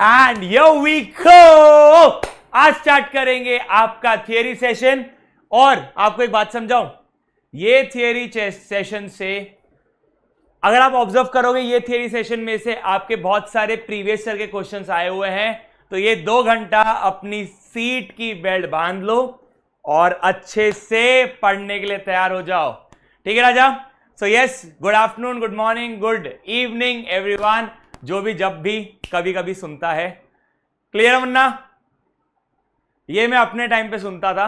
And yo we go आज start करेंगे आपका थियरी सेशन और आपको एक बात समझाऊं ये थियरी सेशन से अगर आप ऑब्जर्व करोगे ये थियरी सेशन में से आपके बहुत सारे प्रीवियस ईयर के क्वेश्चंस आए हुए हैं तो ये दो घंटा अपनी सीट की बेल्ट बांध लो और अच्छे से पढ़ने के लिए तैयार हो जाओ ठीक है राजा so yes good afternoon good morning good evening everyone जो भी जब भी कभी कभी सुनता है क्लियर मुन्ना ये मैं अपने टाइम पे सुनता था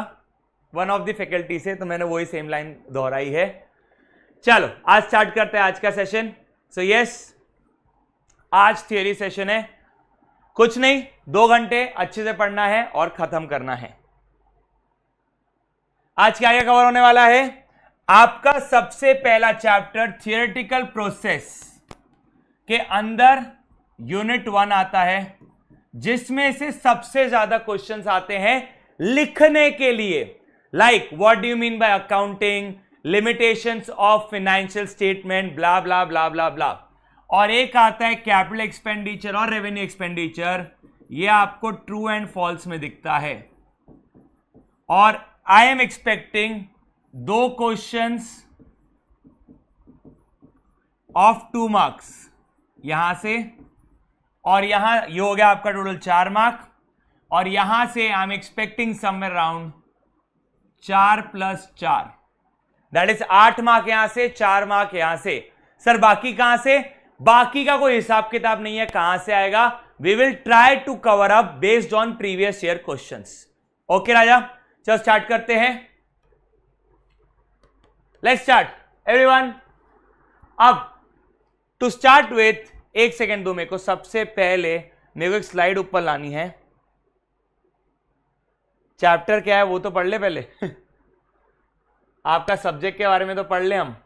वन ऑफ द फैकल्टी से तो मैंने वही सेम लाइन दोहराई है चलो आज स्टार्ट करते हैं आज का session so so, yes yes, आज थियोरी सेशन है कुछ नहीं दो घंटे अच्छे से पढ़ना है और खत्म करना है आज क्या क्या कवर होने वाला है आपका सबसे पहला चैप्टर थियोरेटिकल प्रोसेस के अंदर यूनिट वन आता है जिसमें से सबसे ज्यादा क्वेश्चंस आते हैं लिखने के लिए like what do you mean by accounting limitations of financial statement blah blah blah blah blah और एक आता है कैपिटल एक्सपेंडिचर और रेवेन्यू एक्सपेंडिचर ये आपको ट्रू एंड फॉल्स में दिखता है और आई एम एक्सपेक्टिंग दो क्वेश्चंस ऑफ टू मार्क्स यहां से और यहां ये हो गया आपका टोटल चार मार्क और यहां से I am expecting somewhere round चार प्लस चार दैट इज आठ मार्क यहां से चार मार्क यहां से सर बाकी कहां से बाकी का कोई हिसाब किताब नहीं है कहां से आएगा we will try to cover up based on previous year question okay राजा चलो स्टार्ट करते हैं लेट्स स्टार्ट एवरीवन अब टू स्टार्ट विथ एक सेकेंड दो मेरे को सबसे पहले मेरे को एक स्लाइड ऊपर लानी है चैप्टर क्या है वो तो पढ़ ले पहले आपका सब्जेक्ट के बारे में तो पढ़ ले हम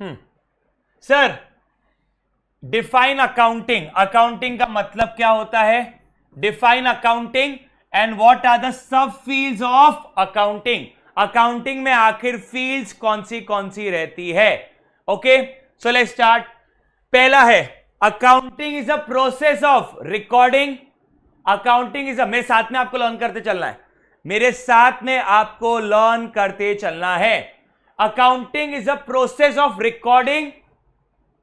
hmm sir define accounting accounting का मतलब क्या होता है define accounting and what are the sub field of accounting accounting में आखिर फील्ड्स कौन सी कौन सी रहती है ओके सो लेट स्टार्ट पहला है accounting is a process of recording accounting is a मेरे साथ में आपको लर्न करते चलना है मेरे साथ में आपको लर्न करते चलना है accounting is a process of recording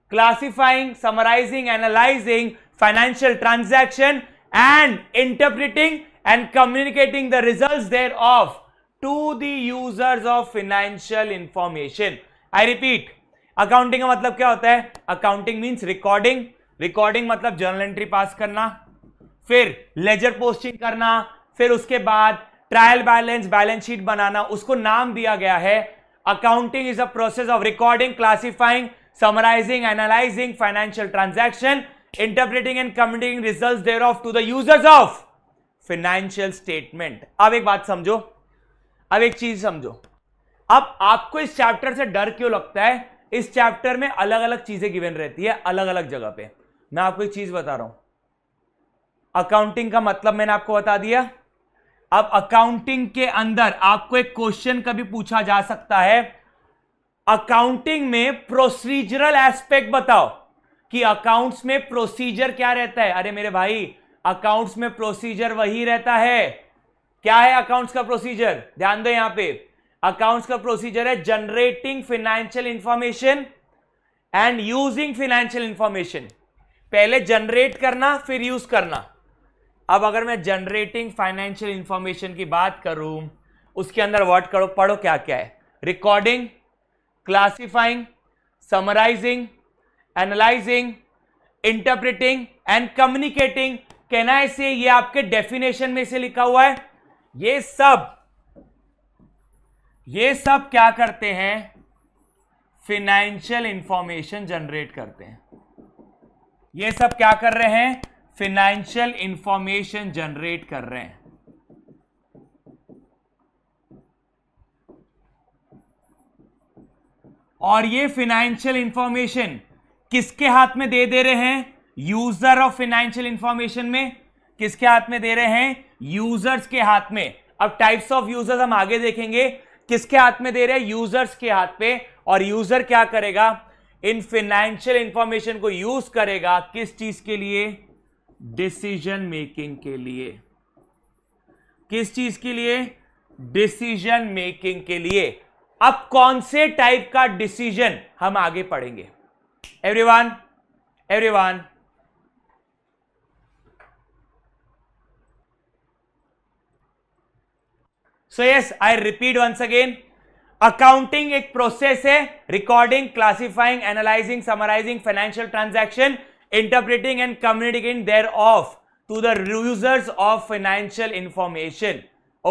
classifying summarising analysing financial transaction and interpreting and communicating the results thereof to the users of financial information I repeat accounting का मतलब क्या होता है अकाउंटिंग मीन्स रिकॉर्डिंग रिकॉर्डिंग मतलब journal entry pass करना फिर ledger posting करना फिर उसके बाद ट्रायल बैलेंस बैलेंस शीट बनाना उसको नाम दिया गया है accounting is a process of recording classifying summarising analysing financial transaction interpreting and committing results thereof to the users of financial statement अब एक बात समझो अब एक चीज समझो अब आपको इस चैप्टर से डर क्यों लगता है इस चैप्टर में अलग अलग चीजें गिवन रहती है अलग अलग जगह पे मैं आपको एक चीज बता रहा हूं अकाउंटिंग का मतलब मैंने आपको बता दिया अब अकाउंटिंग के अंदर आपको एक क्वेश्चन कभी पूछा जा सकता है अकाउंटिंग में प्रोसीजरल एस्पेक्ट बताओ कि अकाउंट्स में प्रोसीजर क्या रहता है अरे मेरे भाई अकाउंट्स में प्रोसीजर वही रहता है क्या है अकाउंट्स का प्रोसीजर ध्यान दो यहां पे अकाउंट्स का प्रोसीजर है generating financial information and using financial information पहले जनरेट करना फिर यूज करना अब अगर मैं जनरेटिंग फाइनेंशियल इंफॉर्मेशन की बात करूं उसके अंदर वर्ड करो पढ़ो क्या क्या है recording classifying summarising analysing interpreting and communicating कहना ऐसे ये आपके डेफिनेशन में से लिखा हुआ है ये सब ये सब क्या करते हैं फिनेंशियल इंफॉर्मेशन जनरेट करते हैं ये सब क्या कर रहे हैं फिनेंशियल इंफॉर्मेशन जनरेट कर रहे हैं और ये फिनेंशियल इंफॉर्मेशन किसके हाथ में दे दे रहे हैं यूजर ऑफ फिनेंशियल इंफॉर्मेशन में किसके हाथ में दे रहे हैं यूजर्स के हाथ में अब टाइप्स ऑफ यूजर्स हम आगे देखेंगे किसके हाथ में दे रहे हैं यूजर्स के हाथ पे और यूजर क्या करेगा इन फिनेंशियल इंफॉर्मेशन को यूज करेगा किस चीज के लिए डिसीजन मेकिंग के लिए किस चीज के लिए डिसीजन मेकिंग के लिए अब कौन से टाइप का डिसीजन हम आगे पढ़ेंगे everyone everyone so yes I repeat once again accounting एक प्रोसेस है recording classifying analysing summarising financial transaction interpreting and communicating thereof to the users of financial information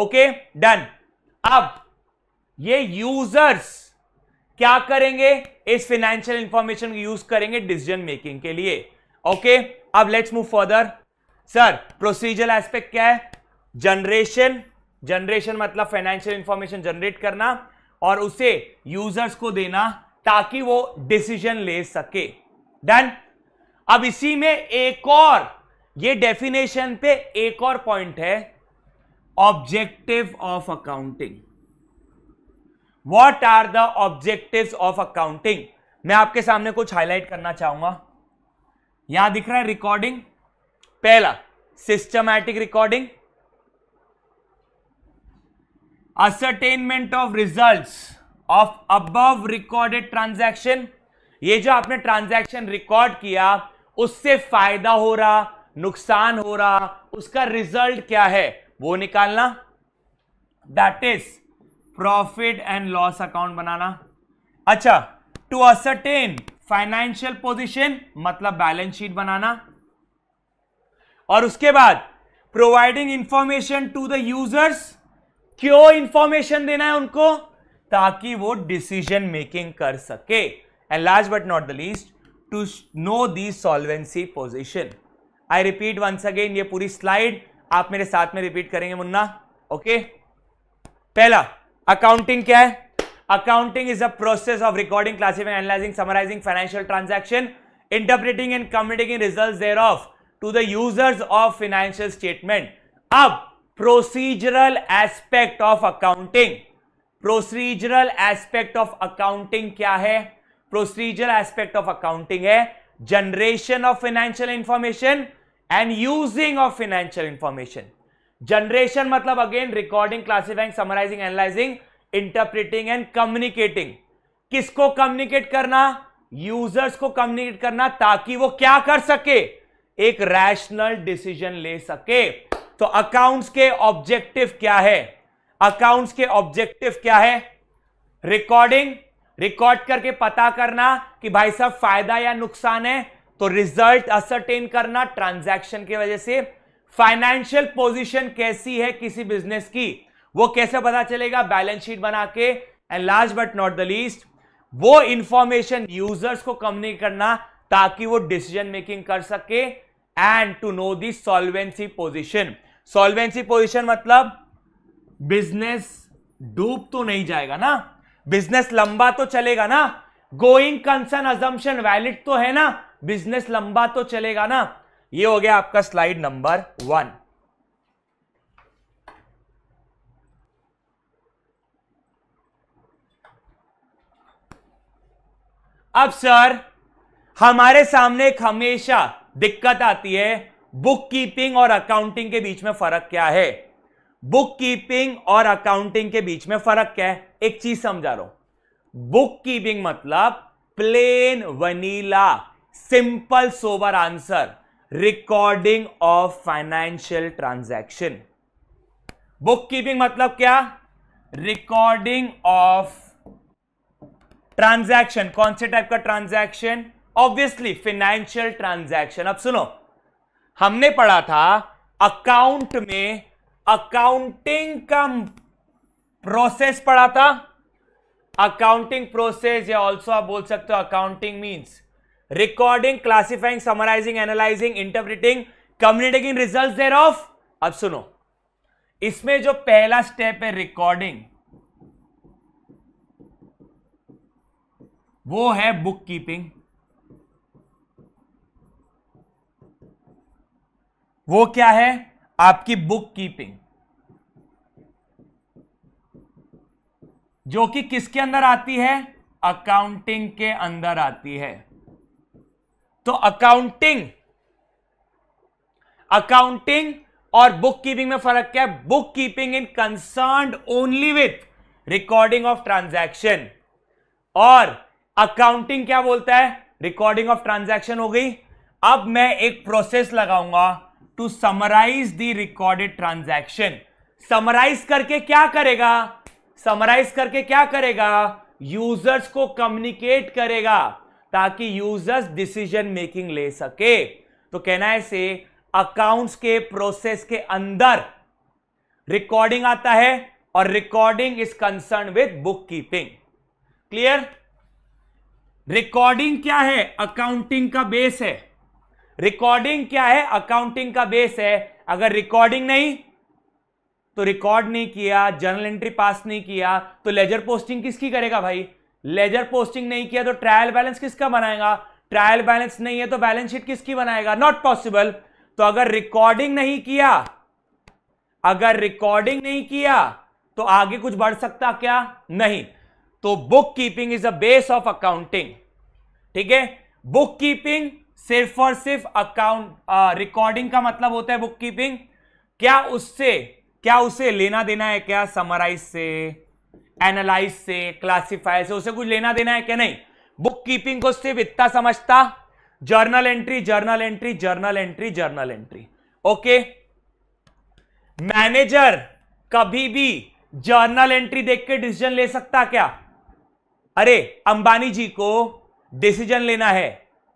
okay done अब ये users क्या करेंगे इस फाइनेंशियल इंफॉर्मेशन को use करेंगे decision making के लिए ओके okay? अब let's move further sir procedure aspect क्या है जनरेशन जनरेशन मतलब फाइनेंशियल इंफॉर्मेशन जनरेट करना और उसे यूजर्स को देना ताकि वो डिसीजन ले सके डन अब इसी में एक और ये डेफिनेशन पे एक और पॉइंट है objective of accounting what are the objective of accounting मैं आपके सामने कुछ हाईलाइट करना चाहूंगा यहां दिख रहा है रिकॉर्डिंग पहला systematic recording ascertainment of result of above recorded transaction ये जो आपने ट्रांजेक्शन रिकॉर्ड किया उससे फायदा हो रहा नुकसान हो रहा उसका रिजल्ट क्या है वो निकालना that is profit and loss account बनाना अच्छा टू असरटेन फाइनेंशियल पोजिशन मतलब बैलेंस शीट बनाना और उसके बाद providing information to the users क्यों इंफॉर्मेशन देना है उनको ताकि वो डिसीजन मेकिंग कर सके and last but not the least to know the solvency position I repeat once again ये पूरी स्लाइड आप मेरे साथ में रिपीट करेंगे मुन्ना ओके okay? पहला अकाउंटिंग क्या है accounting is a process of recording classifying analysing summarising financial transaction interpreting and communicating result thereof to the users of financial statement अब procedural aspect of accounting procedural aspect of accounting क्या है procedural aspect of accounting है generation of financial information and using of financial information generation मतलब again recording classifying summarising analysing interpreting and communicating किसको communicate करना users को communicate करना ताकि वो क्या कर सके एक रैशनल डिसीजन ले सके तो अकाउंट्स के ऑब्जेक्टिव क्या है अकाउंट्स के ऑब्जेक्टिव क्या है रिकॉर्डिंग रिकॉर्ड करके पता करना कि भाई साहब फायदा या नुकसान है तो रिजल्ट असरटेन करना ट्रांजैक्शन की वजह से फाइनेंशियल पोजीशन कैसी है किसी बिजनेस की वो कैसे पता चलेगा बैलेंस शीट बना के and last but not the least वो इंफॉर्मेशन यूजर्स को कम्युनिकेट करना ताकि वो डिसीजन मेकिंग कर सके and to know the solvency position solvency position मतलब बिजनेस डूब तो नहीं जाएगा ना बिजनेस लंबा तो चलेगा ना गोइंग कंसर्न अजम्पन वैलिड तो है ना बिजनेस लंबा तो चलेगा ना ये हो गया आपका स्लाइड नंबर वन अब सर हमारे सामने एक हमेशा दिक्कत आती है बुक कीपिंग और अकाउंटिंग के बीच में फर्क क्या है बुक कीपिंग और अकाउंटिंग के बीच में फर्क क्या है एक चीज समझा रहा हूं बुक कीपिंग मतलब plain vanilla simple sober answer recording of financial transaction bookkeeping मतलब क्या रिकॉर्डिंग ऑफ ट्रांजैक्शन कौन से टाइप का ट्रांजैक्शन ऑब्वियसली फाइनेंशियल ट्रांजैक्शन अब सुनो हमने पढ़ा था अकाउंट में अकाउंटिंग का प्रोसेस पढ़ा था अकाउंटिंग प्रोसेस या ऑल्सो आप बोल सकते हो accounting means recording classifying summarising analysing interpreting communicating result thereof अब सुनो इसमें जो पहला स्टेप है रिकॉर्डिंग वो है बुक कीपिंग वो क्या है आपकी बुक कीपिंग जो कि किसके अंदर आती है अकाउंटिंग के अंदर आती है तो अकाउंटिंग अकाउंटिंग और बुक कीपिंग में फर्क क्या है book bookkeeping in concern only with recording of transaction और अकाउंटिंग क्या बोलता है रिकॉर्डिंग ऑफ ट्रांजैक्शन हो गई अब मैं एक प्रोसेस लगाऊंगा to summarise the recorded transaction summarise करके क्या करेगा समराइज करके क्या करेगा यूजर्स को कम्युनिकेट करेगा ताकि यूजर्स डिसीजन मेकिंग ले सके तो कहना है से अकाउंट्स के प्रोसेस के अंदर रिकॉर्डिंग आता है और recording is concern with bookkeeping clear recording क्या है अकाउंटिंग का बेस है रिकॉर्डिंग क्या है अकाउंटिंग का बेस है अगर रिकॉर्डिंग नहीं तो रिकॉर्ड नहीं किया जर्नल एंट्री पास नहीं किया तो लेजर पोस्टिंग किसकी करेगा भाई लेजर पोस्टिंग नहीं किया तो ट्रायल बैलेंस किसका बनाएगा ट्रायल बैलेंस नहीं है तो बैलेंस शीट किसकी बनाएगा नॉट पॉसिबल तो अगर रिकॉर्डिंग नहीं किया अगर रिकॉर्डिंग नहीं किया तो आगे कुछ बढ़ सकता क्या नहीं तो bookkeeping is the base of accounting ठीक है बुक कीपिंग सिर्फ और सिर्फ अकाउंट रिकॉर्डिंग का मतलब होता है बुक कीपिंग क्या उससे क्या उसे लेना देना है क्या समराइज से एनालाइज से क्लासिफाई से उसे कुछ लेना देना है क्या नहीं बुक कीपिंग को सिर्फ इतना समझता journal entry journal entry journal entry journal entry okay manager कभी भी जर्नल एंट्री देख के डिसीजन ले सकता क्या अरे अंबानी जी को डिसीजन लेना है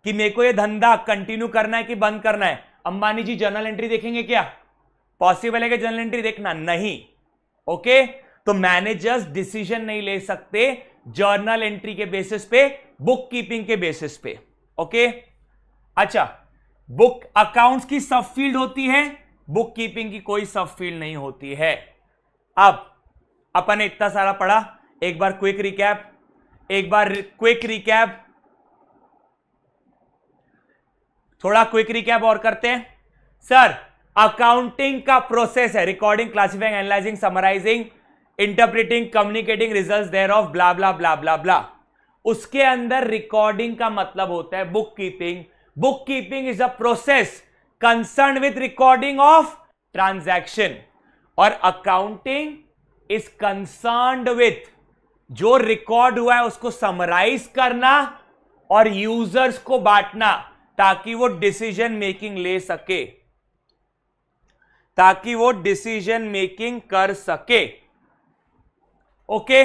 कि मेरे को ये धंधा कंटिन्यू करना है कि बंद करना है अंबानी जी जर्नल एंट्री देखेंगे क्या पॉसिबल है कि जर्नल एंट्री देखना नहीं ओके तो मैनेजर्स डिसीजन नहीं ले सकते जर्नल एंट्री के बेसिस पे बुक कीपिंग के बेसिस पे ओके अच्छा बुक अकाउंट्स की सब फील्ड होती है बुक कीपिंग की कोई सब फील्ड नहीं होती है अब अपन इतना सारा पढ़ा एक बार क्विक रिकैप एक बार क्विक रिकैप थोड़ा क्विक रिकैप और करते हैं सर अकाउंटिंग का प्रोसेस है recording classifying analysing summarising interpreting communicating result thereof blah blah blah blah blah उसके अंदर रिकॉर्डिंग का मतलब होता है book bookkeeping bookkeeping is a process concern with recording of transaction और अकाउंटिंग इज कंसर्न विथ जो record हुआ है उसको समराइज करना और यूजर्स को बांटना ताकि वो डिसीजन मेकिंग ले सके ताकि वो डिसीजन मेकिंग कर सके okay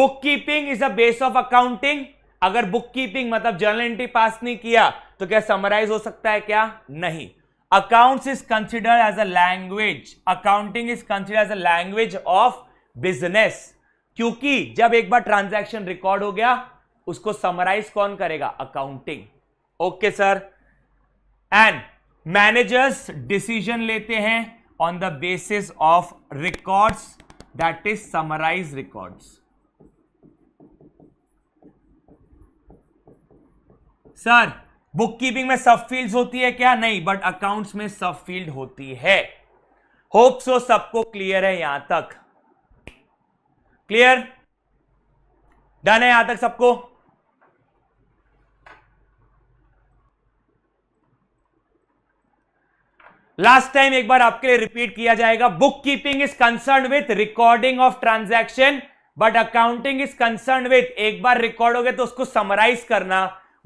bookkeeping is a base of accounting अगर बुक कीपिंग मतलब जर्नल एंट्री पास नहीं किया तो क्या समराइज हो सकता है क्या नहीं accounts is consider as a language accounting is consider as a language of business क्योंकि जब एक बार ट्रांजैक्शन रिकॉर्ड हो गया उसको समराइज कौन करेगा accounting okay sir and managers decision लेते हैं on the basis of records that is summarise records sir bookkeeping में सब फील्ड होती है क्या नहीं बट अकाउंट्स में सब फील्ड होती है होप सो सबको क्लियर है यहां तक क्लियर डन है यहां तक सबको लास्ट टाइम एक बार आपके लिए रिपीट किया जाएगा bookkeeping is concern with recording of transaction but accounting is concern with एक बार रिकॉर्ड हो गया तो उसको समराइज करना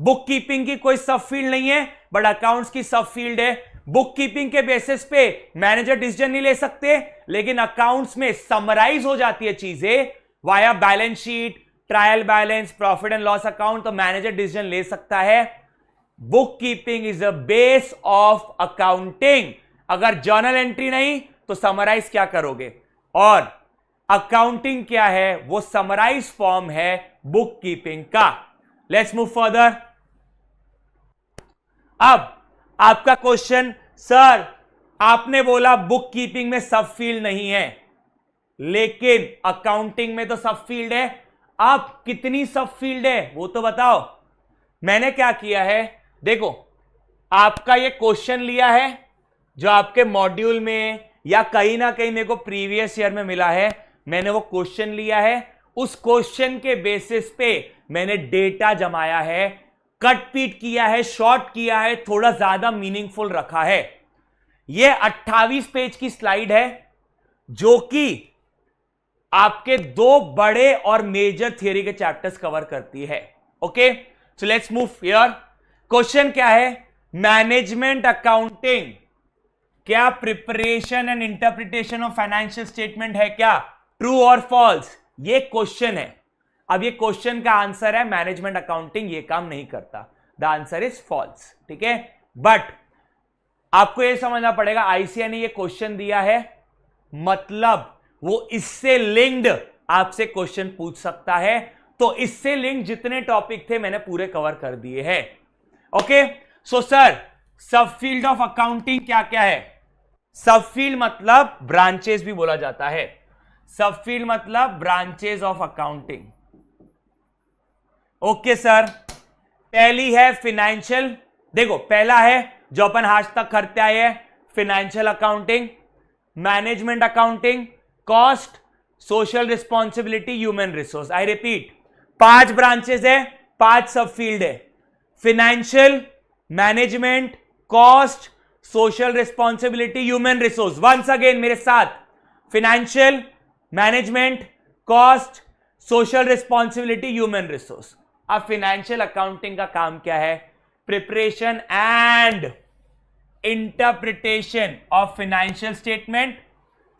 बुक कीपिंग की कोई सब फील्ड नहीं है बट अकाउंट्स की सब फील्ड है बुक कीपिंग के बेसिस पे मैनेजर डिसीजन नहीं ले सकते लेकिन अकाउंट्स में समराइज हो जाती है चीजें via balance sheet trial balance profit and loss account तो मैनेजर डिसीजन ले सकता है book bookkeeping is a base of accounting अगर जर्नल एंट्री नहीं तो समराइज क्या करोगे और अकाउंटिंग क्या है वो समराइज फॉर्म है बुक कीपिंग का लेट्स मूव फर्दर अब आपका क्वेश्चन सर आपने बोला बुक कीपिंग में सब फील्ड नहीं है लेकिन अकाउंटिंग में तो सब फील्ड है आप कितनी सब फील्ड है वो तो बताओ मैंने क्या किया है देखो आपका ये क्वेश्चन लिया है जो आपके मॉड्यूल में या कहीं ना कहीं मेरे को प्रीवियस ईयर में मिला है मैंने वो क्वेश्चन लिया है उस क्वेश्चन के बेसिस पे मैंने डेटा जमाया है कट पीट किया है शॉर्ट किया है थोड़ा ज्यादा मीनिंगफुल रखा है ये 28 पेज की स्लाइड है जो कि आपके दो बड़े और मेजर थियोरी के चैप्टर्स कवर करती है okay so let's move here question क्या है मैनेजमेंट अकाउंटिंग क्या preparation and interpretation of financial statement है क्या ट्रू और फॉल्स ये क्वेश्चन है अब ये क्वेश्चन का आंसर है मैनेजमेंट अकाउंटिंग ये काम नहीं करता द आंसर इज फॉल्स ठीक है बट आपको यह समझना पड़ेगा आईसीआई ने यह क्वेश्चन दिया है मतलब वो इससे लिंक्ड आपसे क्वेश्चन पूछ सकता है तो इससे लिंक जितने टॉपिक थे मैंने पूरे कवर कर दिए हैं ओके सो सर सब फील्ड ऑफ अकाउंटिंग क्या क्या है सब फील्ड मतलब ब्रांचेस भी बोला जाता है सब फील्ड मतलब branches of accounting okay sir पहली है फिनेंशियल देखो पहला है जो अपन आज तक करते आए हैं financial accounting management accounting cost social responsibility human resource I repeat पांच ब्रांचेस है पांच सब फील्ड है financial management cost social responsibility human resource once again मेरे साथ financial management cost social responsibility human resource अब फिनेंशियल अकाउंटिंग का काम क्या है preparation and interpretation of financial statement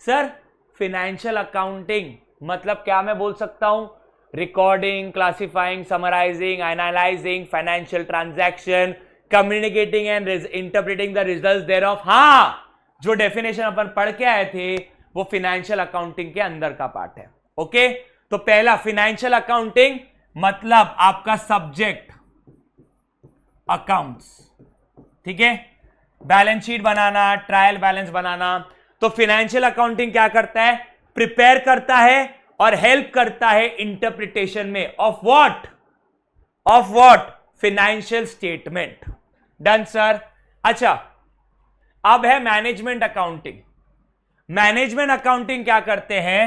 sir financial accounting मतलब क्या मैं बोल सकता हूं recording classifying summarising analysing financial transaction communicating and and the result thereof हा जो डेफिनेशन अपन पढ़ के आए थे वो फिनेंशियल अकाउंटिंग के अंदर का पार्ट है ओके तो पहला फिनेंशियल अकाउंटिंग मतलब आपका सब्जेक्ट अकाउंट्स ठीक है बैलेंस शीट बनाना ट्रायल बैलेंस बनाना तो फिनेंशियल अकाउंटिंग क्या करता है प्रिपेयर करता है और हेल्प करता है इंटरप्रिटेशन में of what of what financial statement done sir अच्छा अब है मैनेजमेंट अकाउंटिंग मैनेजमेंट अकाउंटिंग क्या करते हैं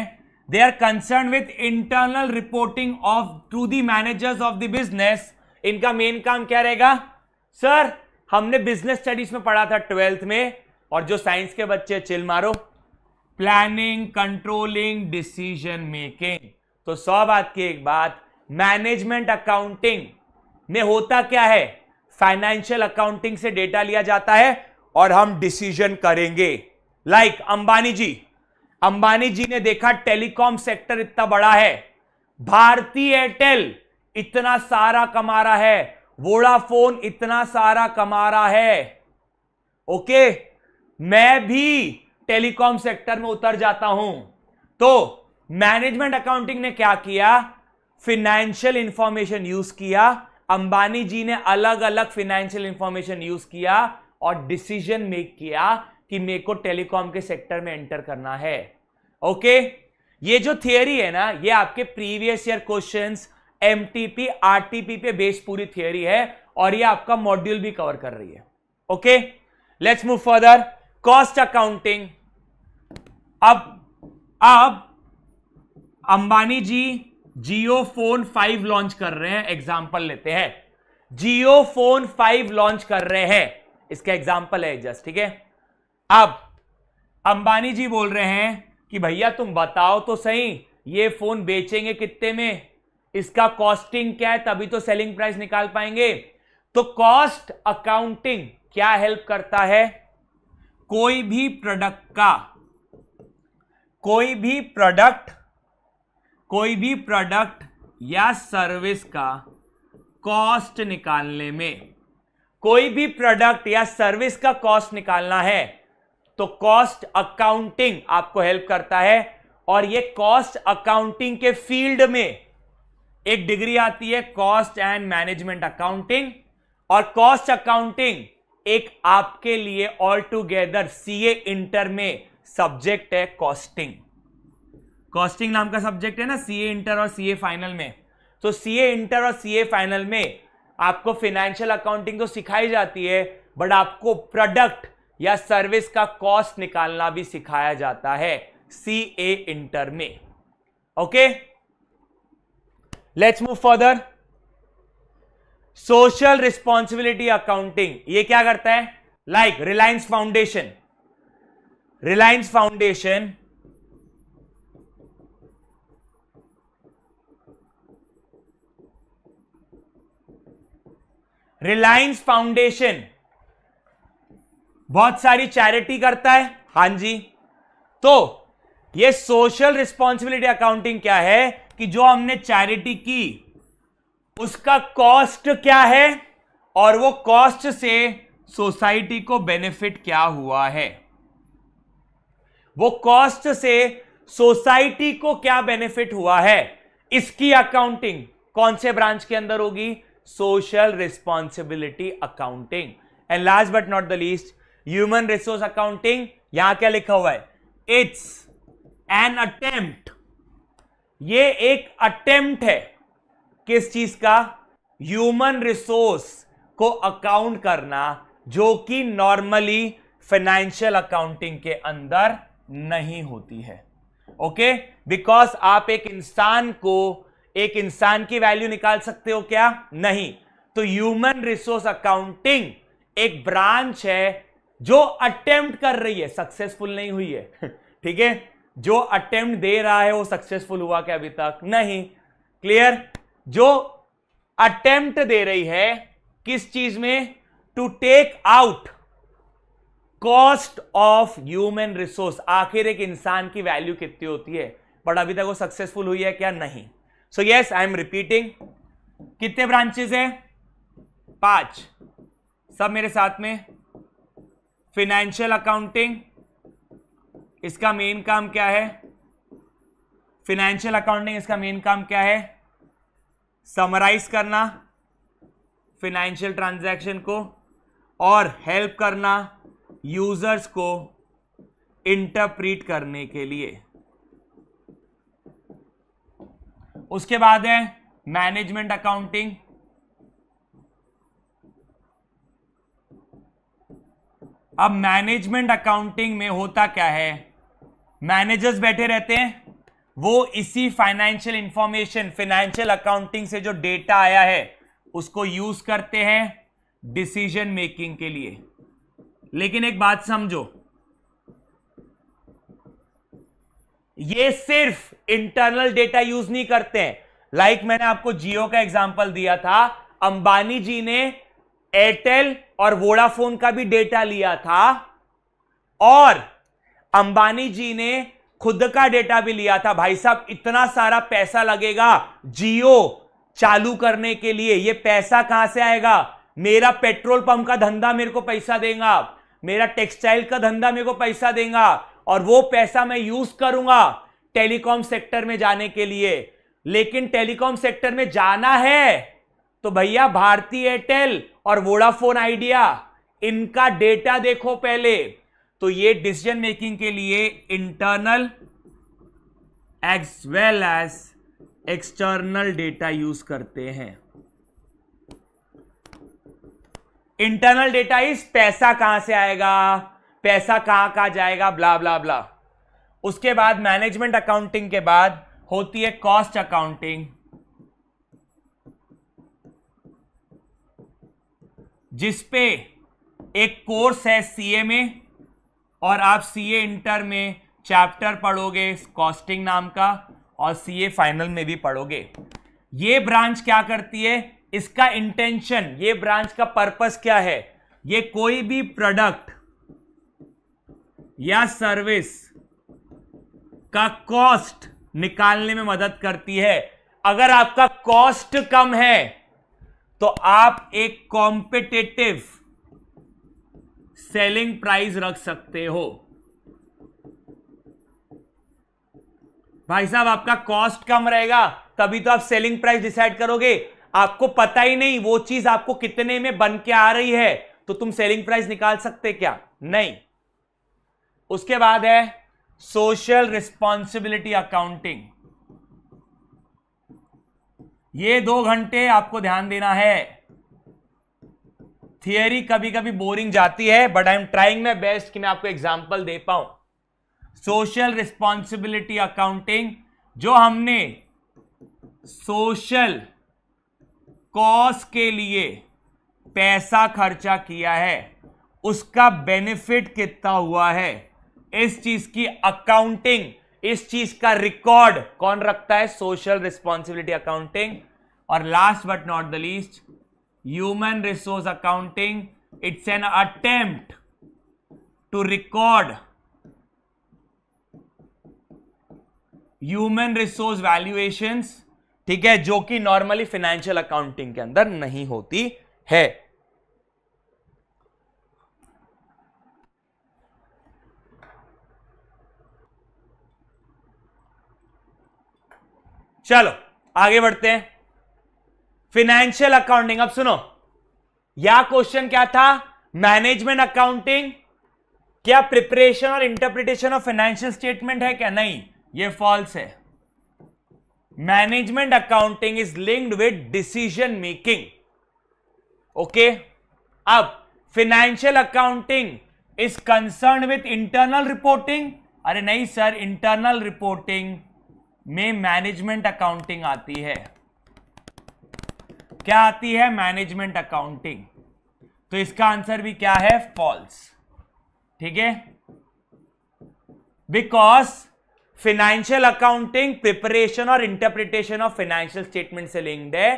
they are concern with internal reporting of to the managers of the business इनका मेन काम क्या रहेगा सर हमने बिजनेस स्टडीज में पढ़ा था ट्वेल्थ में और जो साइंस के बच्चे चिल मारो प्लानिंग कंट्रोलिंग डिसीजन मेकिंग तो सौ बात की एक बात मैनेजमेंट अकाउंटिंग में होता क्या है फाइनेंशियल अकाउंटिंग से डेटा लिया जाता है और हम डिसीजन करेंगे लाइक like, अंबानी जी अंबानी जी ने देखा टेलीकॉम सेक्टर इतना बड़ा है भारतीय एयरटेल इतना सारा कमा रहा है वोडाफोन इतना सारा कमा रहा है ओके मैं भी टेलीकॉम सेक्टर में उतर जाता हूं तो मैनेजमेंट अकाउंटिंग ने क्या किया फिनेंशियल इंफॉर्मेशन यूज किया अंबानी जी ने अलग अलग फिनेंशियल इंफॉर्मेशन यूज किया और डिसीजन मेक किया कि मेरे को टेलीकॉम के सेक्टर में एंटर करना है ओके ये जो थियोरी है ना ये आपके previous year question M RTP पे बेस पूरी थियोरी है और ये आपका मॉड्यूल भी कवर कर रही है okay let's move further cost accounting अब अब Ambani ji Jio phone five launch कर रहे हैं एग्जाम्पल लेते हैं जियो फोन फाइव लॉन्च कर रहे हैं इसका एग्जाम्पल है जस्ट ठीक है अब अंबानी जी बोल रहे हैं कि भैया तुम बताओ तो सही ये फोन बेचेंगे कितने में इसका कॉस्टिंग क्या है तभी तो सेलिंग प्राइस निकाल पाएंगे तो कॉस्ट अकाउंटिंग क्या हेल्प करता है कोई भी प्रोडक्ट का कोई भी प्रोडक्ट कोई भी प्रोडक्ट या सर्विस का कॉस्ट निकालने में कोई भी प्रोडक्ट या सर्विस का कॉस्ट निकालना है तो कॉस्ट अकाउंटिंग आपको हेल्प करता है और ये कॉस्ट अकाउंटिंग के फील्ड में एक डिग्री आती है कॉस्ट एंड मैनेजमेंट अकाउंटिंग और कॉस्ट अकाउंटिंग एक आपके लिए ऑल टूगेदर सीए इंटर में सब्जेक्ट है कॉस्टिंग कॉस्टिंग नाम का सब्जेक्ट है ना सीए इंटर और सीए फाइनल में तो सीए इंटर और सीए फाइनल में आपको फिनेंशियल अकाउंटिंग तो सिखाई जाती है बट आपको प्रोडक्ट या सर्विस का कॉस्ट निकालना भी सिखाया जाता है सी ए इंटर में okay let's move further social responsibility accounting ये क्या करता है like Reliance Foundation Reliance Foundation Reliance Foundation बहुत सारी चैरिटी करता है हां जी तो ये सोशल रिस्पॉन्सिबिलिटी अकाउंटिंग क्या है कि जो हमने चैरिटी की उसका कॉस्ट क्या है और वो कॉस्ट से सोसाइटी को बेनिफिट क्या हुआ है वो कॉस्ट से सोसाइटी को क्या बेनिफिट हुआ है इसकी अकाउंटिंग कौन से ब्रांच के अंदर होगी social responsibility accounting and last but not the least human resource accounting यहां क्या लिखा हुआ है इट्स एन अटेम्प्ट ये एक अटेम्प्ट है किस चीज का ह्यूमन रिसोर्स को अकाउंट करना जो कि नॉर्मली फाइनेंशियल अकाउंटिंग के अंदर नहीं होती है ओके बिकॉज आप एक इंसान को एक इंसान की वैल्यू निकाल सकते हो क्या नहीं तो ह्यूमन रिसोर्स अकाउंटिंग एक ब्रांच है जो अटेम्प्ट कर रही है सक्सेसफुल नहीं हुई है ठीक है जो अटेम्प्ट दे रहा है वो सक्सेसफुल हुआ क्या अभी तक नहीं क्लियर जो अटेम्प्ट दे रही है किस चीज में to take out cost of human resource आखिर एक इंसान की वैल्यू कितनी होती है बट अभी तक वो सक्सेसफुल हुई है क्या नहीं so yes I am repeating कितने ब्रांचेस है पांच सब मेरे साथ में फिनेंशियल अकाउंटिंग इसका मेन काम क्या है फिनेंशियल अकाउंटिंग इसका मेन काम क्या है समराइज करना फिनेंशियल ट्रांजैक्शन को और हेल्प करना यूजर्स को इंटरप्रीट करने के लिए उसके बाद है मैनेजमेंट अकाउंटिंग अब मैनेजमेंट अकाउंटिंग में होता क्या है मैनेजर्स बैठे रहते हैं वो इसी फाइनेंशियल इंफॉर्मेशन फाइनेंशियल अकाउंटिंग से जो डेटा आया है उसको यूज करते हैं डिसीजन मेकिंग के लिए लेकिन एक बात समझो ये सिर्फ इंटरनल डेटा यूज नहीं करते हैं लाइक like मैंने आपको जियो का एग्जांपल दिया था अंबानी जी ने एयरटेल और वोडाफोन का भी डेटा लिया था और अंबानी जी ने खुद का डेटा भी लिया था भाई साहब इतना सारा पैसा लगेगा जियो चालू करने के लिए ये पैसा कहां से आएगा मेरा पेट्रोल पंप का धंधा मेरे को पैसा देगा आप मेरा टेक्सटाइल का धंधा मेरे को पैसा देगा और वो पैसा मैं यूज करूंगा टेलीकॉम सेक्टर में जाने के लिए लेकिन टेलीकॉम सेक्टर में जाना है तो भैया भारतीय एयरटेल और वोडाफोन आइडिया इनका डेटा देखो पहले तो ये डिसीजन मेकिंग के लिए internal as well as external data use करते हैं इंटरनल डेटा इज पैसा कहां से आएगा पैसा कहां कहां जाएगा ब्ला ब्ला ब्ला उसके बाद मैनेजमेंट अकाउंटिंग के बाद होती है कॉस्ट अकाउंटिंग जिसपे एक कोर्स है सीए में और आप सीए इंटर में चैप्टर पढ़ोगे कॉस्टिंग नाम का और सीए फाइनल में भी पढ़ोगे ये ब्रांच क्या करती है इसका इंटेंशन ये ब्रांच का पर्पस क्या है ये कोई भी प्रोडक्ट या सर्विस का कॉस्ट निकालने में मदद करती है अगर आपका कॉस्ट कम है तो आप एक कॉम्पिटेटिव सेलिंग प्राइस रख सकते हो भाई साहब आपका कॉस्ट कम रहेगा तभी तो आप सेलिंग प्राइस डिसाइड करोगे आपको पता ही नहीं वो चीज आपको कितने में बन के आ रही है तो तुम सेलिंग प्राइस निकाल सकते क्या नहीं उसके बाद है सोशल रिस्पॉन्सिबिलिटी अकाउंटिंग ये दो घंटे आपको ध्यान देना है थियरी कभी कभी बोरिंग जाती है but I am trying my best कि मैं आपको एग्जाम्पल दे पाऊं सोशल रिस्पॉन्सिबिलिटी अकाउंटिंग जो हमने सोशल कॉस के लिए पैसा खर्चा किया है उसका बेनिफिट कितना हुआ है इस चीज की अकाउंटिंग इस चीज का रिकॉर्ड कौन रखता है सोशल रिस्पॉन्सिबिलिटी अकाउंटिंग और last but not the least human resource accounting it's an attempt to record human resource valuations ठीक है जो कि नॉर्मली फाइनेंशियल अकाउंटिंग के अंदर नहीं होती है चलो आगे बढ़ते हैं फिनेंशियल अकाउंटिंग अब सुनो या क्वेश्चन क्या था मैनेजमेंट अकाउंटिंग क्या प्रिपरेशन और इंटरप्रिटेशन ऑफ फाइनेंशियल स्टेटमेंट है क्या नहीं ये फॉल्स है management accounting is linked with decision making okay अब financial accounting is concern with internal reporting अरे नहीं सर इंटरनल रिपोर्टिंग में मैनेजमेंट अकाउंटिंग आती है क्या आती है मैनेजमेंट अकाउंटिंग तो इसका आंसर भी क्या है फॉल्स ठीक है बिकॉज फिनेंशियल अकाउंटिंग प्रिपरेशन और इंटरप्रिटेशन ऑफ फाइनेंशियल स्टेटमेंट से लिंक्ड है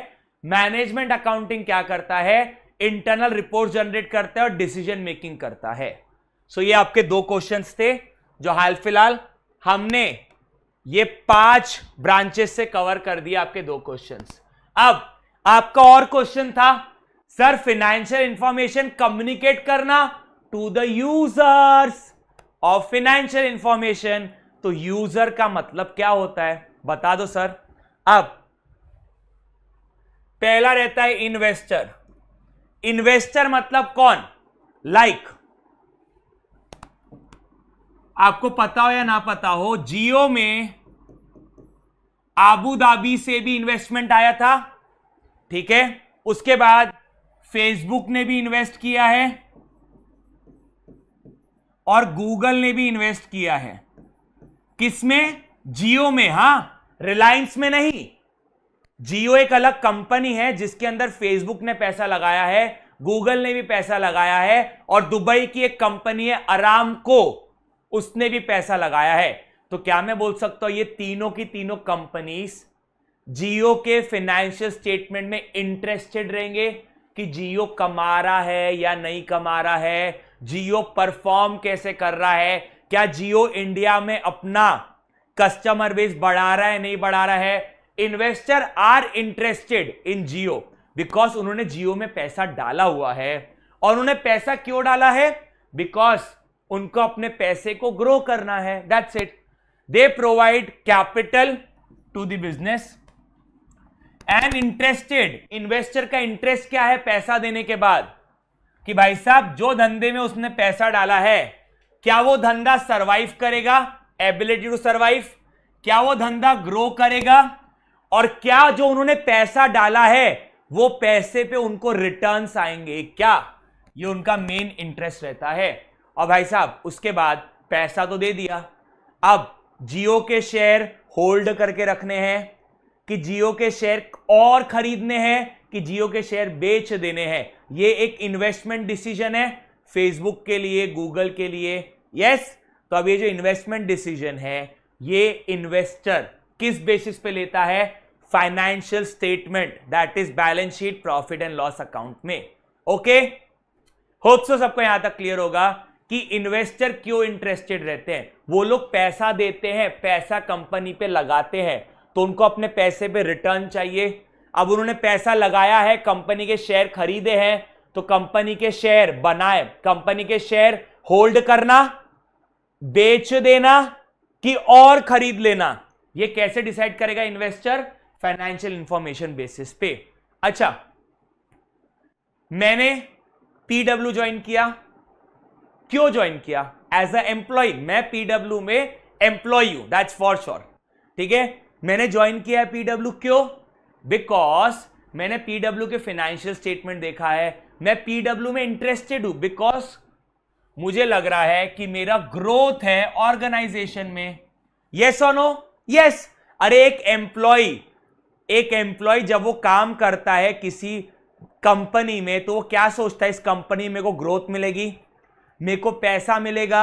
मैनेजमेंट अकाउंटिंग क्या करता है इंटरनल रिपोर्ट जनरेट करता है और डिसीजन मेकिंग करता है सो so, ये आपके दो क्वेश्चन थे जो हाल फिलहाल हमने ये पांच ब्रांचेस से कवर कर दिया आपके दो क्वेश्चन अब आपका और क्वेश्चन था सर फाइनेंशियल इंफॉर्मेशन कम्युनिकेट करना to the users of financial information तो यूजर का मतलब क्या होता है बता दो सर अब पहला रहता है इन्वेस्टर इन्वेस्टर मतलब कौन लाइक like. आपको पता हो या ना पता हो जियो में आबू धाबी से भी इन्वेस्टमेंट आया था ठीक है उसके बाद फेसबुक ने भी इन्वेस्ट किया है और गूगल ने भी इन्वेस्ट किया है किसमें जियो में हा रिलायंस में नहीं जियो एक अलग कंपनी है जिसके अंदर फेसबुक ने पैसा लगाया है गूगल ने भी पैसा लगाया है और दुबई की एक कंपनी है आराम को उसने भी पैसा लगाया है तो क्या मैं बोल सकता हूं ये तीनों की तीनों कंपनीज जियो के फाइनेंशियल स्टेटमेंट में इंटरेस्टेड रहेंगे कि जियो कमा रहा है या नहीं कमा रहा है जियो परफॉर्म कैसे कर रहा है क्या जियो इंडिया में अपना कस्टमर बेस बढ़ा रहा है नहीं बढ़ा रहा है investor are interested in Jio because उन्होंने जियो में पैसा डाला हुआ है और उन्होंने पैसा क्यों डाला है बिकॉज उनको अपने पैसे को ग्रो करना है that's it they provide capital to the business and interested investor का इंटरेस्ट क्या है पैसा देने के बाद कि भाई साहब जो धंधे में उसने पैसा डाला है क्या वो धंधा सरवाइव करेगा एबिलिटी टू सरवाइव क्या वो धंधा ग्रो करेगा और क्या जो उन्होंने पैसा डाला है वो पैसे पे उनको रिटर्न्स आएंगे क्या ये उनका मेन इंटरेस्ट रहता है और भाई साहब उसके बाद पैसा तो दे दिया अब जियो के शेयर होल्ड करके रखने हैं कि जियो के शेयर और खरीदने हैं कि जियो के शेयर बेच देने हैं ये एक इन्वेस्टमेंट डिसीजन है फेसबुक के लिए गूगल के लिए यस yes? तो अब ये जो इन्वेस्टमेंट डिसीजन है ये इन्वेस्टर किस बेसिस पे लेता है financial statement that is balance sheet profit and loss account में ओके होप सो सबको यहां तक क्लियर होगा कि इन्वेस्टर क्यों इंटरेस्टेड रहते हैं वो लोग पैसा देते हैं पैसा कंपनी पे लगाते हैं तो उनको अपने पैसे पे रिटर्न चाहिए अब उन्होंने पैसा लगाया है कंपनी के शेयर खरीदे हैं तो कंपनी के शेयर बनाए कंपनी के शेयर होल्ड करना बेच देना कि और खरीद लेना ये कैसे डिसाइड करेगा इन्वेस्टर फाइनेंशियल इंफॉर्मेशन बेसिस पे अच्छा मैंने पीडब्ल्यू ज्वाइन किया क्यों ज्वाइन किया एज अ एम्प्लॉय मैं पीडब्ल्यू में एम्प्लॉय हूं दैट्स फॉर श्योर ठीक है मैंने ज्वाइन किया है पीडब्ल्यू क्यों बिकॉज मैंने पीडब्ल्यू के फाइनेंशियल स्टेटमेंट देखा है मैं पीडब्ल्यू में इंटरेस्टेड हूं बिकॉज मुझे लग रहा है कि मेरा ग्रोथ है ऑर्गेनाइजेशन में यस और नो यस अरे एक एम्प्लॉय एक एम्प्लॉय जब वो काम करता है किसी कंपनी में तो वो क्या सोचता है इस कंपनी में को ग्रोथ मिलेगी मेरे को पैसा मिलेगा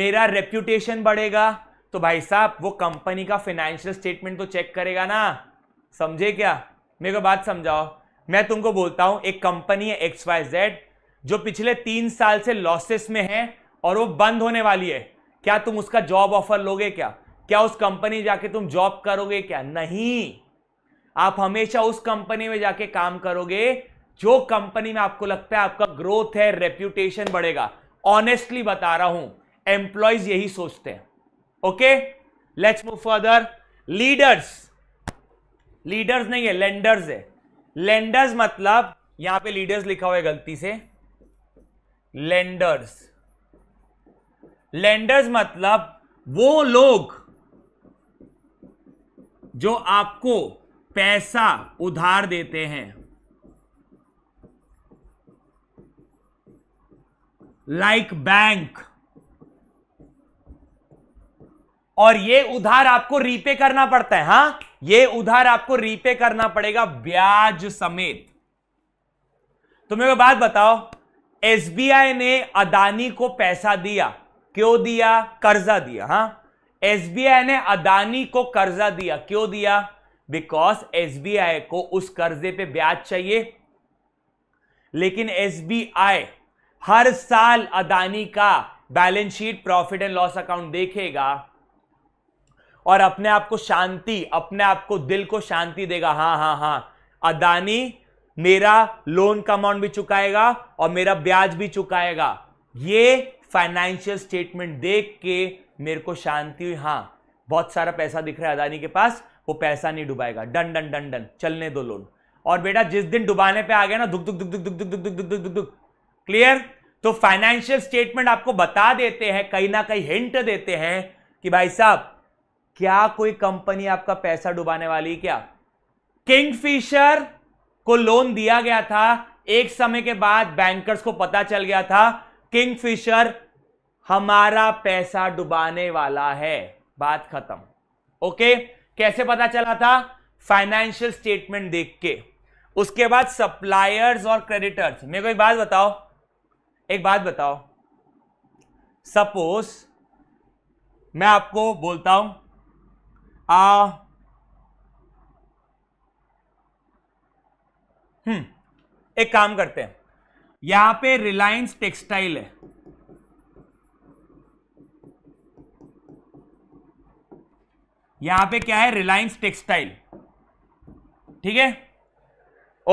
मेरा रेप्यूटेशन बढ़ेगा तो भाई साहब वो कंपनी का फाइनेंशियल स्टेटमेंट तो चेक करेगा ना समझे क्या मेरे को बात समझाओ मैं तुमको बोलता हूं एक कंपनी है एक्स वाई जेड जो पिछले तीन साल से लॉसेस में है और वो बंद होने वाली है क्या तुम उसका जॉब ऑफर लोगे क्या क्या उस कंपनी जाके तुम जॉब करोगे क्या नहीं आप हमेशा उस कंपनी में जाके काम करोगे जो कंपनी में आपको लगता है आपका ग्रोथ है रेप्यूटेशन बढ़ेगा ऑनेस्टली बता रहा हूं एम्प्लॉयज यही सोचते हैं okay let's move further leaders leaders नहीं है लेंडर्स है लेंडर्स मतलब यहां पे लीडर्स लिखा हुआ है गलती से लेंडर्स लेंडर्स मतलब वो लोग जो आपको पैसा उधार देते हैं लाइक like बैंक और ये उधार आपको रीपे करना पड़ता है हा ये उधार आपको रीपे करना पड़ेगा ब्याज समेत तुम्हें तो बात बताओ एसबीआई ने अदानी को पैसा दिया क्यों दिया कर्जा दिया हा एसबीआई ने अदानी को कर्जा दिया क्यों दिया बिकॉज एसबीआई को उस कर्जे पे ब्याज चाहिए लेकिन एसबीआई हर साल अदानी का balance sheet profit and loss account देखेगा और अपने आप को शांति अपने आप को दिल को शांति देगा हाँ हाँ हाँ अदानी मेरा लोन का अमाउंट भी चुकाएगा और मेरा ब्याज भी चुकाएगा ये फाइनेंशियल स्टेटमेंट देख के मेरे को शांति हुई हाँ बहुत सारा पैसा दिख रहा है अदानी के पास वो पैसा नहीं डुबाएगा डन डन डन डन चलने दो लोन और बेटा जिस दिन डुबाने पे आ गया ना दुख दुख दुख दुख दुख दुख दुख दुख दुख दुख दुख दुख क्लियर तो फाइनेंशियल स्टेटमेंट आपको बता देते हैं कहीं ना कहीं हिंट देते हैं कि भाई साहब क्या कोई कंपनी आपका पैसा डुबाने वाली क्या किंगफिशर को लोन दिया गया था एक समय के बाद बैंकर्स को पता चल गया था किंगफिशर हमारा पैसा डुबाने वाला है बात खत्म ओके कैसे पता चला था फाइनेंशियल स्टेटमेंट देख के उसके बाद सप्लायर्स और क्रेडिटर्स मेरे को एक बात बताओ एक बात बताओ सपोज मैं आपको बोलता हूं आ, हम्म एक काम करते हैं यहां पे रिलायंस टेक्सटाइल है यहां पे क्या है रिलायंस टेक्सटाइल ठीक है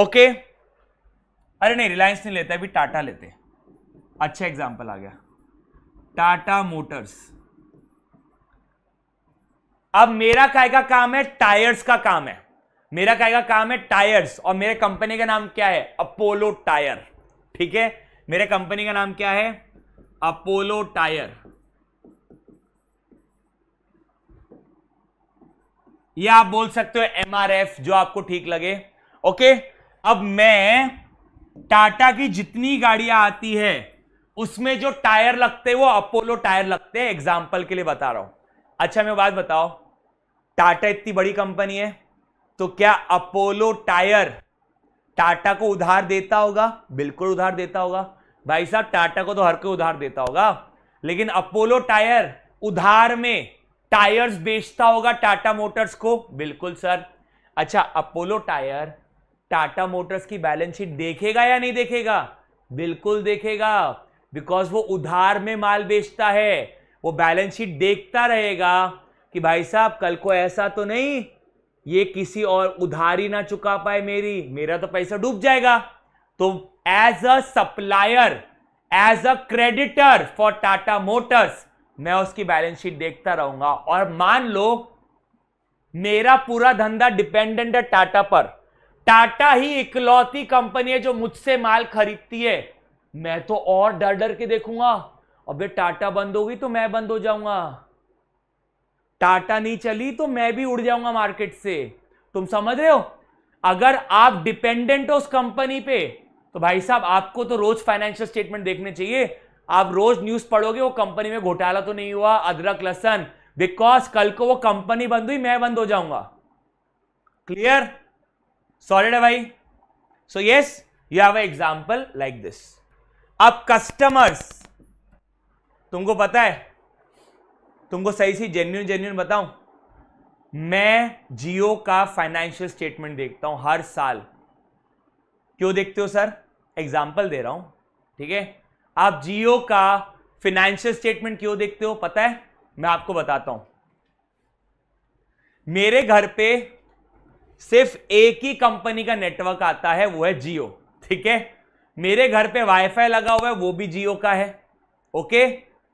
ओके अरे नहीं रिलायंस नहीं लेते अभी टाटा लेते अच्छा एग्जांपल आ गया टाटा मोटर्स अब मेरा काय का काम है टायर्स का काम है मेरा कहेगा काम है टायर्स और मेरे कंपनी का नाम क्या है अपोलो टायर ठीक है मेरे कंपनी का नाम क्या है अपोलो टायर या आप बोल सकते हो एमआरएफ जो आपको ठीक लगे ओके अब मैं टाटा की जितनी गाड़ियां आती है उसमें जो टायर लगते हैं वो अपोलो टायर लगते हैं एग्जाम्पल के लिए बता रहा हूं अच्छा मैं बात बताओ टाटा इतनी बड़ी कंपनी है तो क्या अपोलो टायर टाटा को उधार देता होगा बिल्कुल उधार देता होगा भाई साहब टाटा को तो हर कोई उधार देता होगा लेकिन अपोलो टायर उधार में टायर्स बेचता होगा टाटा मोटर्स को बिल्कुल सर अच्छा अपोलो टायर टाटा मोटर्स की बैलेंस शीट देखेगा या नहीं देखेगा बिल्कुल देखेगा बिकॉज वो उधार में माल बेचता है वो बैलेंस शीट देखता रहेगा कि भाई साहब कल को ऐसा तो नहीं ये किसी और उधारी ना चुका पाए मेरी मेरा तो पैसा डूब जाएगा तो as a supplier as a creditor for Tata motors मैं उसकी बैलेंस शीट देखता रहूंगा और मान लो मेरा पूरा धंधा डिपेंडेंट है टाटा पर टाटा ही इकलौती कंपनी है जो मुझसे माल खरीदती है मैं तो और डर डर के देखूंगा अबे टाटा बंद होगी तो मैं बंद हो जाऊंगा टाटा नहीं चली तो मैं भी उड़ जाऊंगा मार्केट से तुम समझ रहे हो अगर आप डिपेंडेंट हो उस कंपनी पे तो भाई साहब आपको तो रोज फाइनेंशियल स्टेटमेंट देखने चाहिए आप रोज न्यूज पढ़ोगे वो कंपनी में घोटाला तो नहीं हुआ अदरक लहसन बिकॉज कल को वो कंपनी बंद हुई मैं बंद हो जाऊंगा क्लियर सॉलिड है भाई so yes you have example like this अब कस्टमर्स तुमको पता है तुमको सही सी जेन्यून जेन्यून बताऊं मैं जियो का फाइनेंशियल स्टेटमेंट देखता हूं हर साल क्यों देखते हो सर एग्जाम्पल दे रहा हूं ठीक है आप जियो का फाइनेंशियल स्टेटमेंट क्यों देखते हो पता है मैं आपको बताता हूं मेरे घर पे सिर्फ एक ही कंपनी का नेटवर्क आता है वो है जियो ठीक है मेरे घर पे वाईफाई लगा हुआ है वो भी जियो का है ओके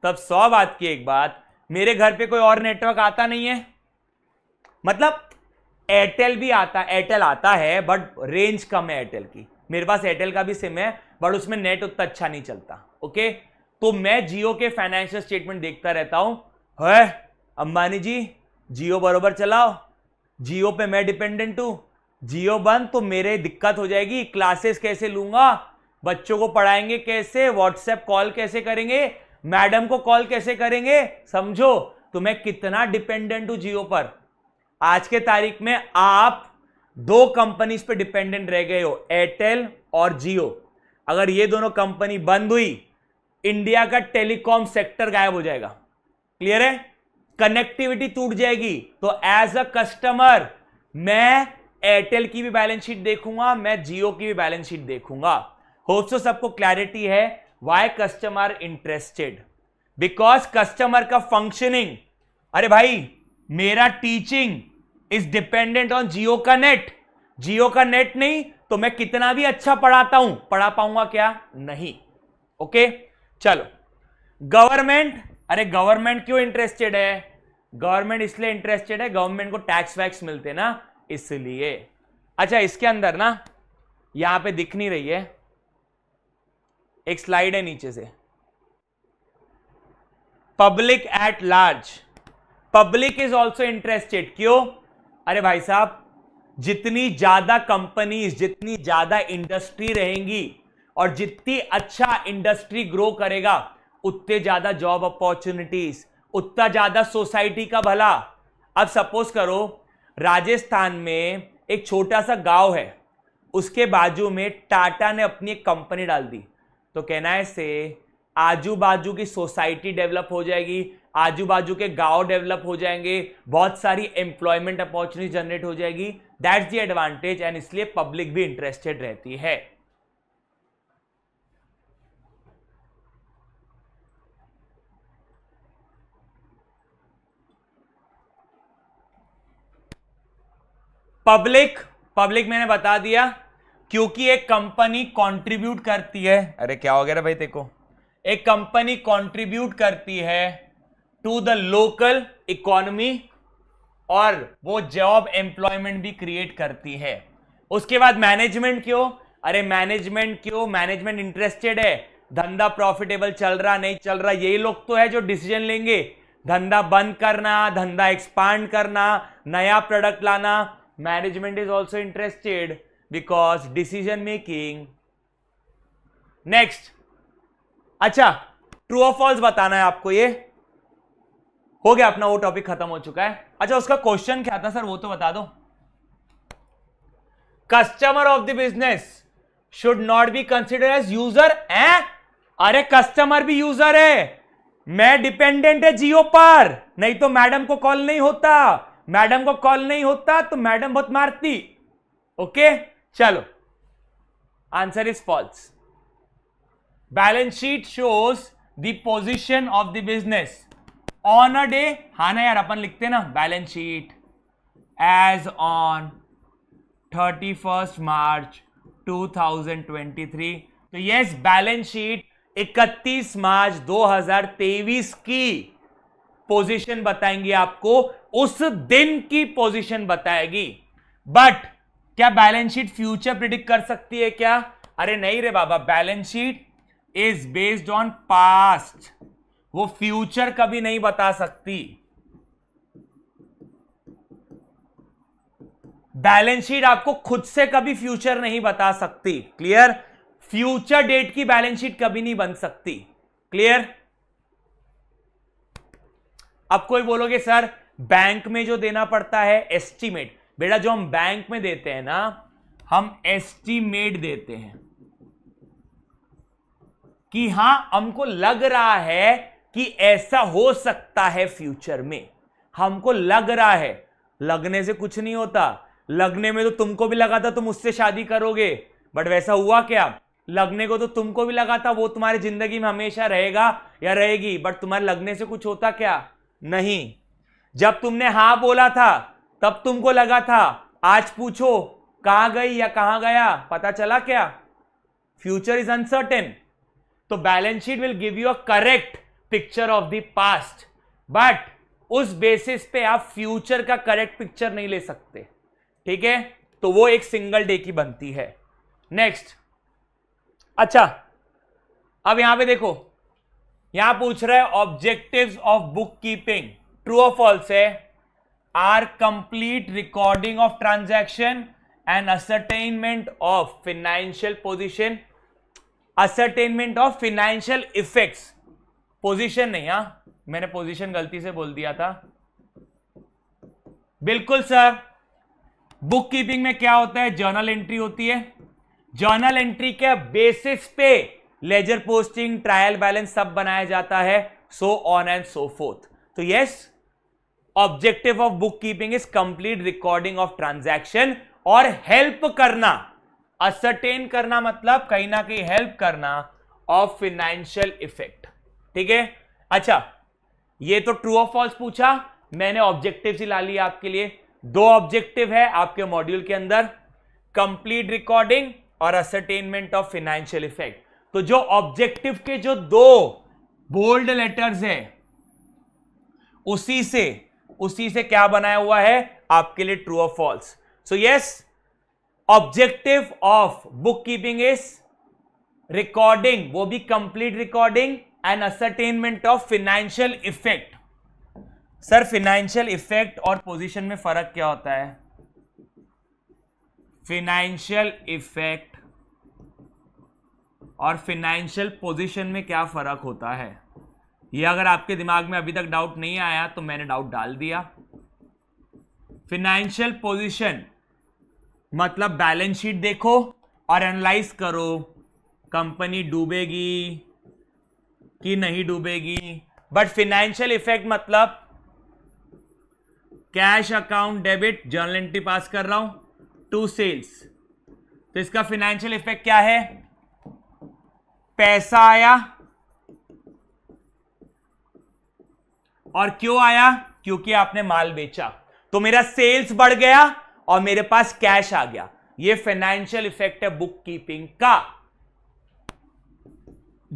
तब सौ बात की एक बात मेरे घर पे कोई और नेटवर्क आता नहीं है मतलब एयरटेल भी आता है एयरटेल आता है बट रेंज कम है एयरटेल की मेरे पास एयरटेल का भी सिम है बट उसमें नेट उतना अच्छा नहीं चलता ओके तो मैं जियो के फाइनेंशियल स्टेटमेंट देखता रहता हूं है अंबानी जी जियो बरोबर चलाओ जियो पे मैं डिपेंडेंट हूं जियो बंद तो मेरे दिक्कत हो जाएगी क्लासेस कैसे लूंगा बच्चों को पढ़ाएंगे कैसे व्हाट्सएप कॉल कैसे करेंगे मैडम को कॉल कैसे करेंगे समझो तो मैं कितना डिपेंडेंट हूं जियो पर आज के तारीख में आप दो कंपनीज पे डिपेंडेंट रह गए हो एयरटेल और जियो अगर ये दोनों कंपनी बंद हुई इंडिया का टेलीकॉम सेक्टर गायब हो जाएगा क्लियर है कनेक्टिविटी टूट जाएगी तो एज अ कस्टमर मैं एयरटेल की भी बैलेंस शीट देखूंगा मैं जियो की भी बैलेंस शीट देखूंगा होप सो सबको क्लैरिटी है why customer interested because customer का फंक्शनिंग अरे भाई मेरा teaching is dependent on Jio का नेट जियो का नेट नहीं तो मैं कितना भी अच्छा पढ़ाता हूं पढ़ा पाऊंगा क्या नहीं ओके okay? चलो गवर्नमेंट अरे गवर्नमेंट क्यों इंटरेस्टेड है गवर्नमेंट इसलिए इंटरेस्टेड है गवर्नमेंट को टैक्स वैक्स मिलते ना इसलिए अच्छा इसके अंदर ना यहां पे दिख नहीं रही है एक स्लाइड है नीचे से public at large public is also interested क्यों अरे भाई साहब जितनी ज्यादा कंपनीज जितनी ज्यादा इंडस्ट्री रहेंगी और जितनी अच्छा इंडस्ट्री ग्रो करेगा उतने ज्यादा जॉब अपॉर्चुनिटीज उतना ज्यादा सोसाइटी का भला अब सपोज करो राजस्थान में एक छोटा सा गांव है उसके बाजू में टाटा ने अपनी एक कंपनी डाल दी तो कहना है से आजू बाजू की सोसाइटी डेवलप हो जाएगी आजू बाजू के गांव डेवलप हो जाएंगे बहुत सारी एम्प्लॉयमेंट अपॉर्चुनिटी जनरेट हो जाएगी दैट्स दी एडवांटेज एंड इसलिए पब्लिक भी इंटरेस्टेड रहती है पब्लिक पब्लिक मैंने बता दिया क्योंकि एक कंपनी कंट्रीब्यूट करती है अरे क्या हो गया भाई देखो एक कंपनी कंट्रीब्यूट करती है टू द लोकल इकोनमी और वो जॉब एम्प्लॉयमेंट भी क्रिएट करती है उसके बाद मैनेजमेंट क्यों अरे मैनेजमेंट क्यों मैनेजमेंट इंटरेस्टेड है धंधा प्रॉफिटेबल चल रहा नहीं चल रहा यही लोग तो है जो डिसीजन लेंगे धंधा बंद करना धंधा एक्सपांड करना नया प्रोडक्ट लाना management is also interested because decision making next अच्छा ट्रू ऑफ फॉल्स बताना है आपको ये हो गया अपना वो टॉपिक खत्म हो चुका है अच्छा उसका क्वेश्चन क्या था सर वो तो बता दो customer of the business should not be consider as user है अरे कस्टमर भी यूजर है मैं डिपेंडेंट है जियो पर नहीं तो मैडम को कॉल नहीं होता मैडम को कॉल नहीं होता तो मैडम बहुत मारती ओके okay? चलो answer is false balance sheet shows the position of the business on a day हा ना यार अपन लिखते ना balance sheet as on thirty first March two thousand twenty three तो यस बैलेंस शीट इकतीस मार्च दो हजार तेईस की पोजिशन बताएंगे आपको उस दिन की पोजिशन बताएगी बट क्या बैलेंस शीट फ्यूचर प्रिडिक्ट कर सकती है क्या अरे नहीं रे बाबा balance sheet is based on past वो फ्यूचर कभी नहीं बता सकती बैलेंस शीट आपको खुद से कभी फ्यूचर नहीं बता सकती क्लियर फ्यूचर डेट की बैलेंस शीट कभी नहीं बन सकती क्लियर अब कोई बोलोगे सर बैंक में जो देना पड़ता है एस्टिमेट बेटा जो हम बैंक में देते हैं ना हम एस्टीमेट देते हैं कि हां हमको लग रहा है कि ऐसा हो सकता है फ्यूचर में हमको लग रहा है लगने से कुछ नहीं होता लगने में तो तुमको भी लगा था तुम उससे शादी करोगे बट वैसा हुआ क्या लगने को तो तुमको भी लगा था वो तुम्हारी जिंदगी में हमेशा रहेगा या रहेगी बट तुम्हारे लगने से कुछ होता क्या नहीं जब तुमने हाँ बोला था तब तुमको लगा था आज पूछो कहां गई या कहां गया पता चला क्या फ्यूचर इज अनसर्टेन तो balance sheet will give you a correct picture of the past but उस बेसिस पे आप फ्यूचर का करेक्ट पिक्चर नहीं ले सकते ठीक है तो वो एक सिंगल डे की बनती है नेक्स्ट अच्छा अब यहां पे देखो यहां पूछ रहा है objectives of bookkeeping true of false है are complete recording of transaction and ascertainment of financial position ascertainment of financial effect position नहीं हा मैंने पोजिशन गलती से बोल दिया था बिल्कुल सर बुक कीपिंग में क्या होता है जर्नल एंट्री होती है जर्नल एंट्री के बेसिस पे लेजर पोस्टिंग ट्रायल बैलेंस सब बनाया जाता है so on and so forth तो yes objective of bookkeeping is complete recording of transaction और हेल्प करना असरटेन करना मतलब कहीं ना कहीं हेल्प करना ऑफ फिनेंशियल इफेक्ट ठीक है अच्छा ये तो ट्रू ऑफ फॉल्स पूछा मैंने ऑब्जेक्टिव ही ला लिया आपके लिए दो ऑब्जेक्टिव है आपके मॉड्यूल के अंदर कंप्लीट रिकॉर्डिंग और असरटेनमेंट ऑफ फिनेंशियल इफेक्ट तो जो ऑब्जेक्टिव के जो दो बोल्ड लेटर्स है उसी से उसी से क्या बनाया हुआ है आपके लिए true of false so yes objective of bookkeeping is recording वो भी complete recording and ascertainment of financial effect sir financial effect और पोजीशन में फर्क क्या होता है फिनेंशियल इफेक्ट और फिनेंशियल पोजीशन में क्या फर्क होता है ये अगर आपके दिमाग में अभी तक डाउट नहीं आया तो मैंने डाउट डाल दिया फिनेंशियल पोजिशन मतलब बैलेंस शीट देखो और एनालाइज करो कंपनी डूबेगी कि नहीं डूबेगी बट फिनेंशियल इफेक्ट मतलब cash account debit journal entry pass कर रहा हूं टू सेल्स तो इसका फिनेंशियल इफेक्ट क्या है पैसा आया और क्यों आया क्योंकि आपने माल बेचा तो मेरा सेल्स बढ़ गया और मेरे पास कैश आ गया ये फाइनेंशियल इफेक्ट है बुक कीपिंग का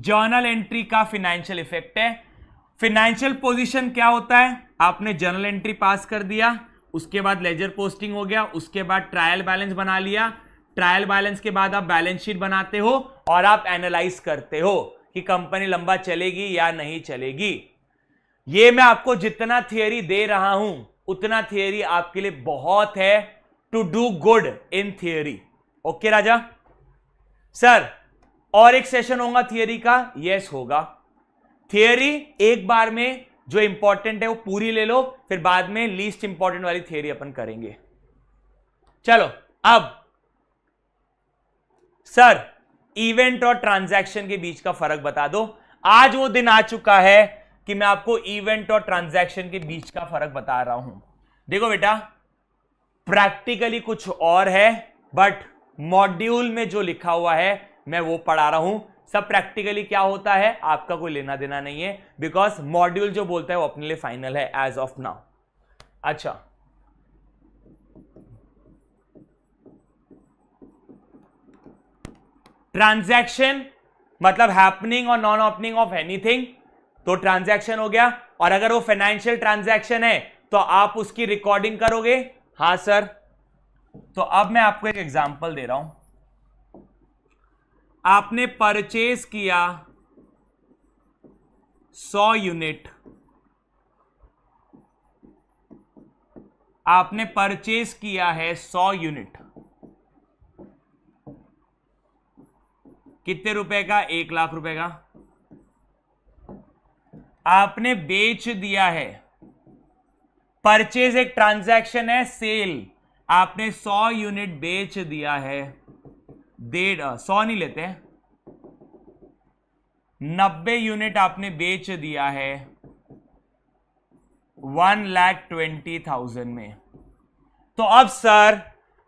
जर्नल एंट्री का फाइनेंशियल इफेक्ट है फाइनेंशियल पोजीशन क्या होता है आपने जर्नल एंट्री पास कर दिया उसके बाद लेजर पोस्टिंग हो गया उसके बाद ट्रायल बैलेंस बना लिया ट्रायल बैलेंस के बाद आप बैलेंस शीट बनाते हो और आप एनालाइज करते हो कि कंपनी लंबा चलेगी या नहीं चलेगी ये मैं आपको जितना थियोरी दे रहा हूं उतना थियोरी आपके लिए बहुत है to do good in theory okay Raja sir और एक सेशन होगा थियोरी का यस yes, होगा थियोरी एक बार में जो इंपॉर्टेंट है वो पूरी ले लो फिर बाद में लीस्ट इंपॉर्टेंट वाली थियोरी अपन करेंगे चलो अब सर इवेंट और ट्रांजैक्शन के बीच का फर्क बता दो आज वो दिन आ चुका है कि मैं आपको इवेंट और ट्रांजैक्शन के बीच का फर्क बता रहा हूं देखो बेटा प्रैक्टिकली कुछ और है बट मॉड्यूल में जो लिखा हुआ है मैं वो पढ़ा रहा हूं सब प्रैक्टिकली क्या होता है आपका कोई लेना देना नहीं है बिकॉज मॉड्यूल जो बोलता है वो अपने लिए फाइनल है एज ऑफ नाउ अच्छा ट्रांजैक्शन मतलब हैपनिंग और नॉन ओपनिंग ऑफ एनीथिंग तो ट्रांजैक्शन हो गया और अगर वो फाइनेंशियल ट्रांजैक्शन है तो आप उसकी रिकॉर्डिंग करोगे हाँ सर तो अब मैं आपको एक एग्जांपल दे रहा हूं आपने परचेज किया सौ यूनिट आपने परचेज किया है सौ यूनिट कितने रुपए का एक लाख रुपए का आपने बेच दिया है परचेज एक ट्रांजैक्शन है सेल आपने सौ यूनिट बेच दिया है डेढ़ सौ नहीं लेते हैं नब्बे यूनिट आपने बेच दिया है वन लैख ट्वेंटी थाउजेंड में तो अब सर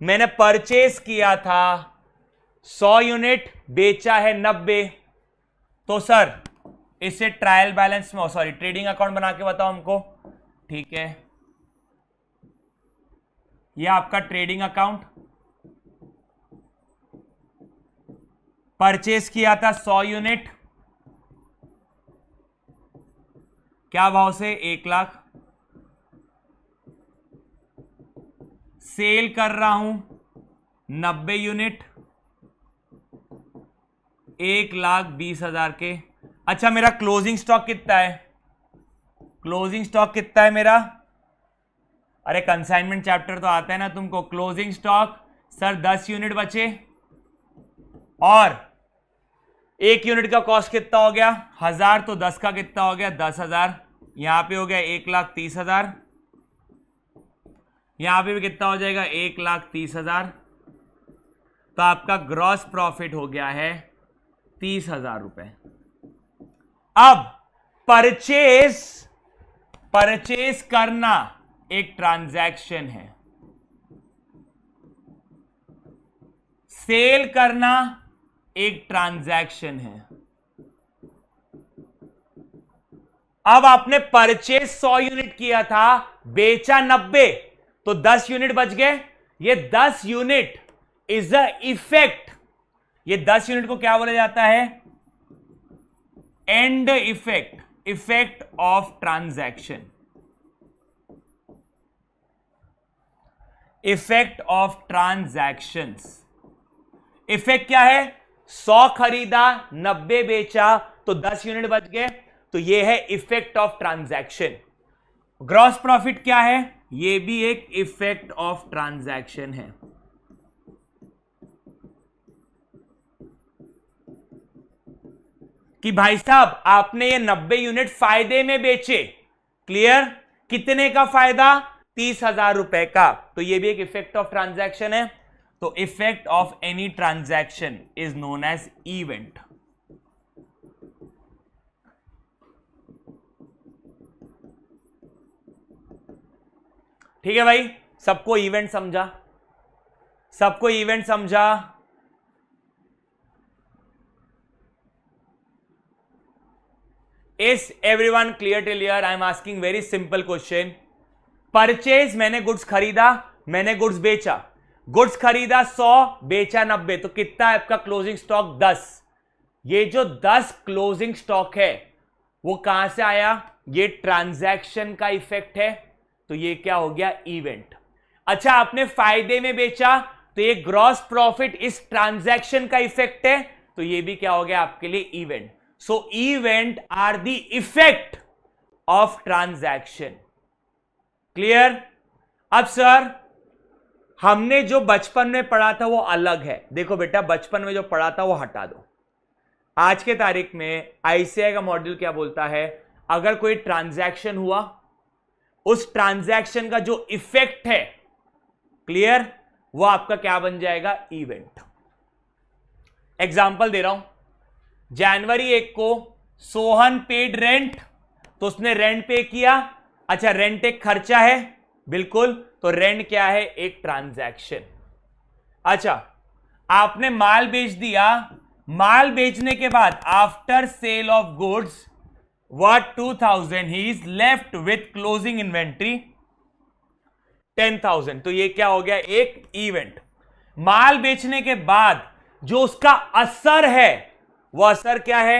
मैंने परचेज किया था सौ यूनिट बेचा है नब्बे तो सर इसे ट्रायल बैलेंस में सॉरी ट्रेडिंग अकाउंट बना के बताओ हमको ठीक है ये आपका ट्रेडिंग अकाउंट परचेस किया था सौ यूनिट क्या भाव से एक लाख सेल कर रहा हूं नब्बे यूनिट एक लाख बीस हजार के अच्छा मेरा क्लोजिंग स्टॉक कितना है क्लोजिंग स्टॉक कितना है मेरा अरे कंसाइनमेंट चैप्टर तो आता है ना तुमको क्लोजिंग स्टॉक सर दस यूनिट बचे और एक यूनिट का कॉस्ट कितना हो गया हजार तो दस का कितना हो गया दस हजार यहां पर हो गया एक लाख तीस हजार यहां पर भी कितना हो जाएगा एक लाख तीस हजार तो आपका ग्रॉस प्रॉफिट हो गया है तीस हजार रुपये अब परचेस परचेस करना एक ट्रांजैक्शन है सेल करना एक ट्रांजैक्शन है अब आपने परचेज 100 यूनिट किया था बेचा 90 तो 10 यूनिट बच गए ये 10 यूनिट इज द इफेक्ट ये 10 यूनिट को क्या बोला जाता है and effect effect of transaction effect of transactions effect क्या है सौ खरीदा नब्बे बेचा तो दस यूनिट बच गए तो ये है effect of transaction gross profit क्या है ये भी एक इफेक्ट ऑफ ट्रांजैक्शन है कि भाई साहब आपने ये 90 यूनिट फायदे में बेचे क्लियर कितने का फायदा तीस हजार रुपए का तो ये भी एक इफेक्ट ऑफ ट्रांजैक्शन है तो effect of any transaction is known as event ठीक है भाई सबको इवेंट समझा सबको इवेंट समझा is one clear till here I am asking very simple question purchase मैंने गुड्स खरीदा मैंने गुड्स बेचा गुड्स खरीदा सौ बेचा नब्बे तो कितना है आपका क्लोजिंग स्टॉक दस ये जो दस क्लोजिंग स्टॉक है वो कहां से आया ये ट्रांजैक्शन का इफेक्ट है तो ये क्या हो गया इवेंट अच्छा आपने फायदे में बेचा तो ये ग्रॉस प्रॉफिट इस ट्रांजैक्शन का इफेक्ट है तो ये भी क्या हो गया आपके लिए event so event are the effect of transaction clear अब सर हमने जो बचपन में पढ़ा था वो अलग है देखो बेटा बचपन में जो पढ़ा था वो हटा दो आज के तारीख में आईसीआई का मॉड्यूल क्या बोलता है अगर कोई ट्रांजैक्शन हुआ उस ट्रांजैक्शन का जो इफेक्ट है क्लियर वो आपका क्या बन जाएगा इवेंट एग्जाम्पल दे रहा हूं जनवरी एक को सोहन पेड रेंट तो उसने रेंट पे किया अच्छा रेंट एक खर्चा है बिल्कुल तो रेंट क्या है एक ट्रांजैक्शन अच्छा आपने माल बेच दिया माल बेचने के बाद after sale of goods worth two thousand he is left with closing inventory ten thousand तो ये क्या हो गया एक इवेंट माल बेचने के बाद जो उसका असर है वो असर क्या है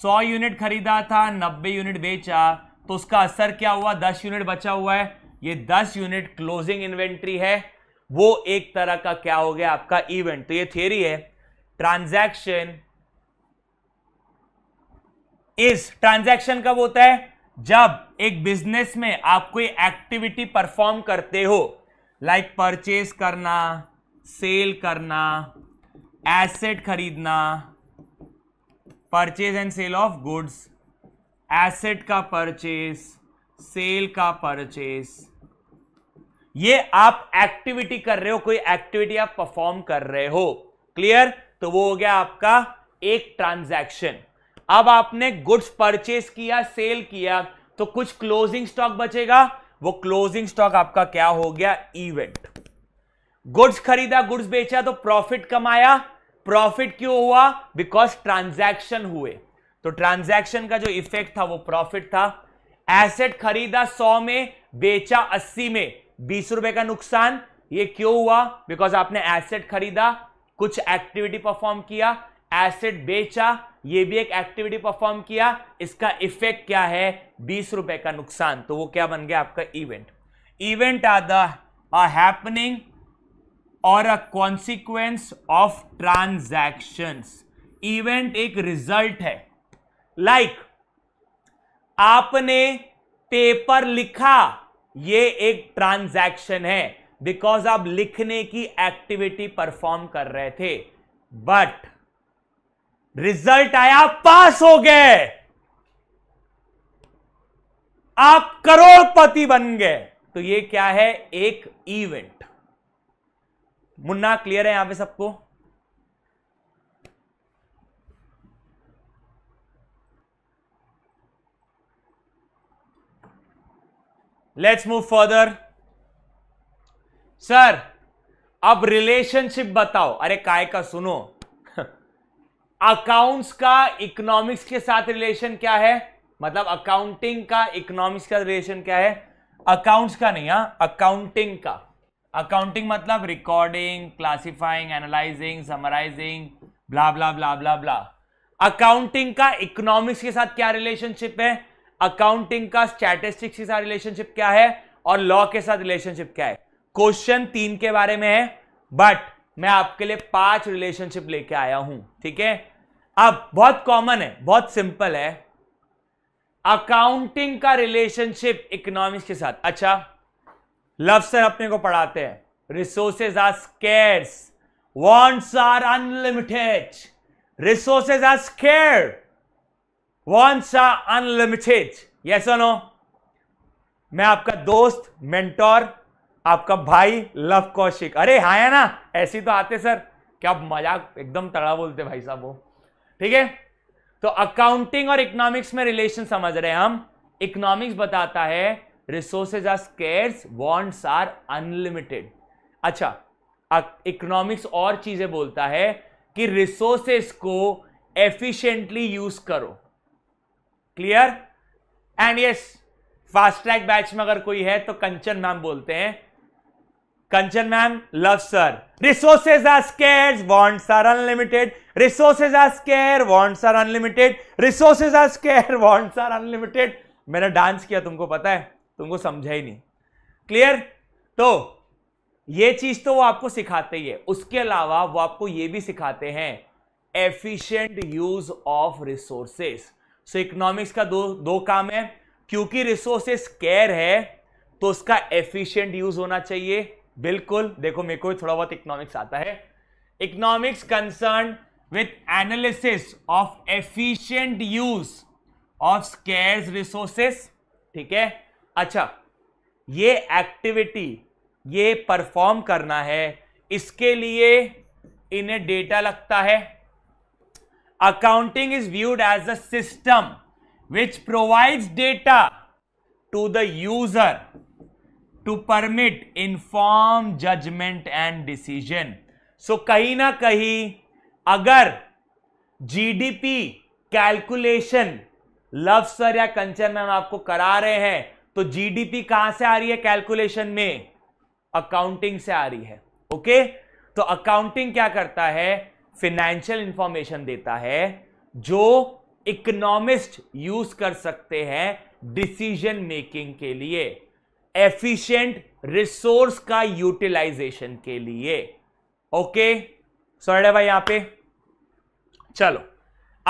100 यूनिट खरीदा था 90 यूनिट बेचा तो उसका असर क्या हुआ 10 यूनिट बचा हुआ है ये 10 यूनिट क्लोजिंग इन्वेंट्री है वो एक तरह का क्या हो गया आपका इवेंट तो ये थियरी है ट्रांजैक्शन इस ट्रांजैक्शन कब होता है जब एक बिजनेस में आप कोई एक्टिविटी परफॉर्म करते हो लाइक परचेस परचेज करना सेल करना एसेट खरीदना purchase and sale of goods asset का परचेज सेल का परचेज ये आप एक्टिविटी कर रहे हो कोई एक्टिविटी आप परफॉर्म कर रहे हो क्लियर तो वो हो गया आपका एक ट्रांजैक्शन अब आपने गुड्स परचेज किया सेल किया तो कुछ क्लोजिंग स्टॉक बचेगा वो क्लोजिंग स्टॉक आपका क्या हो गया इवेंट गुड्स खरीदा गुड्स बेचा तो प्रॉफिट कमाया प्रॉफिट क्यों हुआ बिकॉज ट्रांजैक्शन हुए तो ट्रांजैक्शन का जो इफेक्ट था वो प्रॉफिट था एसेट खरीदा सौ में बेचा अस्सी में बीस रुपए का नुकसान ये क्यों हुआ बिकॉज आपने एसेट खरीदा कुछ एक्टिविटी परफॉर्म किया एसेट बेचा ये भी एक एक्टिविटी परफॉर्म किया इसका इफेक्ट क्या है बीस रुपए का नुकसान तो वो क्या बन गया आपका event event are happening happening और a consequence of transactions event एक रिजल्ट है लाइक like, आपने पेपर लिखा ये एक ट्रांजैक्शन है बिकॉज आप लिखने की एक्टिविटी परफॉर्म कर रहे थे बट रिजल्ट आया पास हो गए आप करोड़पति बन गए तो ये क्या है एक इवेंट मुन्ना क्लियर है यहां पे सबको लेट्स मूव फर्दर सर अब रिलेशनशिप बताओ अरे काय का सुनो अकाउंट्स का इकोनॉमिक्स के साथ रिलेशन क्या है मतलब अकाउंटिंग का इकोनॉमिक्स का रिलेशन क्या है अकाउंट्स का नहीं हाँ अकाउंटिंग का अकाउंटिंग मतलब recording classifying analysing summarising blah blah blah blah blah accounting का इकोनॉमिक्स के साथ क्या रिलेशनशिप है अकाउंटिंग का स्टैटिस्टिक्स के साथ रिलेशनशिप क्या है और लॉ के साथ रिलेशनशिप क्या है क्वेश्चन तीन के बारे में है बट मैं आपके लिए पांच रिलेशनशिप लेके आया हूं ठीक है अब बहुत कॉमन है बहुत सिंपल है अकाउंटिंग का रिलेशनशिप इकोनॉमिक्स के साथ अच्छा लव सर अपने को पढ़ाते हैं resources are scarce wants are unlimited resources are scarce wants are unlimited ये सुनो मैं आपका दोस्त मेंटोर आपका भाई लव कौशिक अरे हाँ है ना ऐसी तो आते सर क्या मजाक एकदम तड़ा बोलते भाई साहब वो ठीक है तो अकाउंटिंग और इकोनॉमिक्स में रिलेशन समझ रहे हैं हम इकोनॉमिक्स बताता है resources are scarce wants are unlimited अच्छा इकोनॉमिक्स और चीजें बोलता है कि रिसोर्सेस को एफिशिएंटली यूज करो clear and yes fast track batch में अगर कोई है तो कंचन मैम बोलते हैं Kanchan ma'am Luv sir resources are scarce wants are unlimited resources are scarce wants are unlimited resources are scarce wants are unlimited मैंने डांस किया तुमको पता है तुमको समझा ही नहीं क्लियर तो ये चीज तो वो आपको सिखाते ही है उसके अलावा वो आपको ये भी सिखाते हैं efficient use of resources so economics का दो दो काम है क्योंकि रिसोर्सेस केयर है तो उसका एफिशिएंट यूज होना चाहिए बिल्कुल देखो मेरे को थोड़ा बहुत इकोनॉमिक्स आता है economics concern with analysis of efficient use of scarce resources ठीक है अच्छा ये एक्टिविटी ये परफॉर्म करना है इसके लिए इन्हें डेटा लगता है accounting is viewed as a system which provide data to the user to permit inform judgement and decision so कहीं ना कहीं अगर G D P calculation Luv sir या कंचन मैम आपको करा रहे हैं तो जीडीपी कहां से आ रही है कैलकुलेशन में अकाउंटिंग से आ रही है ओके तो अकाउंटिंग क्या करता है फिनेंशियल इंफॉर्मेशन देता है जो इकोनॉमिस्ट यूज कर सकते हैं डिसीजन मेकिंग के लिए एफिशिएंट रिसोर्स का यूटिलाइजेशन के लिए ओके सॉरी भाई यहां पे चलो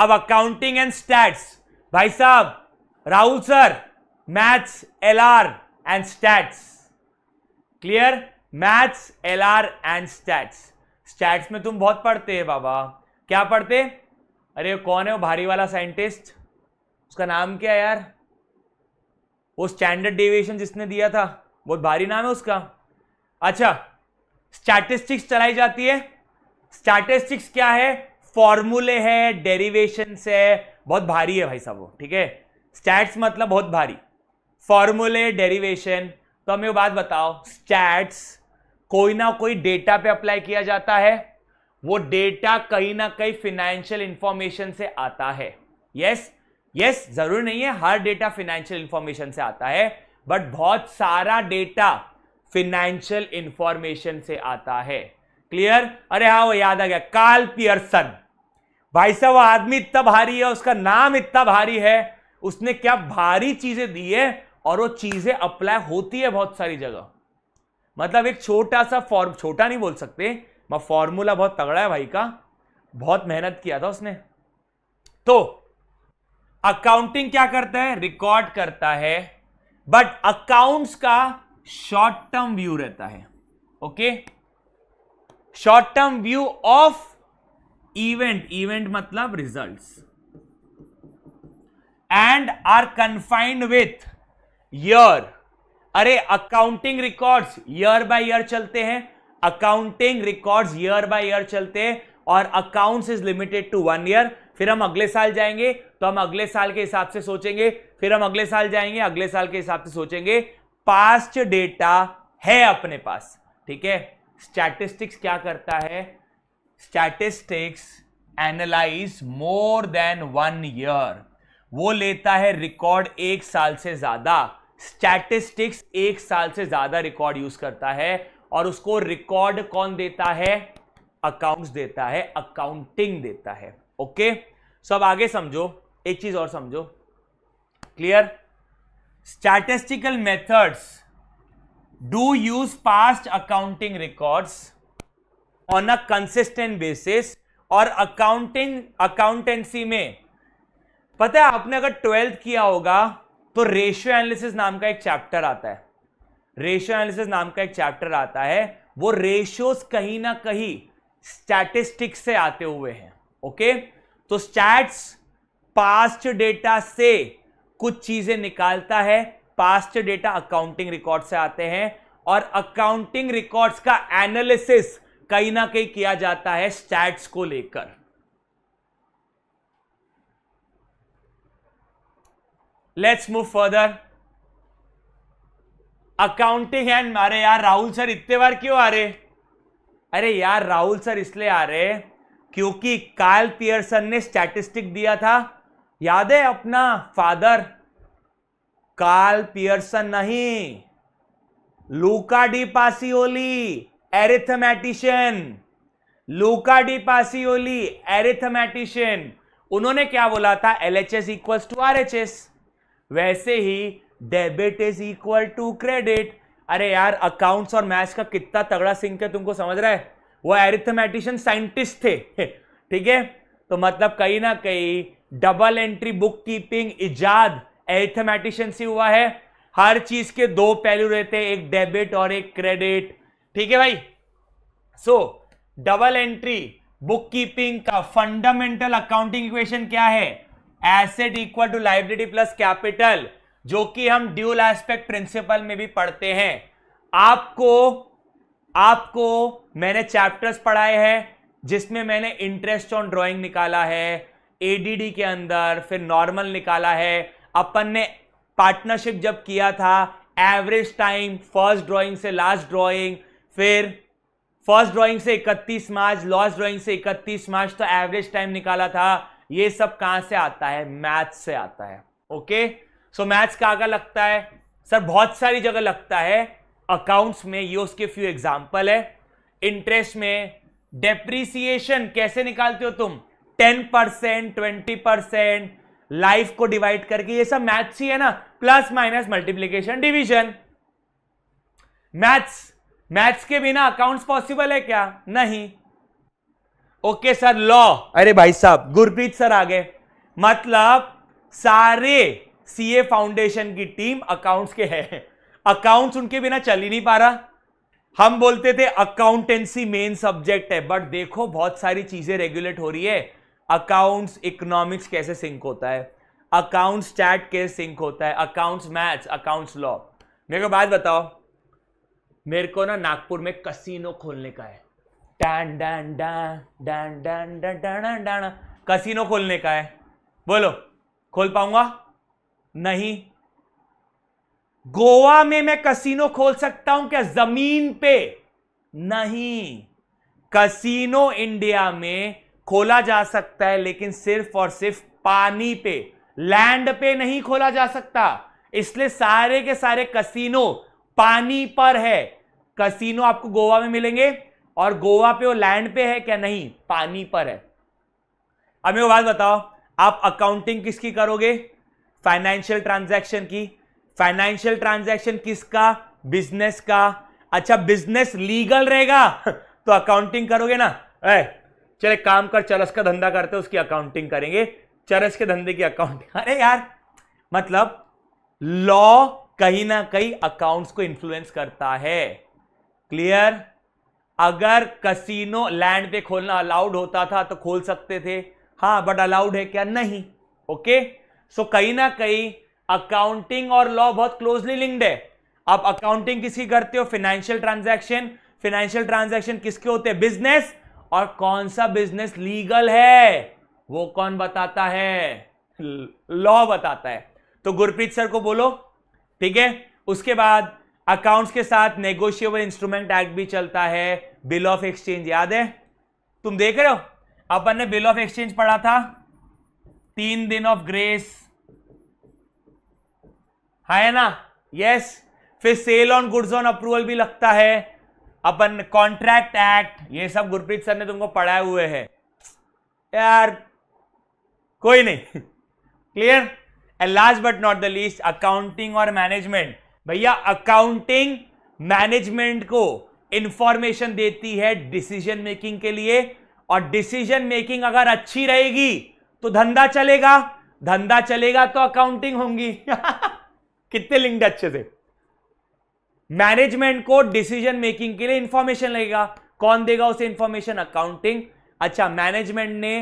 अब अकाउंटिंग एंड स्टैट्स भाई साहब Rahul sir maths L R and stats clear maths L R and stats stats में तुम बहुत पढ़ते हैं बाबा क्या पढ़ते अरे कौन है वो भारी वाला साइंटिस्ट उसका नाम क्या है यार वो स्टैंडर्ड डेविएशन जिसने दिया था बहुत भारी नाम है उसका अच्छा स्टैटिस्टिक्स चलाई जाती है स्टैटिस्टिक्स क्या है फॉर्मूले है डेरिवेशन है बहुत भारी है भाई साहब वो ठीक है स्टैट्स मतलब बहुत भारी फॉर्मूले डेरिवेशन तो हमें बात बताओ स्टैट्स कोई ना कोई डेटा पे अप्लाई किया जाता है वो डेटा कहीं ना कहीं फिनेंशियल इंफॉर्मेशन से आता है यस यस जरूर नहीं है हर डेटा फिनेंशियल इंफॉर्मेशन से आता है बट बहुत सारा डेटा फिनेंशियल इंफॉर्मेशन से आता है क्लियर अरे हाँ वो याद आ गया काल पियर्सन भाई साहब वो आदमी इतना भारी है उसका नाम इतना भारी है उसने क्या भारी चीजें दी है और वो चीजें अप्लाई होती है बहुत सारी जगह मतलब एक छोटा सा फॉर्म छोटा नहीं बोल सकते मैं फॉर्मूला बहुत तगड़ा है भाई का बहुत मेहनत किया था उसने तो अकाउंटिंग क्या करता है रिकॉर्ड करता है बट अकाउंट्स का शॉर्ट टर्म व्यू रहता है okay short term view of event event मतलब results and are confined with year अरे accounting records year by year चलते हैं accounting records year by year चलते हैं और accounts is limited to one year फिर हम अगले साल जाएंगे तो हम अगले साल के हिसाब से सोचेंगे फिर हम अगले साल जाएंगे अगले साल के हिसाब से सोचेंगे पास्ट डेटा है अपने पास ठीक है स्टैटिस्टिक्स क्या करता है statistics analyse more than one year वो लेता है रिकॉर्ड एक साल से ज्यादा स्टैटिस्टिक्स एक साल से ज्यादा रिकॉर्ड यूज करता है और उसको रिकॉर्ड कौन देता है अकाउंट्स देता है अकाउंटिंग देता है ओके सो अब आगे समझो एक चीज और समझो clear statistical methods do use past accounting records on a consistent basis और अकाउंटिंग अकाउंटेंसी में पता है आपने अगर ट्वेल्थ किया होगा तो रेशियो एनालिसिस नाम का एक चैप्टर आता है रेशियो एनालिसिस नाम का एक चैप्टर आता है वो रेशियोज कहीं ना कहीं स्टैटिस्टिक्स से आते हुए हैं ओके तो स्टैट्स पास्ट डेटा से कुछ चीजें निकालता है पास्ट डेटा अकाउंटिंग रिकॉर्ड से आते हैं और अकाउंटिंग रिकॉर्ड्स का एनालिसिस कहीं ना कहीं किया जाता है स्टैट्स को लेकर let's move further accounting and अरे यार राहुल सर इतने बार क्यों आ रहे अरे यार राहुल सर इसलिए आ रहे क्योंकि कार्ल पियर्सन ने स्टैटिस्टिक दिया था याद है अपना फादर कार्ल पियर्सन नहीं लूका डी पासिओली एरिथमेटिशियन लूका डी पासिओली एरिथमेटिशियन उन्होंने क्या बोला था L H S equals to R H S वैसे ही debit is equal to credit अरे यार अकाउंट्स और मैथ्स का कितना तगड़ा सिंक है तुमको समझ रहा है वो एरिथमेटिशियन साइंटिस्ट थे ठीक है तो मतलब कहीं ना कहीं डबल एंट्री बुक कीपिंग इजाद एरिथमेटिशियन से हुआ है हर चीज के दो पहलू रहते हैं एक डेबिट और एक क्रेडिट ठीक है भाई so double entry book keeping का फंडामेंटल अकाउंटिंग इक्वेशन क्या है asset equal to library plus capital जो कि हम ड्यूल एस्पेक्ट प्रिंसिपल में भी पढ़ते हैं आपको आपको मैंने चैप्टर्स पढ़ाए हैं जिसमें मैंने इंटरेस्ट ऑन ड्राइंग निकाला है एडीडी के अंदर फिर नॉर्मल निकाला है अपन ने पार्टनरशिप जब किया था एवरेज टाइम फर्स्ट ड्राइंग से लास्ट ड्राइंग फिर फर्स्ट ड्राइंग से 31 मार्च लास्ट ड्राइंग से 31 मार्च तो एवरेज टाइम निकाला था ये सब कहां से आता है मैथ से आता है ओके सो मैथ्स का आगे लगता है सर बहुत सारी जगह लगता है अकाउंट्स में ये उसके फ्यू एग्जाम्पल है इंटरेस्ट में डेप्रीसिएशन कैसे निकालते हो तुम ten percent twenty percent life को डिवाइड करके ये सब मैथ्स ही है ना plus minus multiplication division maths maths के बिना अकाउंट्स पॉसिबल है क्या नहीं ओके सर लॉ अरे भाई साहब गुरप्रीत सर आ गए मतलब सारे सीए फाउंडेशन की टीम अकाउंट्स के है अकाउंट्स उनके बिना चल ही नहीं पा रहा हम बोलते थे अकाउंटेंसी मेन सब्जेक्ट है बट देखो बहुत सारी चीजें रेगुलेट हो रही है अकाउंट्स इकोनॉमिक्स कैसे सिंक होता है अकाउंट्स चैट कैसे सिंक होता है अकाउंट्स मैथ्स अकाउंट्स लॉ मेरे को बात बताओ मेरे को ना नागपुर में कसिनो खोलने का है डन डैन डैन डैन डैन डैन डैन डैन कसिनो खोलने का है बोलो खोल पाऊंगा नहीं गोवा में मैं कसिनो खोल सकता हूं क्या जमीन पे नहीं कसिनो इंडिया में खोला जा सकता है लेकिन सिर्फ और सिर्फ पानी पे लैंड पे नहीं खोला जा सकता इसलिए सारे के सारे कसिनो पानी पर है कसिनो आपको गोवा में मिलेंगे और गोवा पे वो लैंड पे है क्या नहीं पानी पर है अब मेरे बात बताओ आप अकाउंटिंग किसकी करोगे फाइनेंशियल ट्रांजैक्शन की फाइनेंशियल ट्रांजैक्शन किसका बिजनेस का अच्छा बिजनेस लीगल रहेगा तो अकाउंटिंग करोगे ना चल चले काम कर चरस का धंधा करते हो उसकी अकाउंटिंग करेंगे चरस के धंधे की अकाउंटिंग अरे यार मतलब लॉ कहीं ना कहीं अकाउंट्स को इन्फ्लुएंस करता है क्लियर अगर कसिनो लैंड पे खोलना अलाउड होता था तो खोल सकते थे हाँ बट अलाउड है क्या नहीं ओके सो कहीं ना कहीं अकाउंटिंग और लॉ बहुत क्लोजली लिंक्ड है आप अकाउंटिंग किसकी करते हो फिनेंशियल ट्रांजैक्शन फाइनेंशियल ट्रांजैक्शन किसके होते हैं बिजनेस और कौन सा बिजनेस लीगल है वो कौन बताता है लॉ बताता है तो गुरप्रीत सर को बोलो ठीक है उसके बाद अकाउंट्स के साथ नेगोशिएबल इंस्ट्रूमेंट एक्ट भी चलता है बिल ऑफ एक्सचेंज याद है तुम देख रहे हो अपन ने बिल ऑफ एक्सचेंज पढ़ा था तीन दिन ऑफ ग्रेस है ना यस फिर sale on goods on approval भी लगता है अपन कॉन्ट्रैक्ट एक्ट ये सब गुरप्रीत सर ने तुमको पढ़ाए हुए हैं यार कोई नहीं clear and last but not the least accounting और मैनेजमेंट भैया अकाउंटिंग मैनेजमेंट को इंफॉर्मेशन देती है डिसीजन मेकिंग के लिए और डिसीजन मेकिंग अगर अच्छी रहेगी तो धंधा चलेगा धंधा चलेगा तो अकाउंटिंग होंगी कितने लिंक्ड अच्छे से मैनेजमेंट को डिसीजन मेकिंग के लिए इंफॉर्मेशन लगेगा कौन देगा उसे इंफॉर्मेशन अकाउंटिंग अच्छा मैनेजमेंट ने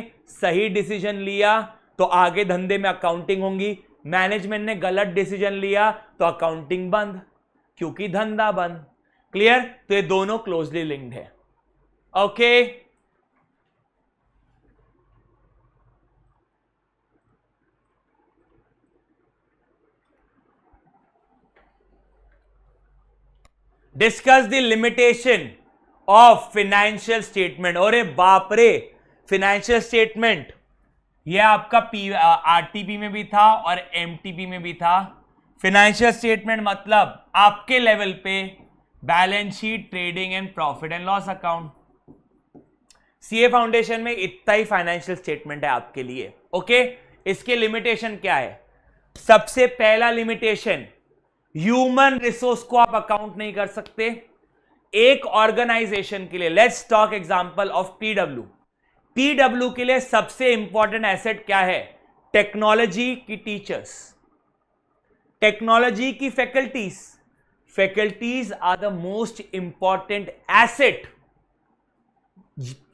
सही डिसीजन लिया तो आगे धंधे में अकाउंटिंग होंगी मैनेजमेंट ने गलत डिसीजन लिया तो अकाउंटिंग बंद क्योंकि धंधा बंद क्लियर तो ये दोनों क्लोजली लिंक्ड है okay discuss the limitation of financial statement और बाप रे फिनेंशियल स्टेटमेंट ये आपका पी आरटीपी में भी था और एमटीपी में भी था फिनेंशियल स्टेटमेंट मतलब आपके लेवल पे balance sheet trading and profit and loss account CA foundation में इतना ही फाइनेंशियल स्टेटमेंट है आपके लिए ओके इसके लिमिटेशन क्या है सबसे पहला लिमिटेशन ह्यूमन रिसोर्स को आप अकाउंट नहीं कर सकते एक ऑर्गेनाइजेशन के लिए let's talk example of PW PW के लिए सबसे इंपॉर्टेंट एसेट क्या है टेक्नोलॉजी की टीचर्स टेक्नोलॉजी की faculties faculties are the most important asset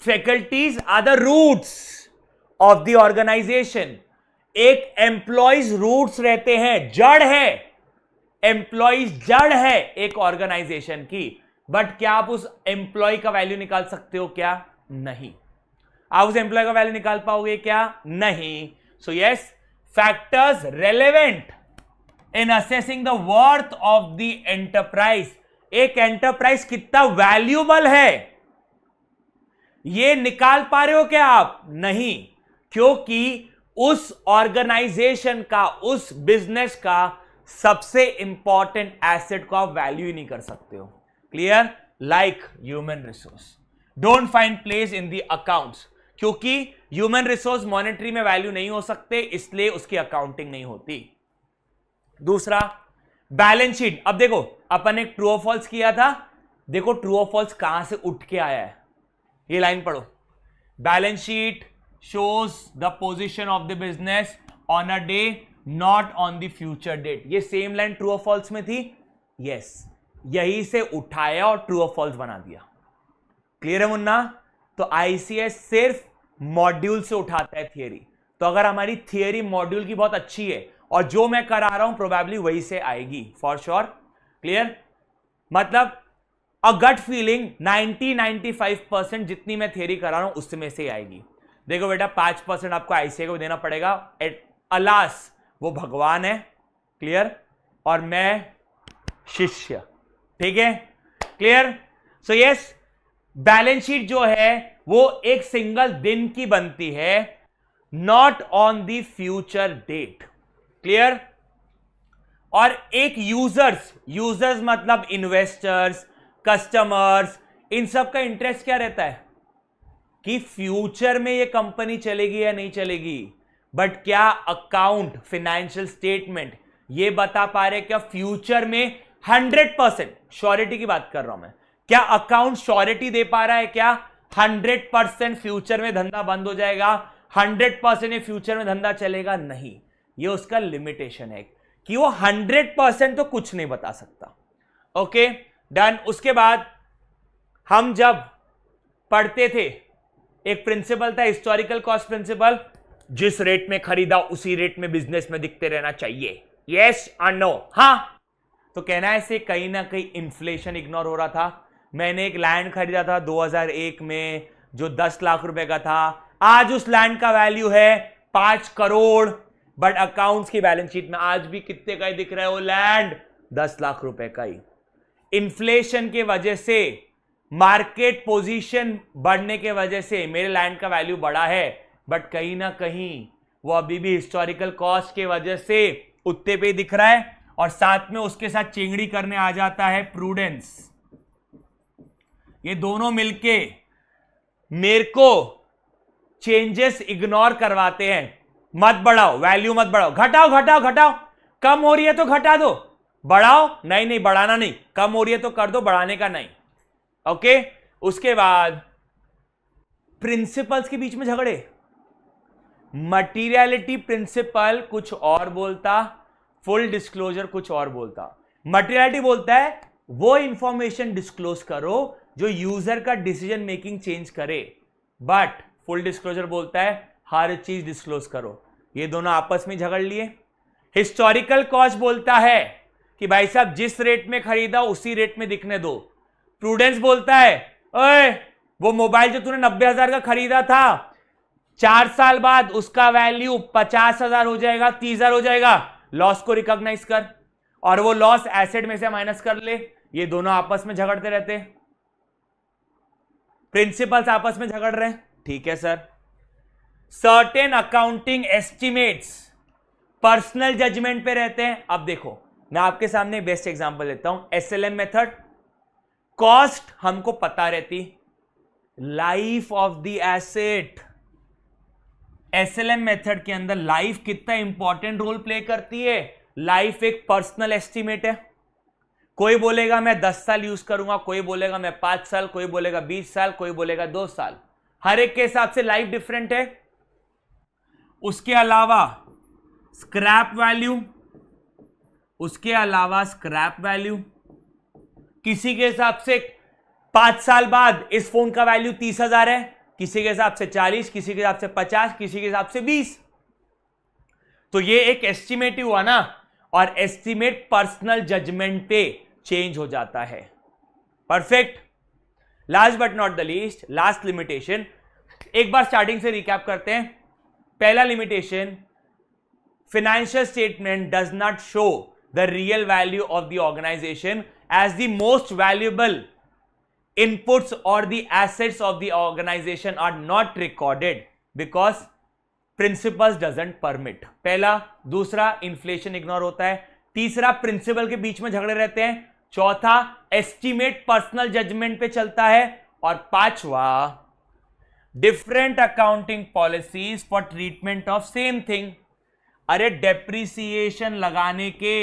faculties are the roots of the organisation एक एम्प्लॉयज रूट्स रहते हैं जड़ है एम्प्लॉयज जड़ है एक ऑर्गेनाइजेशन की बट क्या आप उस एम्प्लॉय का वैल्यू निकाल सकते हो क्या नहीं आप उस एम्प्लॉय का वैल्यू निकाल पाओगे क्या नहीं so yes factors relevant in assessing the worth of the enterprise एक एंटरप्राइज कितना वैल्यूबल है ये निकाल पा रहे हो क्या आप नहीं क्योंकि उस ऑर्गेनाइजेशन का उस बिजनेस का सबसे इंपॉर्टेंट एसेट को आप वैल्यू ही नहीं कर सकते हो clear like human resource don't find place in the accounts क्योंकि ह्यूमन रिसोर्स मॉनेटरी में वैल्यू नहीं हो सकते इसलिए उसकी अकाउंटिंग नहीं होती दूसरा बैलेंस शीट अब देखो अपन ने ट्रू ऑफ फॉल्स किया था देखो ट्रू ऑफ फॉल्स कहां से उठ के आया है ये लाइन पढ़ो balance sheet shows the position of the business on a day not on the future date ये same line true of false में थी यस yes. यही से उठाया और ट्रू ऑफ फॉल्स बना दिया क्लियर है मुन्ना तो आईसीएस सिर्फ मॉड्यूल से उठाता है थियरी तो अगर हमारी थियरी मॉड्यूल की बहुत अच्छी है और जो मैं करा रहा हूं प्रोबेबली वही से आएगी फॉर श्योर क्लियर मतलब अ गट फीलिंग 90 95 परसेंट जितनी मैं थेरी करा रहा हूं उसमें से आएगी देखो बेटा पांच परसेंट आपको आईसीए को देना पड़ेगा एट अलास वो भगवान है क्लियर और मैं शिष्य ठीक है clear so yes balance sheet जो है वो एक सिंगल दिन की बनती है not on the future date clear और एक यूजर्स यूजर्स मतलब इन्वेस्टर्स कस्टमर्स इन सब का इंटरेस्ट क्या रहता है कि फ्यूचर में ये कंपनी चलेगी या नहीं चलेगी बट क्या अकाउंट फिनेंशियल स्टेटमेंट ये बता पा रहे क्या फ्यूचर में हंड्रेड परसेंट श्योरिटी की बात कर रहा हूं मैं क्या अकाउंट श्योरिटी दे पा रहा है क्या हंड्रेड परसेंट फ्यूचर में धंधा बंद हो जाएगा हंड्रेड परसेंट फ्यूचर में धंधा चलेगा नहीं ये उसका लिमिटेशन है कि वो हंड्रेड परसेंट तो कुछ नहीं बता सकता ओके डन उसके बाद हम जब पढ़ते थे एक प्रिंसिपल था हिस्टोरिकल कॉस्ट प्रिंसिपल जिस रेट में खरीदा उसी रेट में बिजनेस में दिखते रहना चाहिए यस और नो हा तो कहना है से कहीं ना कहीं इन्फ्लेशन इग्नोर हो रहा था मैंने एक लैंड खरीदा था 2001 में जो 10 लाख रुपए का था आज उस लैंड का वैल्यू है पांच करोड़ बट अकाउंट्स की बैलेंस शीट में आज भी कितने का ही दिख रहा है वो लैंड दस लाख रुपए का ही इन्फ्लेशन के वजह से मार्केट पोजीशन बढ़ने के वजह से मेरे लैंड का वैल्यू बढ़ा है बट कहीं ना कहीं वो अभी भी हिस्टोरिकल कॉस्ट के वजह से उत्ते पे दिख रहा है और साथ में उसके साथ चिंगड़ी करने आ जाता है प्रूडेंस ये दोनों मिलके मेरे को चेंजेस इग्नोर करवाते हैं मत बढ़ाओ वैल्यू मत बढ़ाओ घटाओ घटाओ घटाओ कम हो रही है तो घटा दो बढ़ाओ नहीं नहीं बढ़ाना नहीं कम हो रही है तो कर दो बढ़ाने का नहीं ओके उसके बाद प्रिंसिपल्स के बीच में झगड़े मटीरियलिटी प्रिंसिपल कुछ और बोलता फुल डिस्क्लोजर कुछ और बोलता मटीरियलिटी बोलता है वो इंफॉर्मेशन डिस्क्लोज करो जो यूजर का डिसीजन मेकिंग चेंज करे बट फुल डिस्क्लोजर बोलता है हर चीज डिस्क्लोज करो ये दोनों आपस में झगड़ लिए हिस्टोरिकल कॉस्ट बोलता है कि भाई साहब जिस रेट में खरीदा उसी रेट में दिखने दो प्रूडेंस बोलता है ओए वो मोबाइल जो तूने नब्बे हजार का खरीदा था चार साल बाद उसका वैल्यू पचास हजार हो जाएगा तीस हजार हो जाएगा लॉस को रिकॉग्नाइज कर और वो लॉस एसेट में से माइनस कर ले ये दोनों आपस में झगड़ते रहते प्रिंसिपल्स आपस में झगड़ रहे ठीक है sir certain accounting estimates personal judgement पे रहते हैं अब देखो मैं आपके सामने बेस्ट एग्जांपल देता हूं S L M method cost हमको पता रहती life of the asset S L M method के अंदर लाइफ कितना इंपॉर्टेंट रोल प्ले करती है लाइफ एक पर्सनल एस्टिमेट है कोई बोलेगा मैं दस साल यूज करूंगा कोई बोलेगा मैं पांच साल कोई बोलेगा बीस साल कोई बोलेगा दो साल हर एक के हिसाब से लाइफ डिफरेंट है उसके अलावा स्क्रैप वैल्यू उसके अलावा स्क्रैप वैल्यू किसी के हिसाब से पांच साल बाद इस फोन का वैल्यू तीस हजार है किसी के हिसाब से चालीस किसी के हिसाब से पचास किसी के हिसाब से बीस तो ये एक एस्टिमेट ही हुआ ना और एस्टिमेट पर्सनल जजमेंट पे चेंज हो जाता है perfect last but not the least last limitation एक बार स्टार्टिंग से रिकैप करते हैं पहला limitation financial statement does not show the real value of the organisation as the most valuable inputs और the assets of the organisation are not recorded because principles doesn't permit पहला दूसरा inflation ignore होता है तीसरा principal के बीच में झगड़े रहते हैं चौथा एस्टिमेट पर्सनल जजमेंट पे चलता है और पांचवा different accounting policies for treatment of same thing अरे डेप्रिसिएशन लगाने के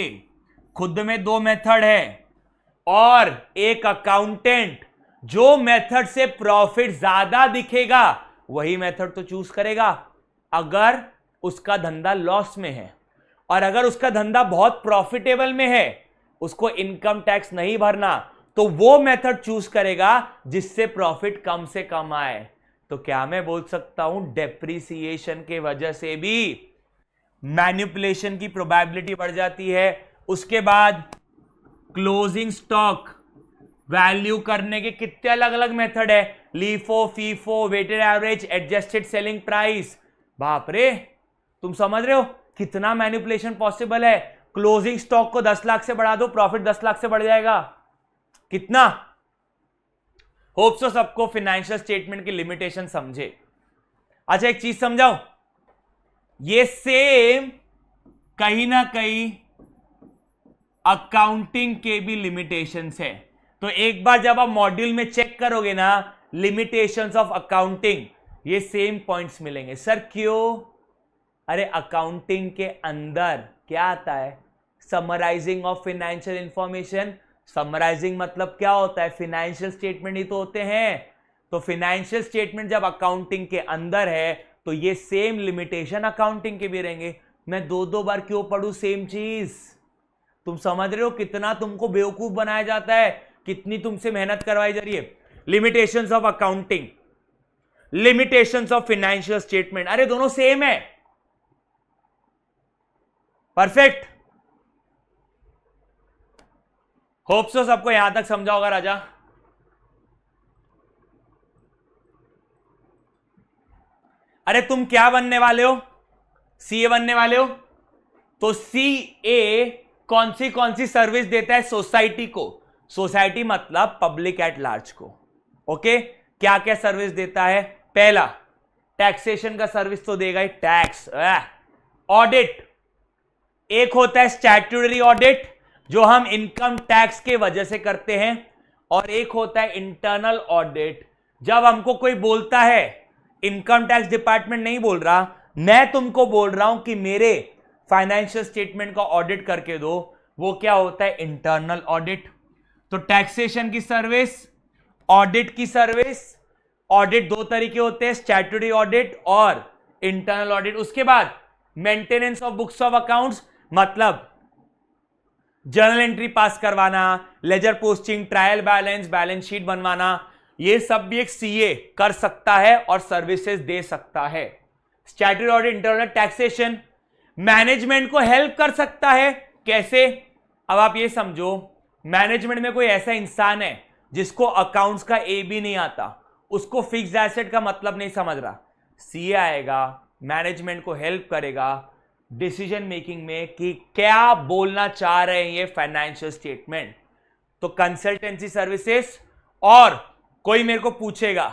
खुद में दो मेथड है और एक अकाउंटेंट जो मेथड से प्रॉफिट ज्यादा दिखेगा वही मेथड तो चूज करेगा अगर उसका धंधा लॉस में है और अगर उसका धंधा बहुत प्रॉफिटेबल में है उसको इनकम टैक्स नहीं भरना तो वो मेथड चूज करेगा जिससे प्रॉफिट कम से कम आए तो क्या मैं बोल सकता हूं डेप्रिसिएशन के वजह से भी मैन्युपुलेशन की प्रोबेबिलिटी बढ़ जाती है उसके बाद क्लोजिंग स्टॉक वैल्यू करने के कितने अलग अलग मेथड है LIFO FIFO weighted average adjusted selling price बाप रे तुम समझ रहे हो कितना मैन्युपुलेशन पॉसिबल है क्लोजिंग स्टॉक को 10 लाख से बढ़ा दो प्रॉफिट 10 लाख से बढ़ जाएगा कितना होप्सो तो सबको फिनेंशियल स्टेटमेंट की लिमिटेशन समझे अच्छा एक चीज समझाओ ये सेम कहीं ना कहीं अकाउंटिंग के भी लिमिटेशंस है तो एक बार जब आप मॉड्यूल में चेक करोगे ना लिमिटेशंस ऑफ अकाउंटिंग ये सेम पॉइंट्स मिलेंगे सर क्यों अरे अकाउंटिंग के अंदर क्या आता है summarising of financial information summarising मतलब क्या होता है फिनेंशियल स्टेटमेंट ही तो होते हैं तो फिनेंशियल स्टेटमेंट जब अकाउंटिंग के अंदर है तो ये सेम लिमिटेशन अकाउंटिंग के भी रहेंगे मैं दो दो बार क्यों पढ़ू सेम चीज तुम समझ रहे हो कितना तुमको बेवकूफ बनाया जाता है कितनी तुमसे मेहनत करवाई जा रही है limitation of accounting limitation of financial statement अरे दोनों सेम है परफेक्ट होप्स हो तो सबको यहां तक समझा होगा राजा अरे तुम क्या बनने वाले हो सी ए बनने वाले हो तो सी ए कौन सी कौन सी सर्विस देता है सोसाइटी को सोसाइटी मतलब पब्लिक एट लार्ज को ओके क्या क्या सर्विस देता है पहला टैक्सेशन का सर्विस तो देगा ही टैक्स ऑडिट एक होता है स्टैट्यूटरी ऑडिट जो हम इनकम टैक्स के वजह से करते हैं और एक होता है इंटरनल ऑडिट जब हमको कोई बोलता है इनकम टैक्स डिपार्टमेंट नहीं बोल रहा मैं तुमको बोल रहा हूं कि मेरे फाइनेंशियल स्टेटमेंट का ऑडिट करके दो वो क्या होता है इंटरनल ऑडिट तो टैक्सेशन की सर्विस ऑडिट की सर्विस ऑडिट दो तरीके होते हैं स्टैट्यूटरी ऑडिट और इंटरनल ऑडिट उसके बाद maintenance of books of accounts मतलब जर्नल एंट्री पास करवाना ledger posting trial balance balance sheet बनवाना ये सब भी एक सीए कर सकता है और सर्विसेज दे सकता है statute audit internal taxation management को हेल्प कर सकता है कैसे अब आप ये समझो मैनेजमेंट में कोई ऐसा इंसान है जिसको अकाउंट्स का ए भी नहीं आता उसको फिक्स एसेट का मतलब नहीं समझ रहा सीए आएगा मैनेजमेंट को हेल्प करेगा डिसीजन मेकिंग में कि क्या बोलना चाह रहे हैं ये फाइनेंशियल स्टेटमेंट तो कंसल्टेंसी सर्विसेज और कोई मेरे को पूछेगा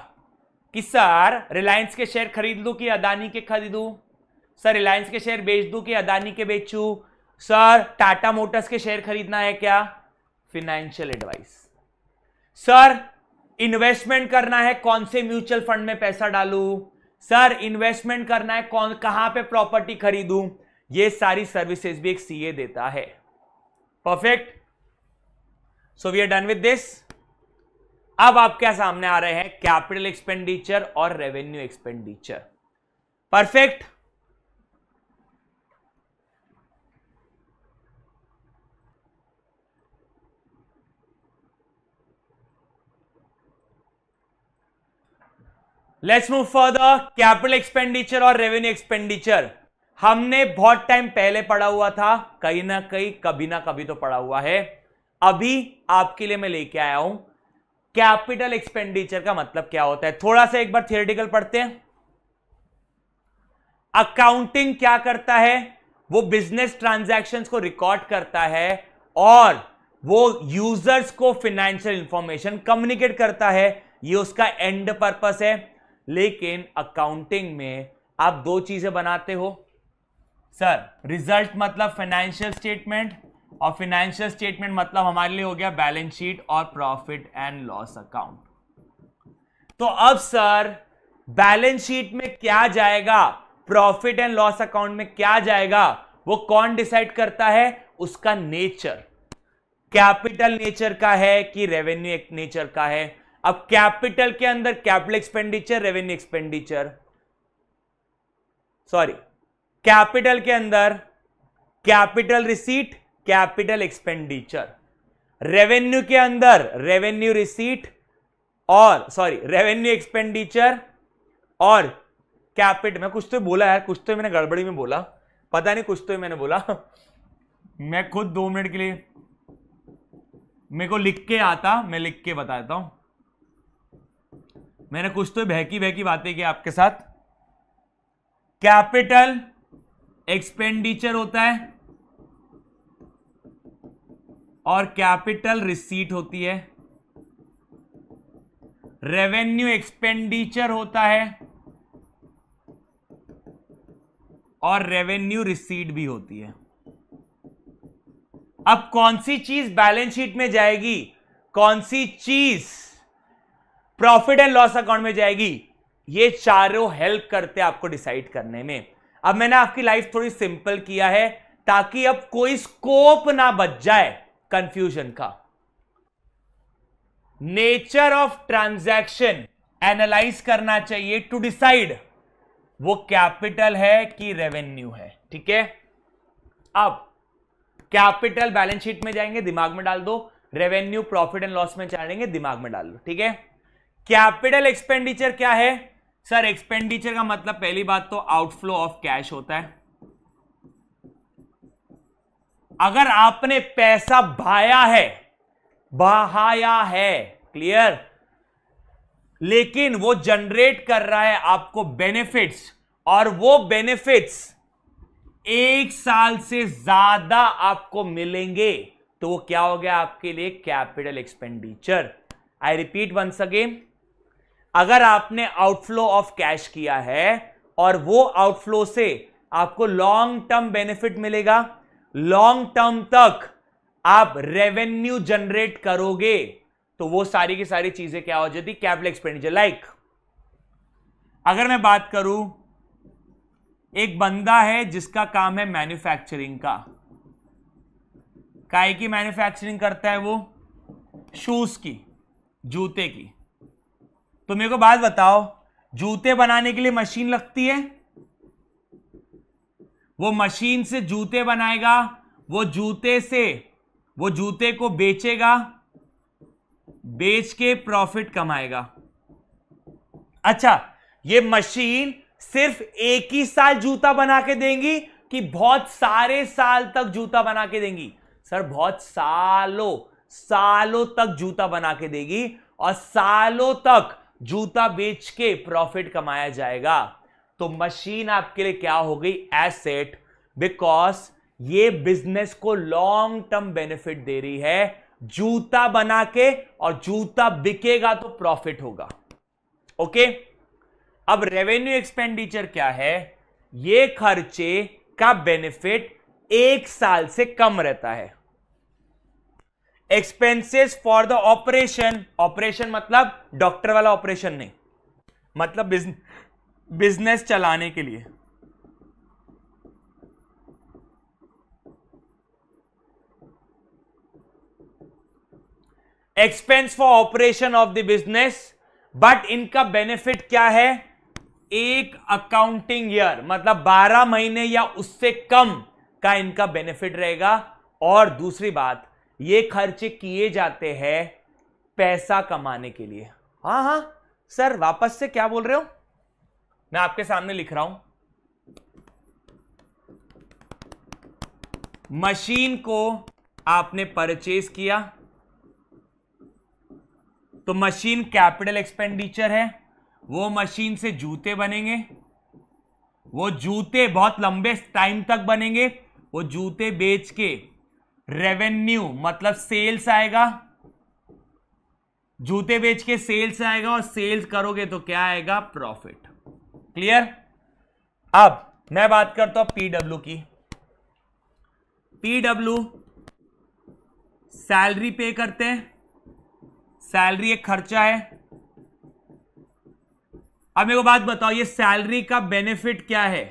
कि सर रिलायंस के शेयर खरीद लू कि अदानी के खरीदू सर रिलायंस के शेयर बेच दू कि अदानी के बेचू सर टाटा मोटर्स के शेयर खरीदना है क्या फिनेंशियल एडवाइस सर इन्वेस्टमेंट करना है कौन से म्यूचुअल फंड में पैसा डालू सर इन्वेस्टमेंट करना है कौन कहां पे प्रॉपर्टी खरीदूं ये सारी सर्विसेज भी एक सीए देता है perfect so we are done with this अब आपके सामने आ रहे हैं कैपिटल एक्सपेंडिचर और revenue expenditure perfect let's move for the capital expenditure और रेवेन्यू एक्सपेंडिचर हमने बहुत टाइम पहले पढ़ा हुआ था कहीं ना कहीं कभी ना कभी तो पढ़ा हुआ है अभी आपके लिए मैं लेके आया हूं कैपिटल एक्सपेंडिचर का मतलब क्या होता है थोड़ा सा एक बार थियोरिटिकल पढ़ते हैं अकाउंटिंग क्या करता है वो बिजनेस ट्रांजैक्शंस को रिकॉर्ड करता है और वो यूजर्स को फिनेंशियल इंफॉर्मेशन कम्युनिकेट करता है ये उसका एंड पर्पस है लेकिन अकाउंटिंग में आप दो चीजें बनाते हो सर रिजल्ट मतलब फाइनेंशियल स्टेटमेंट और फाइनेंशियल स्टेटमेंट मतलब हमारे लिए हो गया बैलेंस शीट और प्रॉफिट एंड लॉस अकाउंट तो अब सर बैलेंस शीट में क्या जाएगा प्रॉफिट एंड लॉस अकाउंट में क्या जाएगा वो कौन डिसाइड करता है उसका नेचर कैपिटल नेचर का है कि रेवेन्यू नेचर का है अब कैपिटल के अंदर capital expenditure revenue expenditure sorry capital के अंदर capital receipt capital expenditure revenue के अंदर रेवेन्यू रिसीट और सॉरी रेवेन्यू एक्सपेंडिचर और कैपिटल मैं कुछ तो बोला यार कुछ तो मैंने गड़बड़ी में बोला पता नहीं कुछ तो मैंने बोला मैं खुद दो मिनट के लिए मेरे को लिख के आता मैं लिख के बता देता हूं मैंने कुछ तो बहकी बहकी बातें की आपके साथ कैपिटल एक्सपेंडिचर होता है और कैपिटल रिसीट होती है रेवेन्यू एक्सपेंडिचर होता है और रेवेन्यू रिसीट भी होती है अब कौन सी चीज बैलेंस शीट में जाएगी कौन सी चीज प्रॉफिट एंड लॉस अकाउंट में जाएगी ये चारों हेल्प करते हैं आपको डिसाइड करने में अब मैंने आपकी लाइफ थोड़ी सिंपल किया है ताकि अब कोई स्कोप ना बच जाए कंफ्यूजन का नेचर ऑफ ट्रांजैक्शन एनालाइज करना चाहिए टू डिसाइड वो कैपिटल है कि रेवेन्यू है ठीक है अब कैपिटल बैलेंस शीट में जाएंगे दिमाग में डाल दो रेवेन्यू प्रॉफिट एंड लॉस में चढ़ेंगे दिमाग में डाल दो ठीक है कैपिटल एक्सपेंडिचर क्या है सर एक्सपेंडिचर का मतलब पहली बात तो आउटफ्लो ऑफ कैश होता है अगर आपने पैसा भाया है बहाया है क्लियर लेकिन वो जनरेट कर रहा है आपको बेनिफिट्स और वो बेनिफिट्स एक साल से ज्यादा आपको मिलेंगे तो वो क्या हो गया आपके लिए capital expenditure I repeat once again अगर आपने आउटफ्लो ऑफ कैश किया है और वो आउटफ्लो से आपको लॉन्ग टर्म बेनिफिट मिलेगा लॉन्ग टर्म तक आप रेवेन्यू जनरेट करोगे तो वो सारी की सारी चीजें क्या हो जाती कैपिटल एक्सपेंडिचर लाइक अगर मैं बात करूं एक बंदा है जिसका काम है मैन्युफैक्चरिंग का काय की मैन्युफैक्चरिंग करता है वो शूज की जूते की तो मेरे को बात बताओ जूते बनाने के लिए मशीन लगती है वो मशीन से जूते बनाएगा वो जूते से वो जूते को बेचेगा बेच के प्रॉफिट कमाएगा अच्छा ये मशीन सिर्फ एक ही साल जूता बना के देंगी कि बहुत सारे साल तक जूता बना के देंगी सर बहुत सालों सालों तक जूता बना के देगी और सालों तक जूता बेच के प्रॉफिट कमाया जाएगा तो मशीन आपके लिए क्या हो गई एसेट बिकॉज ये बिजनेस को लॉन्ग टर्म बेनिफिट दे रही है जूता बना के और जूता बिकेगा तो प्रॉफिट होगा ओके अब रेवेन्यू एक्सपेंडिचर क्या है ये खर्चे का बेनिफिट एक साल से कम रहता है expenses for the operation operation मतलब डॉक्टर वाला ऑपरेशन नहीं मतलब बिजनेस चलाने के लिए expense for operation of the business but इनका बेनिफिट क्या है एक अकाउंटिंग ईयर मतलब 12 महीने या उससे कम का इनका बेनिफिट रहेगा और दूसरी बात ये खर्चे किए जाते हैं पैसा कमाने के लिए हाँ हाँ सर वापस से क्या बोल रहे हो मैं आपके सामने लिख रहा हूं मशीन को आपने परचेज किया तो मशीन कैपिटल एक्सपेंडिचर है वो मशीन से जूते बनेंगे वो जूते बहुत लंबे टाइम तक बनेंगे वो जूते बेच के रेवेन्यू मतलब सेल्स आएगा जूते बेच के सेल्स आएगा और सेल्स करोगे तो क्या आएगा प्रॉफिट क्लियर अब मैं बात करता हूं पीडब्ल्यू की पीडब्ल्यू सैलरी पे करते हैं सैलरी एक खर्चा है अब मेरे को बात बताओ ये सैलरी का बेनिफिट क्या है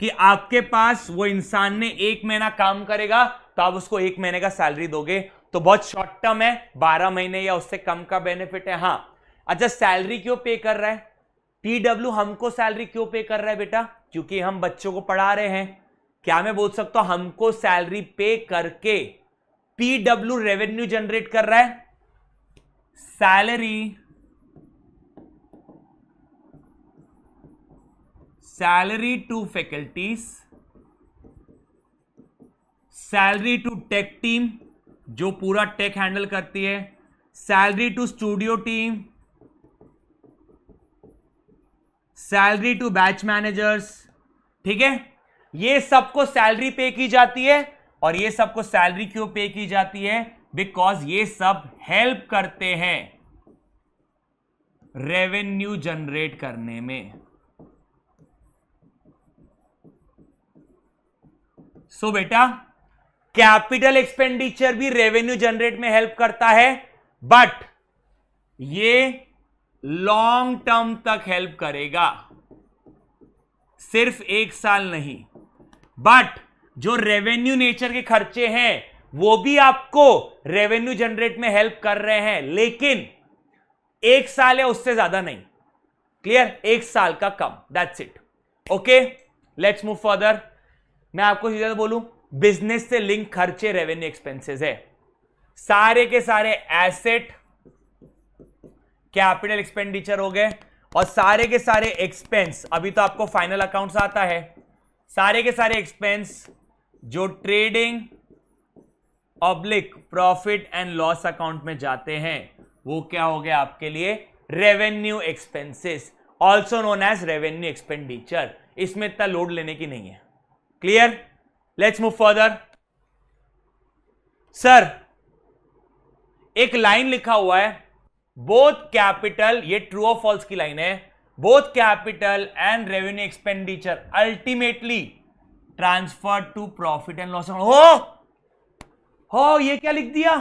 कि आपके पास वो इंसान ने एक महीना काम करेगा तो आप उसको एक महीने का सैलरी दोगे तो बहुत शॉर्ट टर्म है बारह महीने या उससे कम का बेनिफिट है हाँ अच्छा सैलरी क्यों पे कर रहा है टीडब्ल्यू हमको सैलरी क्यों पे कर रहा है बेटा क्योंकि हम बच्चों को पढ़ा रहे हैं क्या मैं बोल सकता हूं हमको सैलरी पे करके पीडब्ल्यू रेवेन्यू जनरेट कर रहा है salary salary to faculties salary to tech team जो पूरा टेक हैंडल करती है salary to studio team salary to batch managers ठीक है ये सबको सैलरी पे की जाती है और ये सबको सैलरी क्यों पे की जाती है बिकॉज ये सब हेल्प करते हैं रेवेन्यू जनरेट करने में सो बेटा कैपिटल एक्सपेंडिचर भी रेवेन्यू जनरेट में हेल्प करता है बट ये लॉन्ग टर्म तक हेल्प करेगा सिर्फ एक साल नहीं बट जो रेवेन्यू नेचर के खर्चे हैं वो भी आपको रेवेन्यू जनरेट में हेल्प कर रहे हैं लेकिन एक साल या उससे ज्यादा नहीं क्लियर एक साल का कम that's it okay let's move further मैं आपको सीधा बोलूं बिजनेस से लिंक खर्चे रेवेन्यू एक्सपेंसेस है सारे के सारे एसेट कैपिटल एक्सपेंडिचर हो गए और सारे के सारे एक्सपेंस अभी तो आपको फाइनल अकाउंट्स आता है सारे के सारे एक्सपेंस जो trading public profit and loss account में जाते हैं वो क्या हो गया आपके लिए revenue expenses also known as revenue expenditure इसमें इतना लोड लेने की नहीं है clear let's move further sir एक लाइन लिखा हुआ है बोथ कैपिटल ये ट्रू और फॉल्स की लाइन है both capital and revenue expenditure ultimately transfer to profit and loss हो हो ये क्या लिख दिया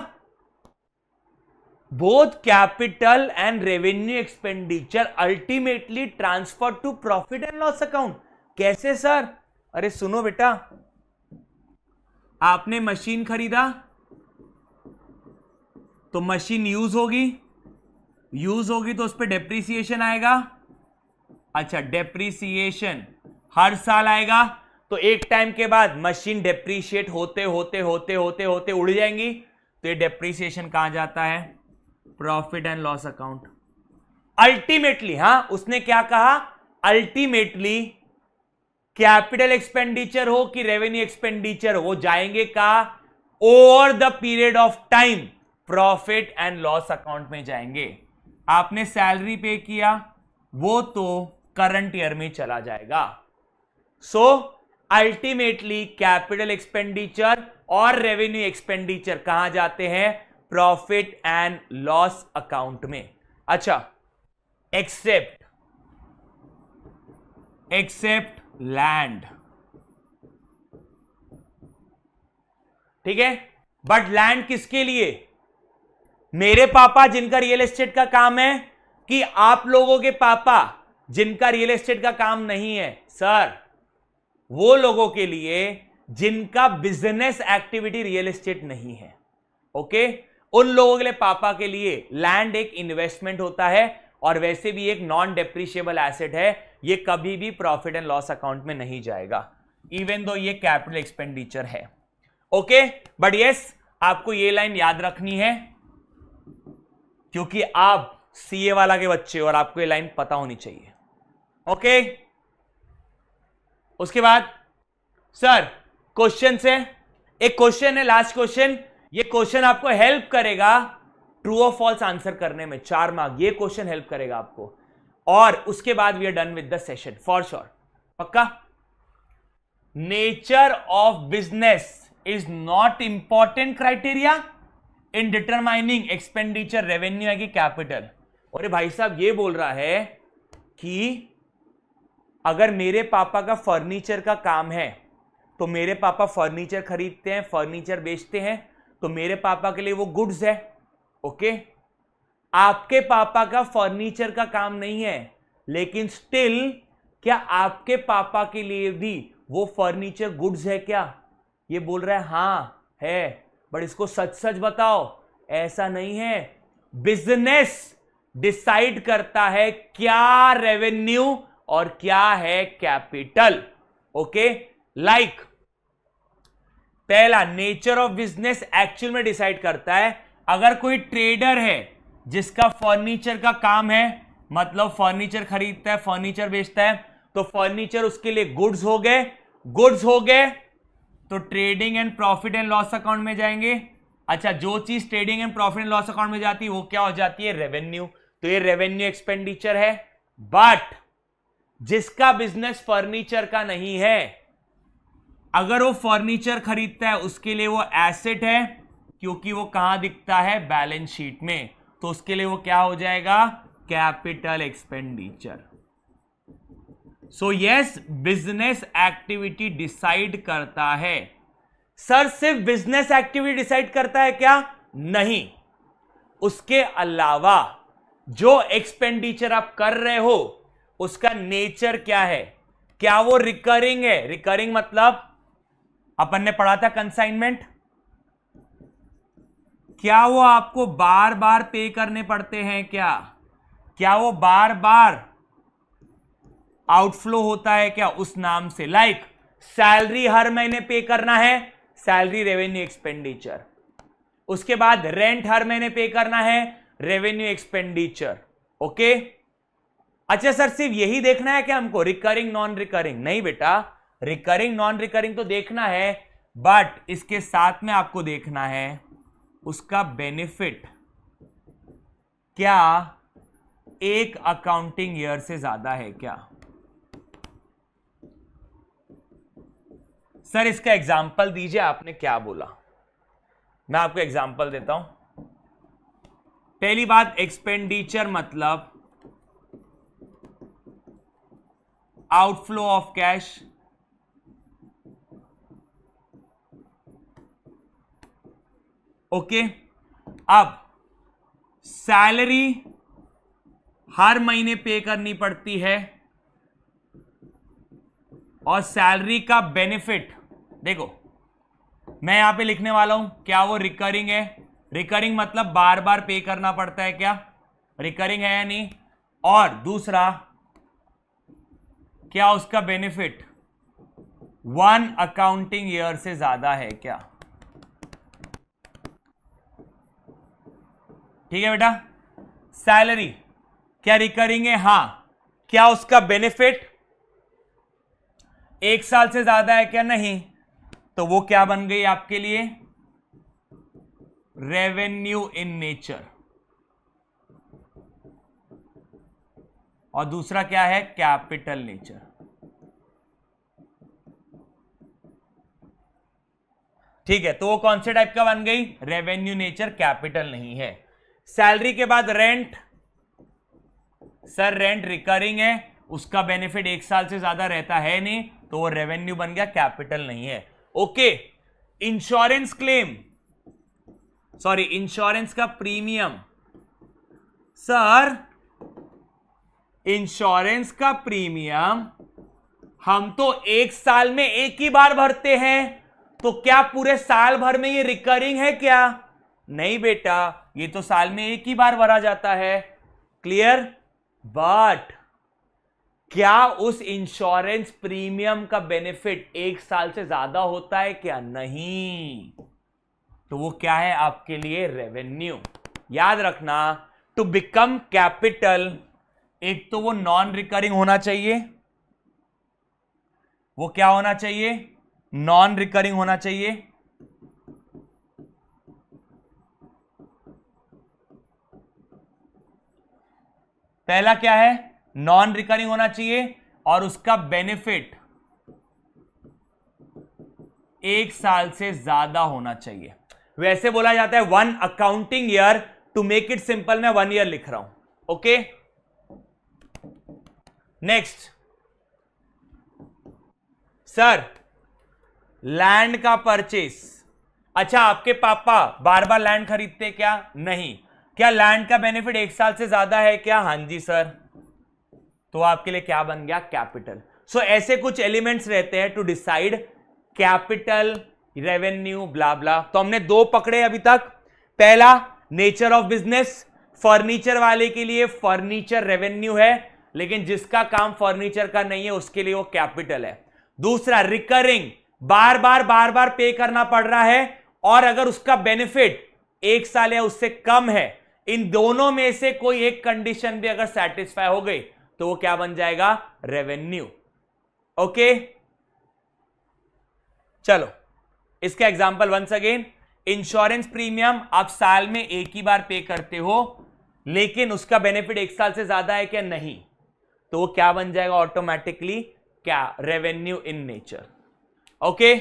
both capital and revenue expenditure ultimately transfer to profit and loss account कैसे सर अरे सुनो बेटा आपने मशीन खरीदा तो मशीन यूज होगी यूज होगी तो उस पर डेप्रिसिएशन आएगा अच्छा डेप्रीसिएशन हर साल आएगा तो एक टाइम के बाद मशीन डेप्रीशिएट होते होते होते होते होते उड़ जाएंगी तो ये डेप्रिसिएशन कहा जाता है profit and loss account ultimately हाँ उसने क्या कहा अल्टीमेटली कैपिटल एक्सपेंडिचर हो कि रेवेन्यू एक्सपेंडिचर हो जाएंगे का over the period of time profit and loss account में जाएंगे आपने सैलरी पे किया वो तो करंट ईयर में चला जाएगा सो अल्टीमेटली कैपिटल एक्सपेंडिचर और रेवेन्यू एक्सपेंडिचर कहां जाते हैं प्रॉफिट एंड लॉस अकाउंट में अच्छा एक्सेप्ट एक्सेप्ट लैंड ठीक है बट लैंड किसके लिए मेरे पापा जिनका रियल एस्टेट का काम है कि आप लोगों के पापा जिनका रियल एस्टेट का काम नहीं है सर वो लोगों के लिए जिनका बिजनेस एक्टिविटी रियल एस्टेट नहीं है ओके उन लोगों के लिए पापा के लिए लैंड एक इन्वेस्टमेंट होता है और वैसे भी एक नॉन डेप्रिशिएबल एसेट है ये कभी भी प्रॉफिट एंड लॉस अकाउंट में नहीं जाएगा इवन दो ये कैपिटल एक्सपेंडिचर है ओके बट यस आपको ये लाइन याद रखनी है क्योंकि आप सीए वाला के बच्चे और आपको ये लाइन पता होनी चाहिए ओके उसके बाद सर क्वेश्चन से एक क्वेश्चन है लास्ट क्वेश्चन ये क्वेश्चन आपको हेल्प करेगा ट्रू और फॉल्स आंसर करने में चार मार्क ये क्वेश्चन हेल्प करेगा आपको और उसके बाद we are done with the session for sure पक्का nature of business is not important criteria in determining expenditure revenue है कि कैपिटल अरे भाई साहब ये बोल रहा है कि अगर मेरे पापा का फर्नीचर का काम है तो मेरे पापा फर्नीचर खरीदते हैं फर्नीचर बेचते हैं तो मेरे पापा के लिए वो गुड्स है ओके okay? आपके पापा का फर्नीचर का काम नहीं है लेकिन स्टिल क्या आपके पापा के लिए भी वो फर्नीचर गुड्स है क्या ये बोल रहा है हाँ है बट इसको सच सच बताओ ऐसा नहीं है बिजनेस डिसाइड करता है क्या रेवेन्यू और क्या है कैपिटल ओके लाइक पहला नेचर ऑफ बिजनेस एक्चुअल में डिसाइड करता है अगर कोई ट्रेडर है जिसका फर्नीचर का काम है मतलब फर्नीचर खरीदता है फर्नीचर बेचता है तो फर्नीचर उसके लिए गुड्स हो गए गुड्स हो गए तो trading and profit and loss account में जाएंगे अच्छा जो चीज trading and profit and loss account में जाती है वो क्या हो जाती है रेवेन्यू तो ये रेवेन्यू एक्सपेंडिचर है बट जिसका बिजनेस फर्नीचर का नहीं है अगर वो फर्नीचर खरीदता है उसके लिए वो एसेट है क्योंकि वो कहां दिखता है बैलेंस शीट में तो उसके लिए वो क्या हो जाएगा capital expenditure so yes business activity decide करता है सर सिर्फ बिजनेस एक्टिविटी डिसाइड करता है क्या नहीं उसके अलावा जो एक्सपेंडिचर आप कर रहे हो उसका नेचर क्या है क्या वो रिकरिंग है रिकरिंग मतलब अपन ने पढ़ा था कंसाइनमेंट क्या वो आपको बार बार पे करने पड़ते हैं क्या क्या वो बार बार आउटफ्लो होता है क्या उस नाम से लाइक like, सैलरी हर महीने पे करना है सैलरी रेवेन्यू एक्सपेंडिचर उसके बाद रेंट हर महीने पे करना है रेवेन्यू एक्सपेंडिचर ओके अच्छा सर सिर्फ यही देखना है कि हमको रिकरिंग नॉन रिकरिंग नहीं बेटा रिकरिंग नॉन रिकरिंग तो देखना है बट इसके साथ में आपको देखना है उसका बेनिफिट क्या एक अकाउंटिंग ईयर से ज्यादा है क्या सर इसका एग्जाम्पल दीजिए आपने क्या बोला मैं आपको एग्जाम्पल देता हूं पहली बात एक्सपेंडिचर मतलब आउटफ्लो ऑफ कैश ओके अब सैलरी हर महीने पे करनी पड़ती है और सैलरी का बेनिफिट देखो मैं यहां पे लिखने वाला हूं क्या वो रिकरिंग है रिकरिंग मतलब बार बार पे करना पड़ता है क्या रिकरिंग है या नहीं और दूसरा क्या उसका बेनिफिट वन अकाउंटिंग ईयर से ज्यादा है क्या ठीक है बेटा सैलरी क्या रिकरिंग है हा क्या उसका बेनिफिट एक साल से ज्यादा है क्या नहीं तो वो क्या बन गई आपके लिए रेवेन्यू इन नेचर और दूसरा क्या है कैपिटल नेचर ठीक है तो वो कौन से टाइप का बन गई रेवेन्यू नेचर कैपिटल नहीं है सैलरी के बाद रेंट सर रेंट रिकरिंग है उसका बेनिफिट एक साल से ज्यादा रहता है नहीं तो वो रेवेन्यू बन गया कैपिटल नहीं है okay insurance claim sorry insurance का प्रीमियम सर इंश्योरेंस का प्रीमियम हम तो एक साल में एक ही बार भरते हैं तो क्या पूरे साल भर में ये रिकरिंग है क्या नहीं बेटा ये तो साल में एक ही बार भरा जाता है क्लियर बट क्या उस इंश्योरेंस प्रीमियम का बेनिफिट एक साल से ज्यादा होता है क्या नहीं तो वो क्या है आपके लिए रेवेन्यू याद रखना टू बिकम कैपिटल एक तो वो नॉन रिकरिंग होना चाहिए वो क्या होना चाहिए नॉन रिकरिंग होना चाहिए पहला क्या है नॉन रिकरिंग होना चाहिए और उसका बेनिफिट एक साल से ज्यादा होना चाहिए वैसे बोला जाता है one accounting year to make it simple मैं वन ईयर लिख रहा हूं ओके नेक्स्ट सर लैंड का परचेस अच्छा आपके पापा बार बार लैंड खरीदते क्या नहीं क्या लैंड का बेनिफिट एक साल से ज्यादा है क्या हाँ जी सर तो आपके लिए क्या बन गया कैपिटल सो so, ऐसे कुछ एलिमेंट्स रहते हैं to decide capital revenue blah blah तो हमने दो पकड़े अभी तक पहला नेचर ऑफ बिजनेस फर्नीचर वाले के लिए फर्नीचर रेवेन्यू है लेकिन जिसका काम फर्नीचर का नहीं है उसके लिए वो कैपिटल है दूसरा रिकरिंग बार बार बार बार पे करना पड़ रहा है और अगर उसका बेनिफिट एक साल या उससे कम है इन दोनों में से कोई एक कंडीशन भी अगर सेटिस्फाई हो गई तो वो क्या बन जाएगा रेवेन्यू ओके चलो इसका example once again insurance premium आप साल में एक ही बार पे करते हो लेकिन उसका बेनिफिट एक साल से ज्यादा है क्या नहीं तो वो क्या बन जाएगा ऑटोमेटिकली क्या रेवेन्यू इन नेचर ओके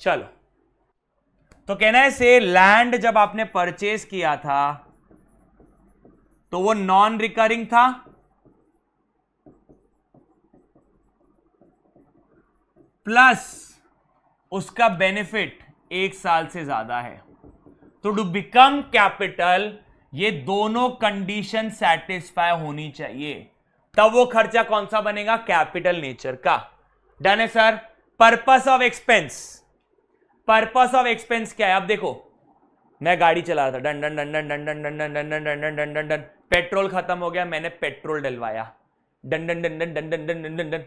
चलो तो कहना है से लैंड जब आपने परचेज किया था तो वो नॉन रिकरिंग था प्लस उसका बेनिफिट एक साल से ज्यादा है तो टू बिकम कैपिटल ये दोनों कंडीशन सेटिस्फाई होनी चाहिए तब वो खर्चा कौन सा बनेगा कैपिटल नेचर का डन है sir purpose of expense purpose of expense क्या है आप देखो मैं गाड़ी चला रहा था डन done done done done done done done done done done done done डन पेट्रोल खत्म हो गया मैंने पेट्रोल डलवाया डन done done done done done done done done डन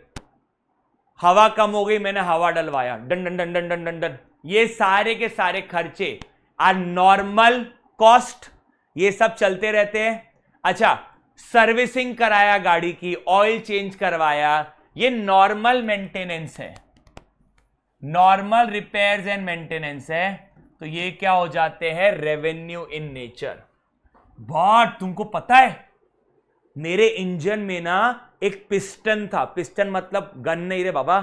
हवा कम हो गई मैंने हवा डलवाया डन done done done done done done ये सारे के सारे खर्चे आर नॉर्मल कॉस्ट ये सब चलते रहते हैं अच्छा सर्विसिंग कराया गाड़ी की ऑयल चेंज करवाया ये नॉर्मल मेंटेनेंस है नॉर्मल रिपेयर्स एंड मेंटेनेंस है तो ये क्या हो जाते हैं रेवेन्यू इन नेचर बट तुमको पता है मेरे इंजन में ना एक पिस्टन था पिस्टन मतलब गन नहीं रे बाबा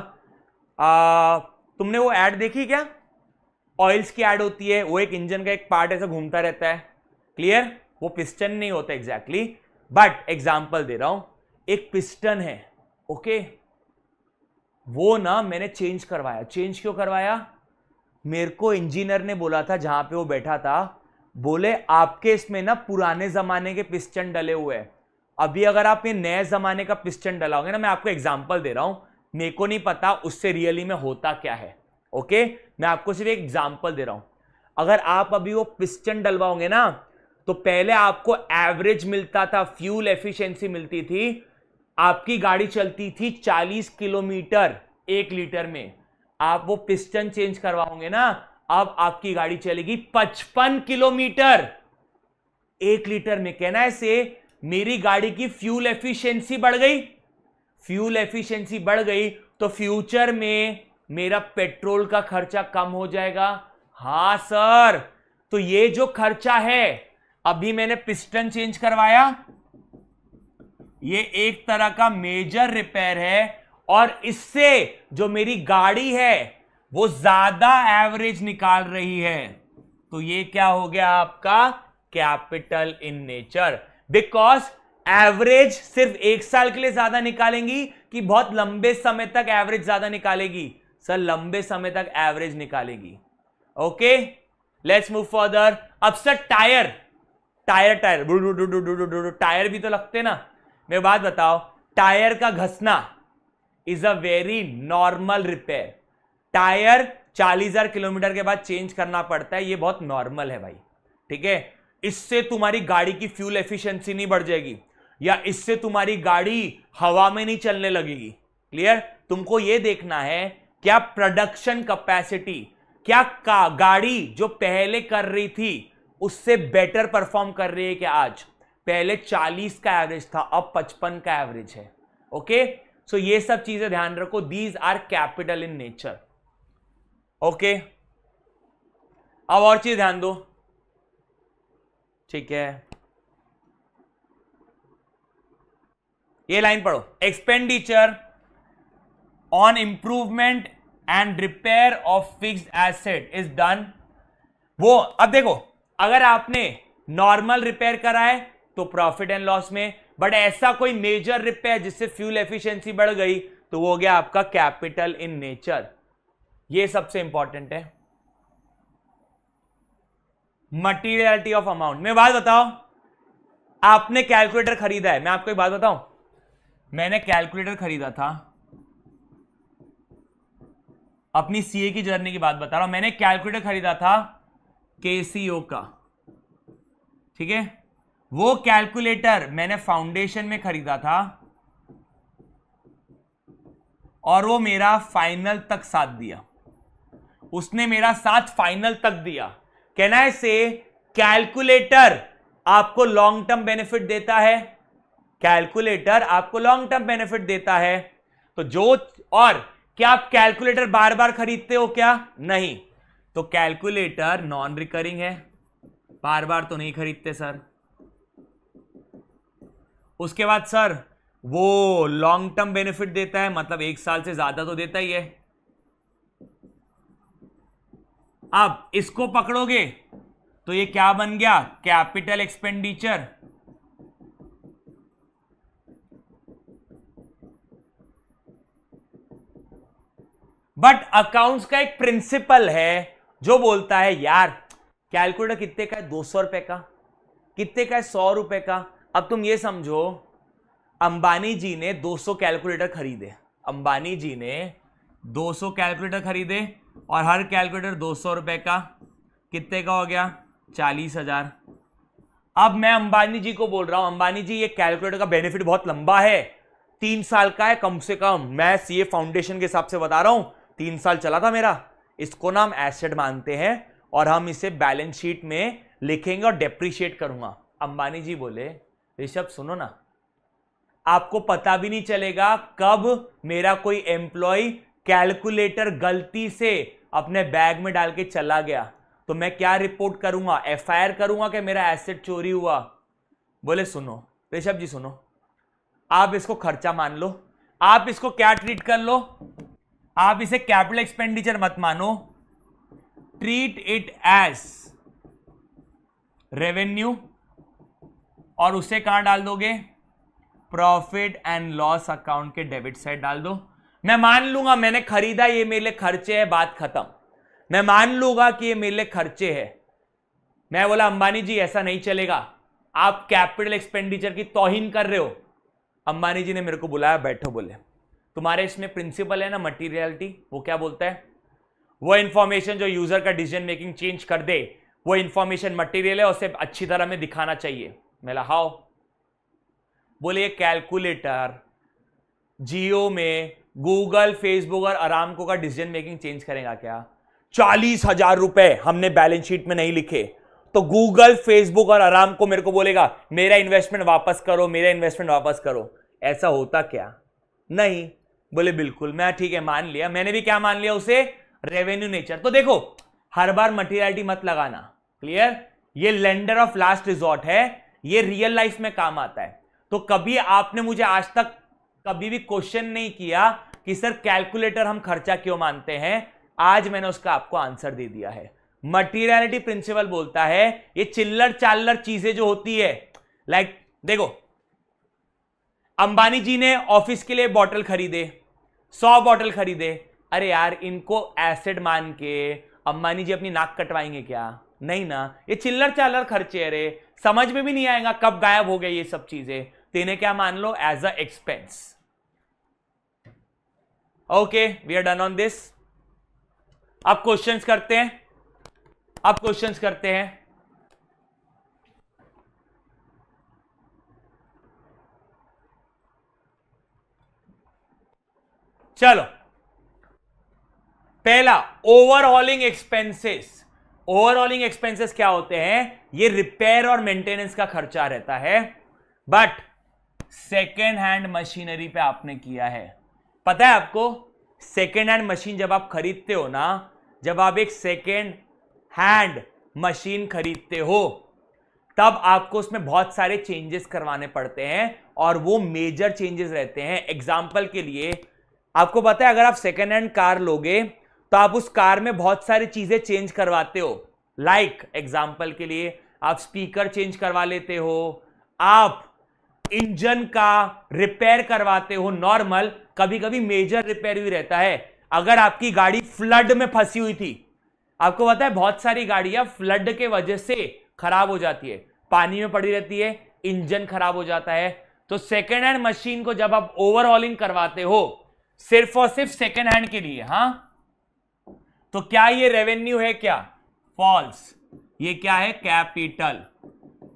आ, तुमने वो एड देखी क्या ऑयल्स की एड होती है वो एक इंजन का एक पार्ट ऐसा घूमता रहता है क्लियर वो पिस्टन नहीं होता एग्जैक्टली बट एग्जाम्पल दे रहा हूं एक पिस्टन है ओके okay? वो ना मैंने चेंज करवाया चेंज क्यों करवाया मेरे को इंजीनियर ने बोला था जहां पे वो बैठा था बोले आपके इसमें ना पुराने जमाने के पिस्टन डले हुए हैं अभी अगर आप ये नए जमाने का पिस्टन डलाओगे ना मैं आपको एग्जाम्पल दे रहा हूं मेरे को नहीं पता उससे रियली में होता क्या है ओके मैं आपको सिर्फ एक एग्जाम्पल दे रहा हूं अगर आप अभी वो पिस्टन डलवाओगे ना तो पहले आपको एवरेज मिलता था फ्यूल एफिशिएंसी मिलती थी आपकी गाड़ी चलती थी 40 किलोमीटर एक लीटर में आप वो पिस्टन चेंज करवाओगे ना अब आपकी गाड़ी चलेगी 55 किलोमीटर एक लीटर में कहना है से मेरी गाड़ी की फ्यूल एफिशिएंसी बढ़ गई फ्यूल एफिशिएंसी बढ़ गई तो फ्यूचर में मेरा पेट्रोल का खर्चा कम हो जाएगा हा सर तो ये जो खर्चा है अभी मैंने पिस्टन चेंज करवाया ये एक तरह का मेजर रिपेयर है और इससे जो मेरी गाड़ी है वो ज्यादा एवरेज निकाल रही है तो ये क्या हो गया आपका capital in nature because average सिर्फ एक साल के लिए ज्यादा निकालेंगी कि बहुत लंबे समय तक एवरेज ज्यादा निकालेगी सर लंबे समय तक एवरेज निकालेगी ओके लेट्स मूव फर्दर अब sir tyre tyre tyre tyre भी तो लगते ना मेरे बात बताओ टायर का घसना is a very normal repair tyre 40,000 kilometre के बाद चेंज करना पड़ता है ये बहुत नॉर्मल है भाई ठीक है इससे तुम्हारी गाड़ी की फ्यूल एफिशिएंसी नहीं बढ़ जाएगी या इससे तुम्हारी गाड़ी हवा में नहीं चलने लगेगी क्लियर तुमको ये देखना है क्या प्रोडक्शन कैपेसिटी क्या का गाड़ी जो पहले कर रही थी उससे बेटर परफॉर्म कर रही है क्या आज पहले 40 का एवरेज था अब 55 का एवरेज है ओके सो ये सब चीजें ध्यान रखो these are capital in nature okay अब और चीज ध्यान दो ठीक है ये लाइन पढ़ो expenditure on improvement and repair of fixed asset is done वो अब देखो अगर आपने नॉर्मल रिपेयर करा है तो प्रॉफिट एंड लॉस में बट ऐसा कोई मेजर रिपेयर जिससे फ्यूल एफिशिएंसी बढ़ गई तो वो हो गया आपका कैपिटल इन नेचर ये सबसे इंपॉर्टेंट है मटीरियलिटी ऑफ अमाउंट मैं बात बताओ आपने कैलकुलेटर खरीदा है मैं आपको एक बात बताऊं मैंने कैलकुलेटर खरीदा था अपनी सीए की जर्नी की बात बता रहा हूं मैंने कैलकुलेटर खरीदा था केसीओ का ठीक है वो कैलकुलेटर मैंने फाउंडेशन में खरीदा था और वो मेरा फाइनल तक साथ दिया उसने मेरा साथ फाइनल तक दिया कैन आई से कैलकुलेटर आपको लॉन्ग टर्म बेनिफिट देता है कैलकुलेटर आपको लॉन्ग टर्म बेनिफिट देता है तो जो और क्या आप कैलकुलेटर बार बार खरीदते हो क्या नहीं तो कैलकुलेटर नॉन रिकरिंग है बार बार तो नहीं खरीदते सर उसके बाद सर वो लॉन्ग टर्म बेनिफिट देता है मतलब एक साल से ज्यादा तो देता ही है अब इसको पकड़ोगे तो ये क्या बन गया कैपिटल एक्सपेंडिचर बट अकाउंट्स का एक प्रिंसिपल है जो बोलता है यार कैलकुलेटर कितने का है दो सौ रुपए का कितने का है सौ रुपए का अब तुम ये समझो अंबानी जी ने 200 कैलकुलेटर खरीदे अंबानी जी ने 200 कैलकुलेटर खरीदे और हर कैलकुलेटर दो सौ रुपये का कितने का हो गया चालीस हजार अब मैं अंबानी जी को बोल रहा हूं अंबानी जी ये कैलकुलेटर का बेनिफिट बहुत लंबा है तीन साल का है कम से कम मैं सीए फाउंडेशन के हिसाब से बता रहा हूं तीन साल चला था मेरा इसको ना हम एसेट मानते हैं और हम इसे बैलेंस शीट में लिखेंगे और डेप्रिशिएट करूंगा अंबानी जी बोले ऋषभ सुनो ना आपको पता भी नहीं चलेगा कब मेरा कोई एम्प्लॉय कैलकुलेटर गलती से अपने बैग में डाल के चला गया तो मैं क्या रिपोर्ट करूंगा एफ आर करूंगा कि मेरा एसेट चोरी हुआ बोले सुनो ऋषभ जी सुनो आप इसको खर्चा मान लो आप इसको क्या ट्रीट कर लो आप इसे कैपिटल एक्सपेंडिचर मत मानो ट्रीट इट एज रेवेन्यू और उसे कहां डाल दोगे प्रॉफिट एंड लॉस अकाउंट के डेबिट साइड डाल दो मैं मान लूंगा मैंने खरीदा ये मेरे लिए खर्चे है बात खत्म मैं मान लूंगा कि ये मेरे लिए खर्चे है मैं बोला अंबानी जी ऐसा नहीं चलेगा आप कैपिटल एक्सपेंडिचर की तोहिन कर रहे हो अंबानी जी ने मेरे को बुलाया बैठो बोले तुम्हारे इसमें प्रिंसिपल है ना मटेरियलिटी वो क्या बोलता है वो इन्फॉर्मेशन जो यूजर का डिसीजन मेकिंग चेंज कर दे वो इन्फॉर्मेशन मटेरियल है उसे अच्छी तरह में दिखाना चाहिए मेला हाउ बोले कैलकुलेटर जियो में गूगल फेसबुक और को का डिसीजन मेकिंग चेंज करेगा क्या चालीस हजार रुपए हमने बैलेंस शीट में नहीं लिखे तो गूगल फेसबुक और आराम को मेरे को बोलेगा मेरा इन्वेस्टमेंट वापस करो मेरा इन्वेस्टमेंट वापस करो ऐसा होता क्या नहीं बोले बिल्कुल मैं ठीक है मान लिया मैंने भी क्या मान लिया उसे रेवेन्यू नेचर तो देखो हर बार मटेरियलिटी मत लगाना क्लियर ये लेंडर ऑफ लास्ट रिजॉर्ट है ये रियल लाइफ में काम आता है तो कभी आपने मुझे आज तक कभी भी क्वेश्चन नहीं किया कि सर कैलकुलेटर हम खर्चा क्यों मानते हैं आज मैंने उसका आपको आंसर दे दिया है मटीरियलिटी प्रिंसिपल बोलता है ये चिल्लर चाल्लर चीजें जो होती है लाइक like, देखो अंबानी जी ने ऑफिस के लिए बॉटल खरीदे सौ बॉटल खरीदे अरे यार इनको एसिड मान के अंबानी जी अपनी नाक कटवाएंगे क्या नहीं ना ये चिल्लर चालर खर्चे अरे समझ में भी नहीं आएगा कब गायब हो गए ये सब चीजें तो इन्हें क्या मान लो as a expense okay we are done on this अब क्वेश्चंस करते हैं अब क्वेश्चंस करते हैं चलो पहला ओवरहॉलिंग एक्सपेंसेस ओवरऑलिंग एक्सपेंसेस क्या होते हैं ये रिपेयर और मेंटेनेंस का खर्चा रहता है बट सेकेंड हैंड मशीनरी पे आपने किया है पता है आपको सेकेंड हैंड मशीन जब आप खरीदते हो ना जब आप एक सेकेंड हैंड मशीन खरीदते हो तब आपको उसमें बहुत सारे चेंजेस करवाने पड़ते हैं और वो मेजर चेंजेस रहते हैं एग्जाम्पल के लिए आपको पता है अगर आप सेकेंड हैंड कार लोगे तो आप उस कार में बहुत सारी चीजें चेंज करवाते हो लाइक like, एग्जाम्पल के लिए आप स्पीकर चेंज करवा लेते हो आप इंजन का रिपेयर करवाते हो नॉर्मल कभी कभी मेजर रिपेयर भी रहता है अगर आपकी गाड़ी फ्लड में फंसी हुई थी आपको पता है बहुत सारी गाड़ियां फ्लड के वजह से खराब हो जाती है पानी में पड़ी रहती है इंजन खराब हो जाता है तो सेकेंड हैंड मशीन को जब आप ओवरऑलिंग करवाते हो सिर्फ और सिर्फ सेकेंड हैंड के लिए हाँ तो क्या ये रेवेन्यू है क्या फॉल्स ये क्या है कैपिटल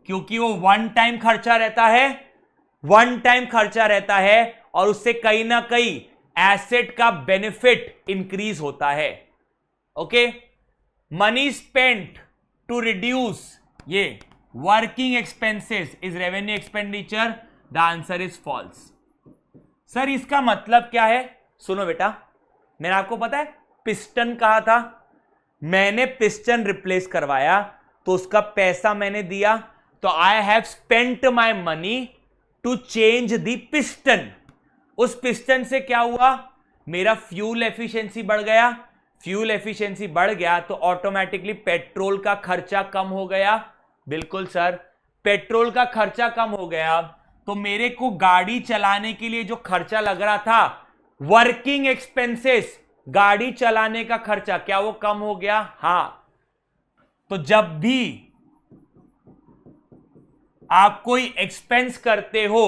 क्योंकि वो वन टाइम खर्चा रहता है वन टाइम खर्चा रहता है और उससे कहीं ना कहीं एसेट का बेनिफिट इंक्रीज होता है okay money spent to reduce ये working expenses is revenue expenditure the answer is false sir इसका मतलब क्या है सुनो बेटा मेरा आपको पता है पिस्टन कहा था मैंने पिस्टन रिप्लेस करवाया तो उसका पैसा मैंने दिया तो I have spent my money to change the piston उस पिस्टन से क्या हुआ मेरा फ्यूल एफिशिएंसी बढ़ गया फ्यूल एफिशिएंसी बढ़ गया तो ऑटोमेटिकली पेट्रोल का खर्चा कम हो गया बिल्कुल सर पेट्रोल का खर्चा कम हो गया तो मेरे को गाड़ी चलाने के लिए जो खर्चा लग रहा था वर्किंग एक्सपेंसेस गाड़ी चलाने का खर्चा क्या वो कम हो गया हां तो जब भी आप कोई एक्सपेंस करते हो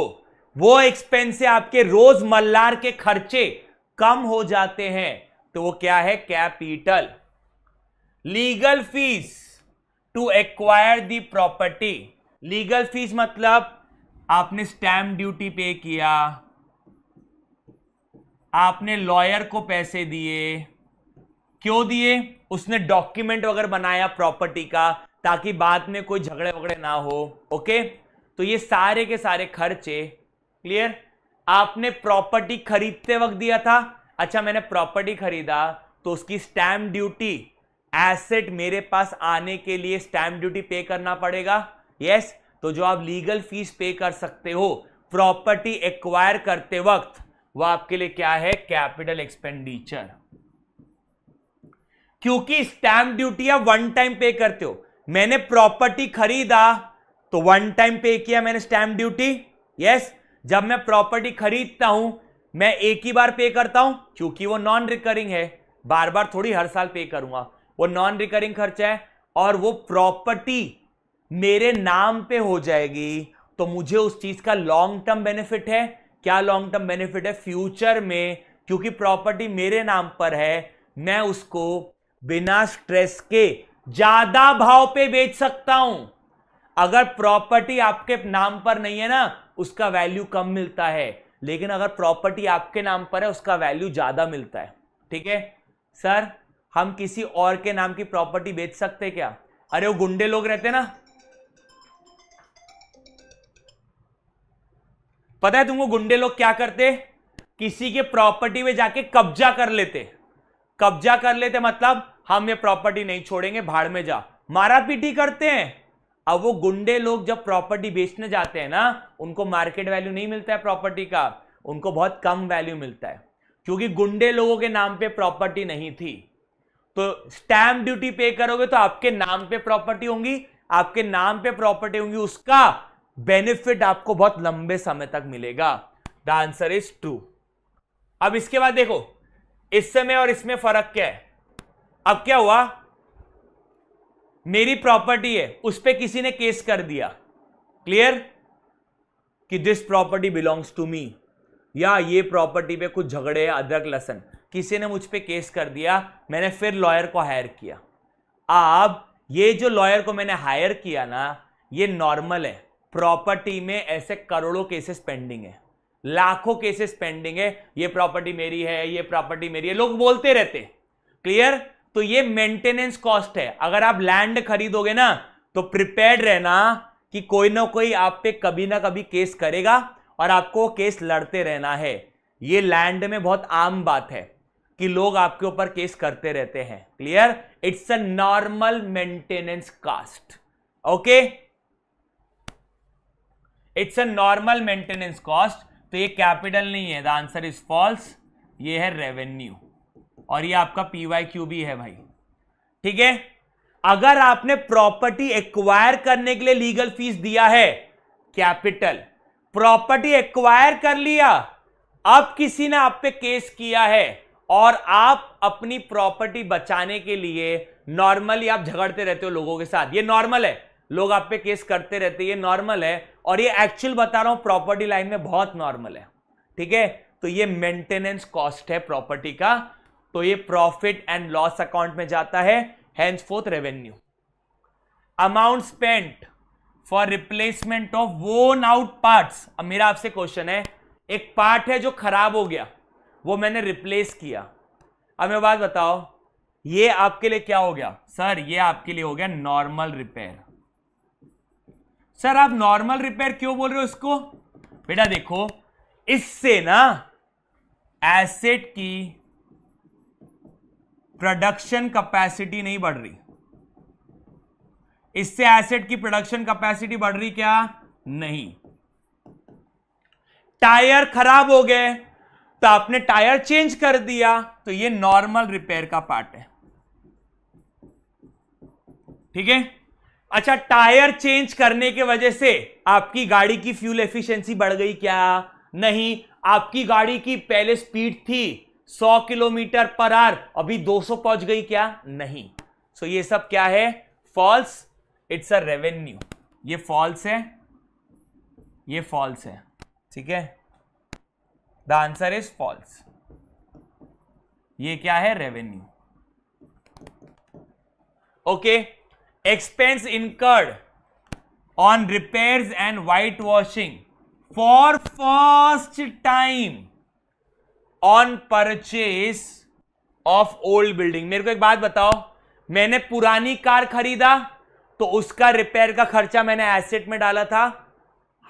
वो एक्सपेंस से आपके रोज मल्लार के खर्चे कम हो जाते हैं तो वो क्या है capital legal fees to acquire the property legal fees मतलब आपने स्टैम्प ड्यूटी पे किया आपने लॉयर को पैसे दिए क्यों दिए उसने डॉक्यूमेंट वगैरह बनाया प्रॉपर्टी का ताकि बाद में कोई झगड़े वगड़े ना हो ओके तो ये सारे के सारे खर्चे क्लियर आपने प्रॉपर्टी खरीदते वक्त दिया था अच्छा मैंने प्रॉपर्टी खरीदा तो उसकी स्टैम्प ड्यूटी एसेट मेरे पास आने के लिए स्टैम्प ड्यूटी पे करना पड़ेगा यस तो जो आप लीगल फीस पे कर सकते हो प्रॉपर्टी एक्वायर करते वक्त वह आपके लिए क्या है कैपिटल एक्सपेंडिचर क्योंकि स्टैंप ड्यूटी आप वन टाइम पे करते हो मैंने प्रॉपर्टी खरीदा तो वन टाइम पे किया मैंने स्टैंप ड्यूटी यस जब मैं प्रॉपर्टी खरीदता हूं मैं एक ही बार पे करता हूं क्योंकि वो नॉन रिकरिंग है बार बार थोड़ी हर साल पे करूंगा वो नॉन रिकरिंग खर्चा है और वो प्रॉपर्टी मेरे नाम पे हो जाएगी तो मुझे उस चीज का लॉन्ग टर्म बेनिफिट है क्या लॉन्ग टर्म बेनिफिट है फ्यूचर में क्योंकि प्रॉपर्टी मेरे नाम पर है मैं उसको बिना स्ट्रेस के ज्यादा भाव पे बेच सकता हूं अगर प्रॉपर्टी आपके नाम पर नहीं है ना उसका वैल्यू कम मिलता है लेकिन अगर प्रॉपर्टी आपके नाम पर है उसका वैल्यू ज्यादा मिलता है ठीक है सर हम किसी और के नाम की प्रॉपर्टी बेच सकते क्या अरे वो गुंडे लोग रहते ना पता है तुमको गुंडे लोग क्या करते किसी के प्रॉपर्टी में जाके कब्जा कर लेते कब्जा कर लेते मतलब हम ये प्रॉपर्टी नहीं छोड़ेंगे भाड़ में जा मारा पीटी करते हैं अब वो गुंडे लोग जब प्रॉपर्टी बेचने जाते हैं ना उनको मार्केट वैल्यू नहीं मिलता है प्रॉपर्टी का उनको बहुत कम वैल्यू मिलता है क्योंकि गुंडे लोगों के नाम पे प्रॉपर्टी नहीं थी तो स्टैम्प ड्यूटी पे करोगे तो आपके नाम पे प्रॉपर्टी होंगी आपके नाम पे प्रॉपर्टी होंगी उसका बेनिफिट आपको बहुत लंबे समय तक मिलेगा द आंसर इज टू अब इसके बाद देखो इस समय और इसमें फर्क क्या है अब क्या हुआ मेरी प्रॉपर्टी है उस पर किसी ने केस कर दिया क्लियर कि this property belongs to me या ये प्रॉपर्टी पे कुछ झगड़े अदरक लसन किसी ने मुझ पर केस कर दिया मैंने फिर लॉयर को हायर किया अब ये जो लॉयर को मैंने हायर किया ना ये नॉर्मल है प्रॉपर्टी में ऐसे करोड़ों केसेस पेंडिंग है लाखों केसेस पेंडिंग है ये प्रॉपर्टी मेरी है ये प्रॉपर्टी मेरी है लोग बोलते रहते क्लियर तो ये मेंटेनेंस कॉस्ट है अगर आप लैंड खरीदोगे ना तो प्रिपेयर रहना कि कोई ना कोई आप पे कभी ना कभी केस करेगा और आपको केस लड़ते रहना है ये लैंड में बहुत आम बात है कि लोग आपके ऊपर केस करते रहते हैं clear it's a normal maintenance cost okay it's a normal maintenance cost तो ये कैपिटल नहीं है द आंसर इज फॉल्स ये है रेवेन्यू और ये आपका पीवाई क्यू भी है भाई ठीक है अगर आपने प्रॉपर्टी एक्वायर करने के लिए लीगल फीस दिया है कैपिटल प्रॉपर्टी एक्वायर कर लिया अब किसी ने आप पे केस किया है और आप अपनी प्रॉपर्टी बचाने के लिए नॉर्मली आप झगड़ते रहते हो लोगों के साथ ये नॉर्मल है लोग आप पे केस करते रहते हैं ये नॉर्मल है और ये एक्चुअल बता रहा हूं प्रॉपर्टी लाइन में बहुत नॉर्मल है ठीक है तो ये मेंटेनेंस कॉस्ट है प्रॉपर्टी का तो ये प्रॉफिट एंड लॉस अकाउंट में जाता है henceforth revenue amount spent for replacement of worn out parts अब मेरा आपसे क्वेश्चन है एक पार्ट है जो खराब हो गया वो मैंने रिप्लेस किया अब मैं बात बताओ ये आपके लिए क्या हो गया सर ये आपके लिए हो गया नॉर्मल रिपेयर सर आप नॉर्मल रिपेयर क्यों बोल रहे हो इसको बेटा देखो इससे ना एसेट की प्रोडक्शन कैपेसिटी नहीं बढ़ रही इससे एसेट की प्रोडक्शन कैपेसिटी बढ़ रही क्या नहीं टायर खराब हो गए तो आपने टायर चेंज कर दिया तो ये नॉर्मल रिपेयर का पार्ट है ठीक है अच्छा टायर चेंज करने के वजह से आपकी गाड़ी की फ्यूल एफिशिएंसी बढ़ गई क्या नहीं आपकी गाड़ी की पहले स्पीड थी 100 किलोमीटर पर आर अभी 200 पहुंच गई क्या नहीं सो so ये सब क्या है फॉल्स इट्स अ रेवेन्यू ये फॉल्स है ये फॉल्स है ठीक है द आंसर इज फॉल्स ये क्या है revenue okay okay. Expense incurred on repair and whitewashing for first time on purchase of old building मेरे को एक बात बताओ मैंने पुरानी कार खरीदा तो उसका रिपेयर का खर्चा मैंने एसेट में डाला था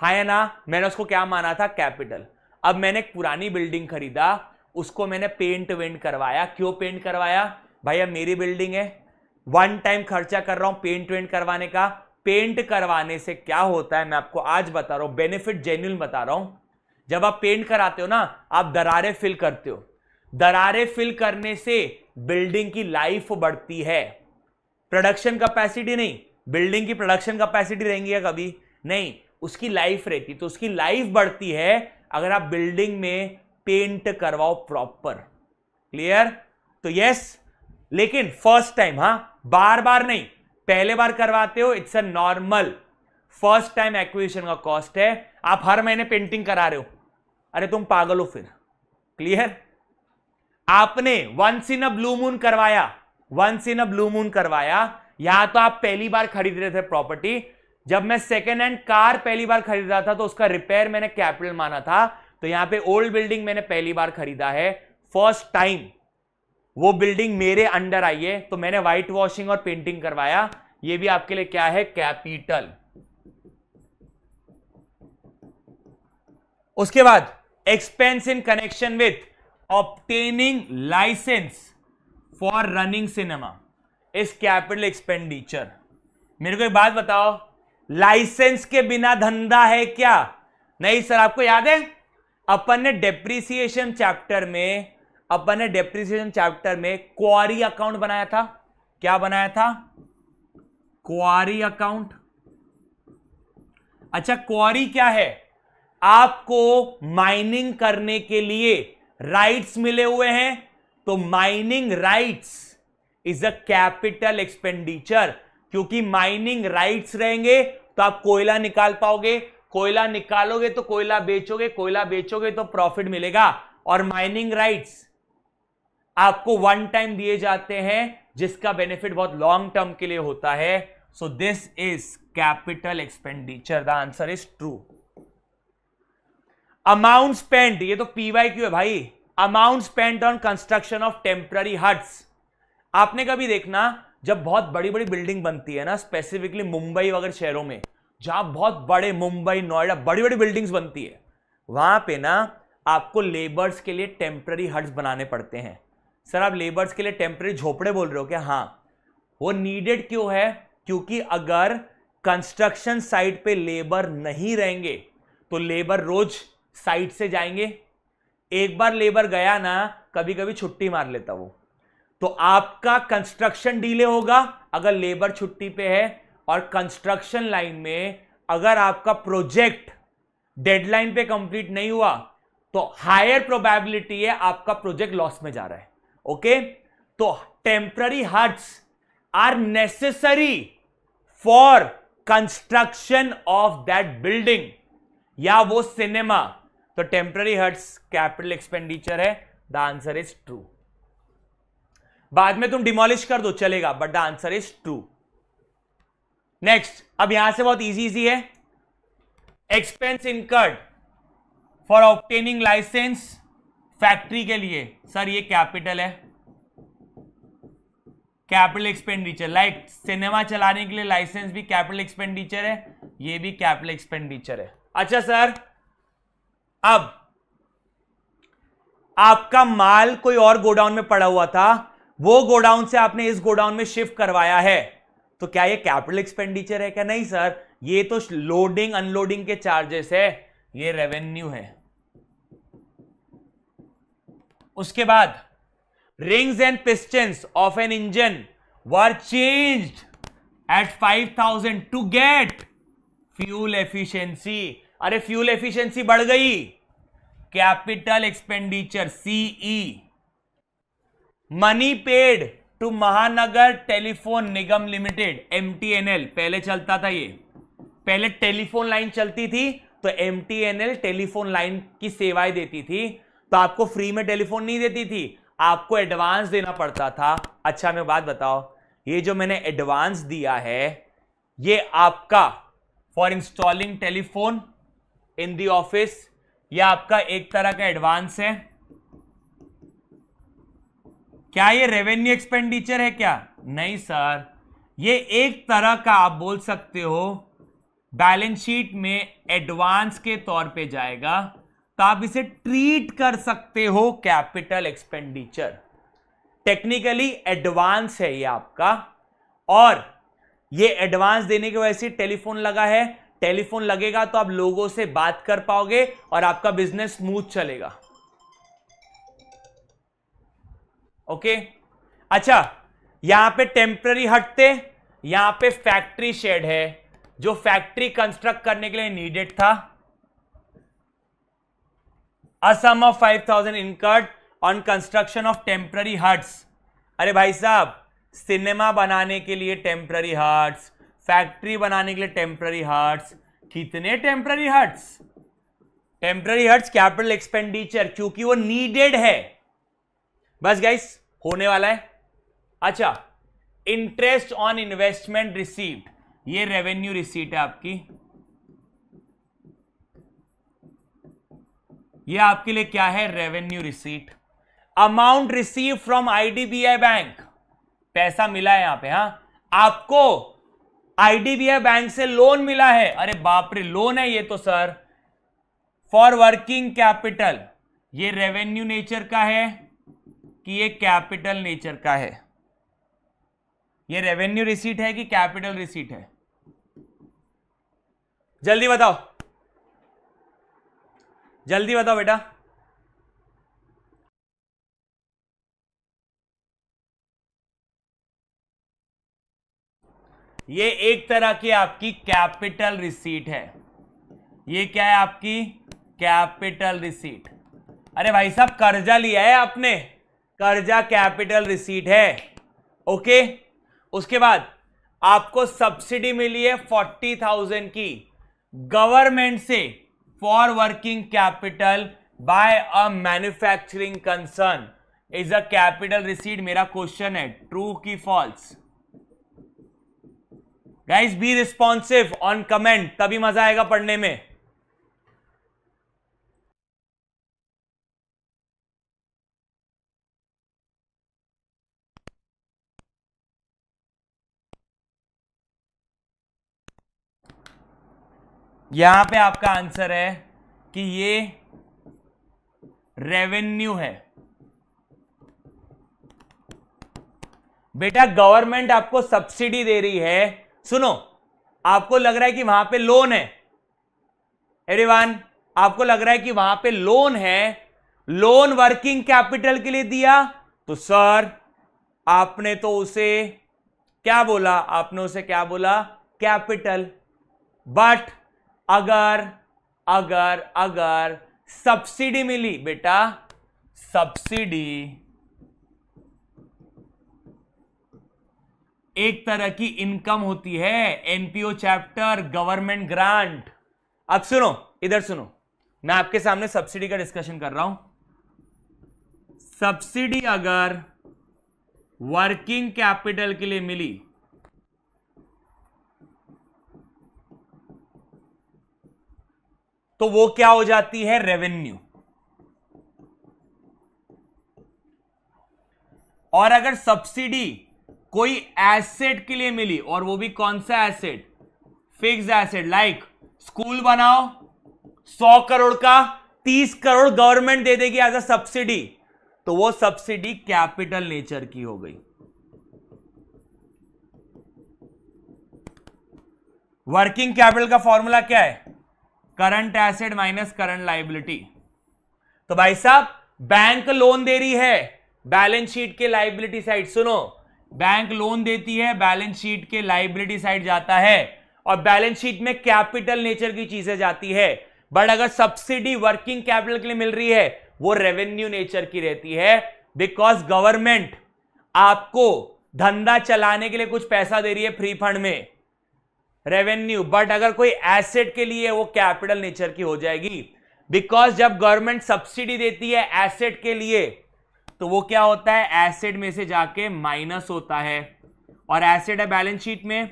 है हाँ ना मैंने उसको क्या माना था कैपिटल अब मैंने एक पुरानी बिल्डिंग खरीदा उसको मैंने पेंट वेंट करवाया क्यों पेंट करवाया भाई अब मेरी बिल्डिंग है वन टाइम खर्चा कर रहा हूं पेंट वेंट करवाने का पेंट करवाने से क्या होता है मैं आपको आज बता रहा हूं बेनिफिट जेन्यून बता रहा हूं जब आप पेंट कराते हो ना आप दरारे फिल करते हो दरारे फिल करने से बिल्डिंग की लाइफ बढ़ती है प्रोडक्शन कैपेसिटी नहीं बिल्डिंग की प्रोडक्शन कैपेसिटी रहेंगी या कभी नहीं उसकी लाइफ रहती तो उसकी लाइफ बढ़ती है अगर आप बिल्डिंग में पेंट करवाओ प्रॉपर क्लियर तो यस लेकिन फर्स्ट टाइम हा बार बार नहीं पहले बार करवाते हो it's a normal first time acquisition का कॉस्ट है आप हर महीने पेंटिंग करा रहे हो अरे तुम पागल हो फिर क्लियर आपने once in a blue moon करवाया once in a blue moon करवाया या तो आप पहली बार खरीद रहे थे प्रॉपर्टी जब मैं सेकेंड हैंड कार पहली बार खरीद रहा था तो उसका रिपेयर मैंने कैपिटल माना था तो यहां पे ओल्ड बिल्डिंग मैंने पहली बार खरीदा है फर्स्ट टाइम वो बिल्डिंग मेरे अंडर आई है तो मैंने व्हाइट वॉशिंग और पेंटिंग करवाया ये भी आपके लिए क्या है कैपिटल उसके बाद expense in connection with obtaining licence for running cinema is capital expenditure मेरे को एक बात बताओ लाइसेंस के बिना धंधा है क्या नहीं सर आपको याद है अपन ने डेप्रिसिएशन चैप्टर में अपन ने डेप्रिसिएशन चैप्टर में क्वारी अकाउंट बनाया था क्या बनाया था क्वारी अकाउंट अच्छा क्वारी क्या है आपको माइनिंग करने के लिए राइट्स मिले हुए हैं तो mining rights is a capital expenditure क्योंकि माइनिंग राइट्स रहेंगे तो आप कोयला निकाल पाओगे कोयला निकालोगे तो कोयला बेचोगे कोयला बेचोगे तो प्रॉफिट मिलेगा और माइनिंग राइट्स आपको वन टाइम दिए जाते हैं जिसका बेनिफिट बहुत लॉन्ग टर्म के लिए होता है so this is capital expenditure the answer is true amount spend ये तो पीवाई क्यू है भाई amount spend on construction of temporary huts आपने कभी देखना जब बहुत बड़ी बड़ी बिल्डिंग बनती है ना स्पेसिफिकली मुंबई वगैरह शहरों में जहां बहुत बड़े मुंबई नोएडा बड़ी बड़ी बिल्डिंग्स बनती है वहां पे ना आपको लेबर्स के लिए टेम्पररी हट्स बनाने पड़ते हैं सर आप लेबर्स के लिए टेम्प्रेरी झोपड़े बोल रहे हो क्या हाँ वो नीडेड क्यों है क्योंकि अगर कंस्ट्रक्शन साइट पे लेबर नहीं रहेंगे तो लेबर रोज साइट से जाएंगे एक बार लेबर गया ना कभी कभी छुट्टी मार लेता वो तो आपका कंस्ट्रक्शन डीले होगा अगर लेबर छुट्टी पे है और कंस्ट्रक्शन लाइन में अगर आपका प्रोजेक्ट डेडलाइन पे कंप्लीट नहीं हुआ तो हायर प्रोबेबिलिटी है आपका प्रोजेक्ट लॉस में जा रहा है ओके तो temporary huts are necessary for construction of that building या वो सिनेमा तो टेम्पररी हट्स कैपिटल एक्सपेंडिचर है द आंसर इज ट्रू बाद में तुम डिमोलिश कर दो चलेगा but the answer is true next अब यहां से बहुत इजी इजी है expense incurred for obtaining license factory के लिए सर ये कैपिटल है कैपिटल एक्सपेंडिचर लाइक सिनेमा चलाने के लिए लाइसेंस भी कैपिटल एक्सपेंडिचर है ये भी कैपिटल एक्सपेंडिचर है अच्छा सर अब आपका माल कोई और गोडाउन में पड़ा हुआ था वो गोडाउन से आपने इस गोडाउन में शिफ्ट करवाया है तो क्या ये कैपिटल एक्सपेंडिचर है क्या नहीं सर ये तो लोडिंग अनलोडिंग के चार्जेस है ये रेवेन्यू है उसके बाद rings and pistons of an engine were changed at 5000 to get fuel efficiency अरे फ्यूल एफिशिएंसी बढ़ गई capital expenditure CE money paid to Mahanagar telephone Nigam limited MTNL पहले चलता था ये पहले टेलीफोन लाइन चलती थी तो एमटीएनएल टेलीफोन लाइन की सेवाएं देती थी तो आपको फ्री में टेलीफोन नहीं देती थी आपको एडवांस देना पड़ता था अच्छा मैं बात बताओ ये जो मैंने एडवांस दिया है ये आपका for installing telephone in the office या आपका एक तरह का एडवांस है क्या ये रेवेन्यू एक्सपेंडिचर है क्या नहीं सर ये एक तरह का आप बोल सकते हो बैलेंस शीट में एडवांस के तौर पे जाएगा तो आप इसे ट्रीट कर सकते हो कैपिटल एक्सपेंडिचर टेक्निकली एडवांस है ये आपका और ये एडवांस देने की वजह से टेलीफोन लगा है टेलीफोन लगेगा तो आप लोगों से बात कर पाओगे और आपका बिजनेस स्मूथ चलेगा ओके अच्छा यहां पे टेम्पररी हटते यहां पे फैक्ट्री शेड है जो फैक्ट्री कंस्ट्रक्ट करने के लिए नीडेड था a sum of 5000 incurred on construction of temporary huts अरे भाई साहब सिनेमा बनाने के लिए टेम्प्ररी हट्स फैक्ट्री बनाने के लिए टेम्प्ररी हट्स कितने temporary huts temporary huts capital expenditure क्योंकि वो नीडेड है बस गाइस होने वाला है अच्छा इंटरेस्ट ऑन इन्वेस्टमेंट रिसीव्ड ये रेवेन्यू रिसीट है आपकी ये आपके लिए क्या है revenue receipt amount receive from IDBI bank पैसा मिला है यहां पे हा आपको आईडीबीआई बैंक से लोन मिला है अरे बाप रे लोन है ये तो सर फॉर वर्किंग कैपिटल ये रेवेन्यू नेचर का है कि ये कैपिटल नेचर का है ये रेवेन्यू रिसीट है कि कैपिटल रिसीट है जल्दी बताओ जल्दी बताओ बेटा ये एक तरह की आपकी कैपिटल रिसीट है ये क्या है आपकी कैपिटल रिसीट अरे भाई साहब कर्जा लिया है आपने कर्जा कैपिटल रिसीट है ओके उसके बाद आपको सब्सिडी मिली है फोर्टी थाउजेंड की गवर्नमेंट से for working capital by a manufacturing concern is a capital receipt मेरा क्वेश्चन है ट्रू की false guys be responsive on comment तभी मजा आएगा पढ़ने में यहां पे आपका आंसर है कि ये रेवेन्यू है बेटा गवर्नमेंट आपको सब्सिडी दे रही है सुनो आपको लग रहा है कि वहां पे लोन है एवरीवन आपको लग रहा है कि वहां पे लोन है लोन वर्किंग कैपिटल के लिए दिया तो सर आपने तो उसे क्या बोला आपने उसे क्या बोला कैपिटल बट अगर अगर अगर सब्सिडी मिली बेटा सब्सिडी एक तरह की इनकम होती है एनपीओ चैप्टर गवर्नमेंट ग्रांट अब सुनो इधर सुनो मैं आपके सामने सब्सिडी का डिस्कशन कर रहा हूं सब्सिडी अगर वर्किंग कैपिटल के लिए मिली तो वो क्या हो जाती है रेवेन्यू और अगर सब्सिडी कोई एसेट के लिए मिली और वो भी कौन सा asset fix asset like school बनाओ सौ करोड़ का तीस करोड़ गवर्नमेंट दे देगी एज अ सब्सिडी तो वो सब्सिडी कैपिटल नेचर की हो गई वर्किंग कैपिटल का फॉर्मूला क्या है current asset minus current liability तो भाई साहब बैंक लोन दे रही है बैलेंस शीट के लाइबिलिटी साइड सुनो बैंक लोन देती है बैलेंस शीट के लाइबिलिटी साइड जाता है और बैलेंस शीट में कैपिटल नेचर की चीजें जाती है बट अगर सब्सिडी वर्किंग कैपिटल के लिए मिल रही है वो रेवेन्यू नेचर की रहती है बिकॉज गवर्नमेंट आपको धंधा चलाने के लिए कुछ पैसा दे रही है फ्री फंड में रेवेन्यू बट अगर कोई एसेट के लिए वो कैपिटल नेचर की हो जाएगी बिकॉज जब गवर्नमेंट सब्सिडी देती है एसेट के लिए तो वो क्या होता है एसेट में से जाके माइनस होता है और एसेट है बैलेंस शीट में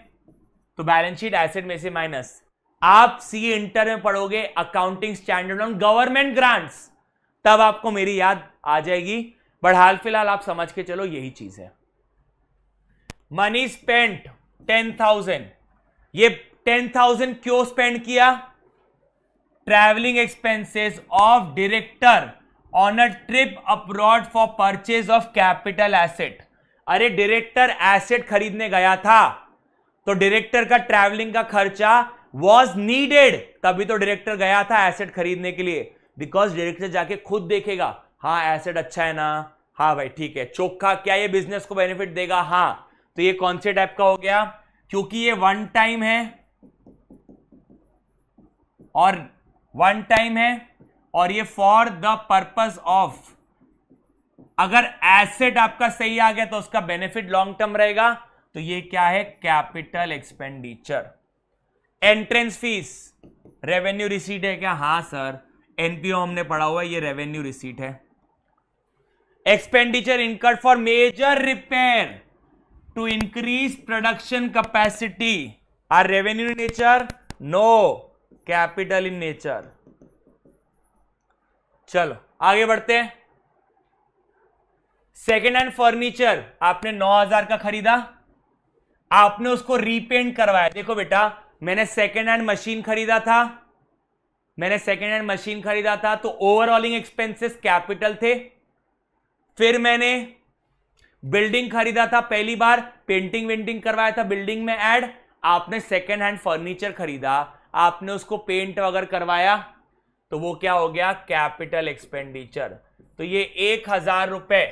तो बैलेंस शीट एसेट में से माइनस आप सी इंटर में पढ़ोगे accounting standard on government grants तब आपको मेरी याद आ जाएगी बट हाल फिलहाल आप समझ के चलो यही चीज है मनी स्पेंट टेन थाउजेंड ये टेन थाउजेंड क्यों स्पेंड किया travelling expenses of director on a trip abroad for purchase of capital asset अरे डायरेक्टर एसेट खरीदने गया था तो डायरेक्टर का ट्रैवलिंग का खर्चा वॉज नीडेड तभी तो डायरेक्टर गया था एसेट खरीदने के लिए बिकॉज डायरेक्टर जाके खुद देखेगा हाँ एसेट अच्छा है ना हाँ भाई ठीक है चोखा क्या ये बिजनेस को बेनिफिट देगा हाँ तो ये कौन से टाइप का हो गया क्योंकि ये वन टाइम है और वन टाइम है और ये फॉर द पर्पस ऑफ अगर एसेट आपका सही आ गया तो उसका बेनिफिट लॉन्ग टर्म रहेगा तो ये क्या है capital expenditure entrance fees revenue receipt है क्या हां सर एनपीओ हमने पढ़ा हुआ है ये रेवेन्यू रिसीट है expenditure incurred for major repair to increase production capacity are revenue in nature no capital in nature चलो आगे बढ़ते हैं सेकेंड हैंड फर्नीचर आपने 9000 का खरीदा आपने उसको रीपेंट करवाया देखो बेटा मैंने सेकेंड हैंड मशीन खरीदा था मैंने सेकेंड हैंड मशीन खरीदा था तो ओवरऑलिंग एक्सपेंसेस कैपिटल थे फिर मैंने बिल्डिंग खरीदा था पहली बार पेंटिंग वेंटिंग करवाया था बिल्डिंग में एड आपने सेकेंड हैंड फर्नीचर खरीदा आपने उसको पेंट वगैरह करवाया तो वो क्या हो गया कैपिटल एक्सपेंडिचर तो ये एक हजार रुपए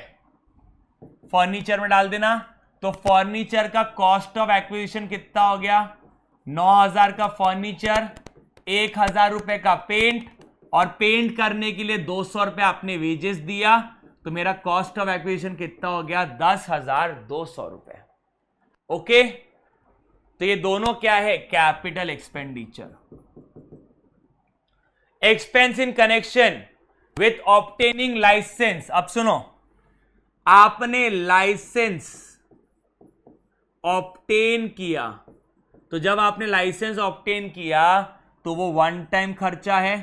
फर्नीचर में डाल देना तो फर्नीचर का कॉस्ट ऑफ एक्विजिशन कितना हो गया नौ हजार का फर्नीचर एक हजार रुपए का पेंट और पेंट करने के लिए दो सौ रुपए आपने वेजेस दिया तो मेरा कॉस्ट ऑफ एक्विजिशन कितना हो गया दस हजार दो सौ रुपए ओके तो ये दोनों क्या है capital expenditure expense in connection with obtaining license अब सुनो आपने लाइसेंस ऑप्टेन किया तो जब आपने लाइसेंस ऑप्टेन किया तो वो वन टाइम खर्चा है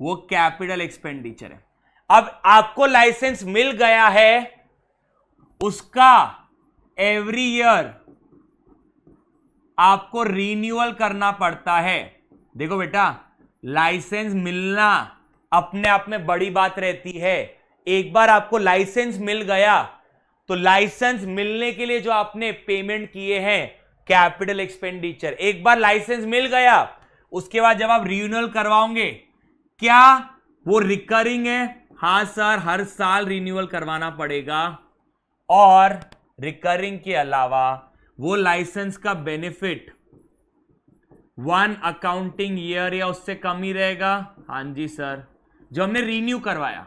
वो कैपिटल एक्सपेंडिचर है अब आपको लाइसेंस मिल गया है उसका एवरी ईयर आपको रिन्यूअल करना पड़ता है देखो बेटा लाइसेंस मिलना अपने आप में बड़ी बात रहती है एक बार आपको लाइसेंस मिल गया तो लाइसेंस मिलने के लिए जो आपने पेमेंट किए हैं कैपिटल एक्सपेंडिचर एक बार लाइसेंस मिल गया उसके बाद जब आप रिन्यूअल करवाओगे क्या वो रिकरिंग है हाँ सर हर साल रिन्यूअल करवाना पड़ेगा और रिकरिंग के अलावा वो लाइसेंस का बेनिफिट वन अकाउंटिंग ईयर या उससे कम ही रहेगा हाँ जी सर जो हमने रिन्यू करवाया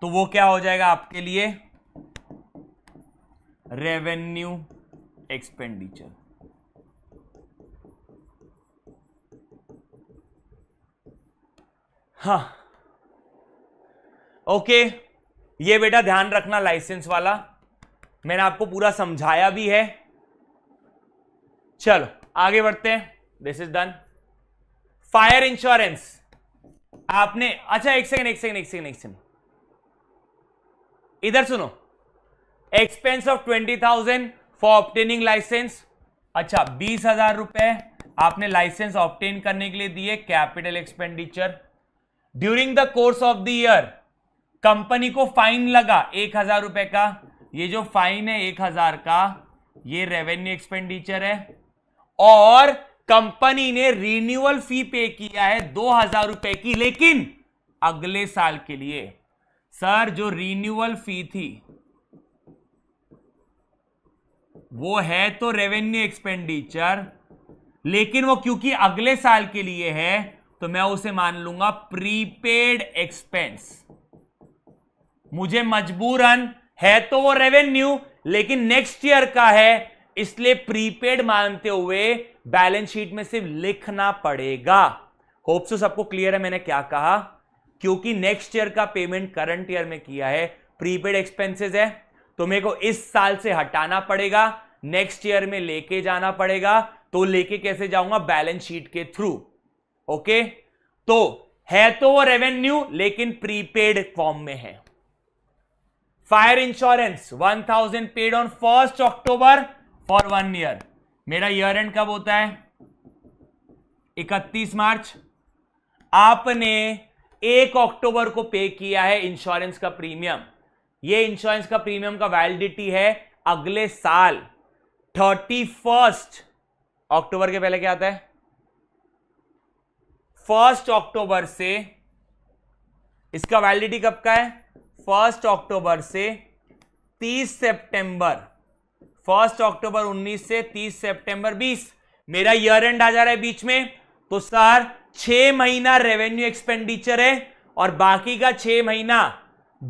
तो वो क्या हो जाएगा आपके लिए रेवेन्यू एक्सपेंडिचर हाँ ओके ये बेटा ध्यान रखना लाइसेंस वाला मैंने आपको पूरा समझाया भी है चलो आगे बढ़ते हैं this is done fire insurance आपने अच्छा एक सेकंड एक सेकंड एक सेकंड एक सेकंड इधर सुनो expense of twenty thousand for obtaining license अच्छा बीस हजार रुपए आपने लाइसेंस ऑप्टेन करने के लिए दिए capital expenditure during the course of the year company को फाइन लगा एक हजार रुपए का ये जो फाइन है एक हजार का ये रेवेन्यू एक्सपेंडिचर है और कंपनी ने रिन्यूअल फी पे किया है दो हजार रुपए की लेकिन अगले साल के लिए सर जो रिन्यूअल फी थी वो है तो रेवेन्यू एक्सपेंडिचर लेकिन वो क्योंकि अगले साल के लिए है तो मैं उसे मान लूंगा प्रीपेड एक्सपेंस मुझे मजबूरन है तो वो रेवेन्यू लेकिन नेक्स्ट ईयर का है इसलिए प्रीपेड मानते हुए बैलेंस शीट में सिर्फ लिखना पड़ेगा होप सो सबको क्लियर है मैंने क्या कहा क्योंकि नेक्स्ट ईयर का पेमेंट करंट ईयर में किया है प्रीपेड एक्सपेंसेस है तो मेरे को इस साल से हटाना पड़ेगा नेक्स्ट ईयर में लेके जाना पड़ेगा तो लेके कैसे जाऊंगा बैलेंस शीट के थ्रू ओके तो है तो वो रेवेन्यू लेकिन प्रीपेड फॉर्म में है fire insurance one thousand paid on first October for one year मेरा ईयर एंड कब होता है इकतीस मार्च आपने एक अक्टूबर को पे किया है इंश्योरेंस का प्रीमियम ये इंश्योरेंस का प्रीमियम का वैलिडिटी है अगले साल थर्टी फर्स्ट अक्टूबर के पहले क्या आता है फर्स्ट अक्टूबर से इसका वैलिडिटी कब का है फर्स्ट अक्टूबर से तीस सितंबर फर्स्ट अक्टूबर उन्नीस से तीस सितंबर बीस मेरा ईयर एंड आ जा रहा है बीच में तो सर छह महीना रेवेन्यू एक्सपेंडिचर है और बाकी का छह महीना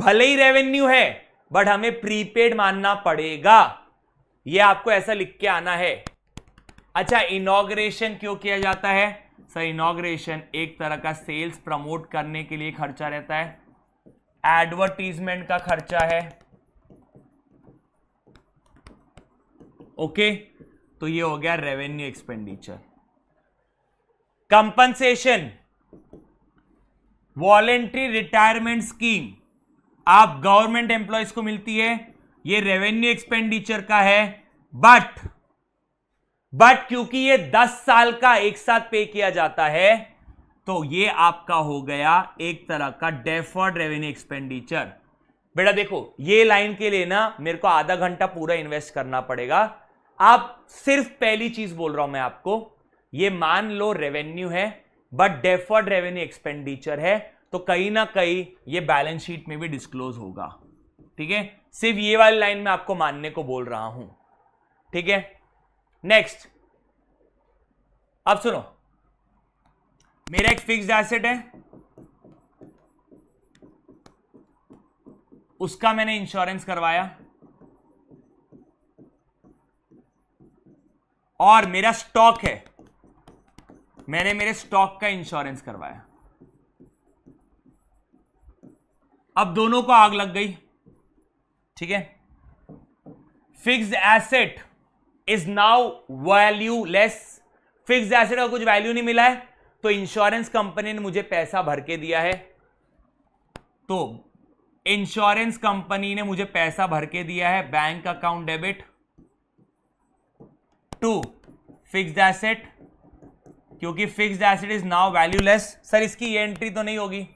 भले ही रेवेन्यू है बट हमें प्रीपेड मानना पड़ेगा ये आपको ऐसा लिख के आना है अच्छा इनोग्रेशन क्यों किया जाता है सर इनोग्रेशन एक तरह का सेल्स प्रमोट करने के लिए खर्चा रहता है एडवर्टीजमेंट का खर्चा है ओके तो ये हो गया revenue expenditure compensation voluntary retirement scheme आप गवर्नमेंट एम्प्लॉयज को मिलती है ये रेवेन्यू एक्सपेंडिचर का है बट बट क्योंकि ये 10 साल का एक साथ पे किया जाता है तो ये आपका हो गया एक तरह का डेफर्ड रेवेन्यू एक्सपेंडिचर बेटा देखो ये लाइन के लिए ना मेरे को आधा घंटा पूरा इन्वेस्ट करना पड़ेगा आप सिर्फ पहली चीज बोल रहा हूं मैं आपको ये मान लो रेवेन्यू है बट डेफर्ड रेवेन्यू एक्सपेंडिचर है तो कहीं ना कहीं ये बैलेंस शीट में भी डिस्क्लोज होगा ठीक है सिर्फ ये वाली लाइन में आपको मानने को बोल रहा हूं ठीक है नेक्स्ट अब सुनो मेरा एक फिक्स एसेट है उसका मैंने इंश्योरेंस करवाया और मेरा स्टॉक है मैंने मेरे स्टॉक का इंश्योरेंस करवाया अब दोनों को आग लग गई ठीक है fix asset is now valueless fix asset का कुछ वैल्यू नहीं मिला है तो इंश्योरेंस कंपनी ने मुझे पैसा भर के दिया है तो इंश्योरेंस कंपनी ने मुझे पैसा भर के दिया है bank account debit to fixed asset क्योंकि fixed asset is now valueless sir इसकी ये एंट्री तो नहीं होगी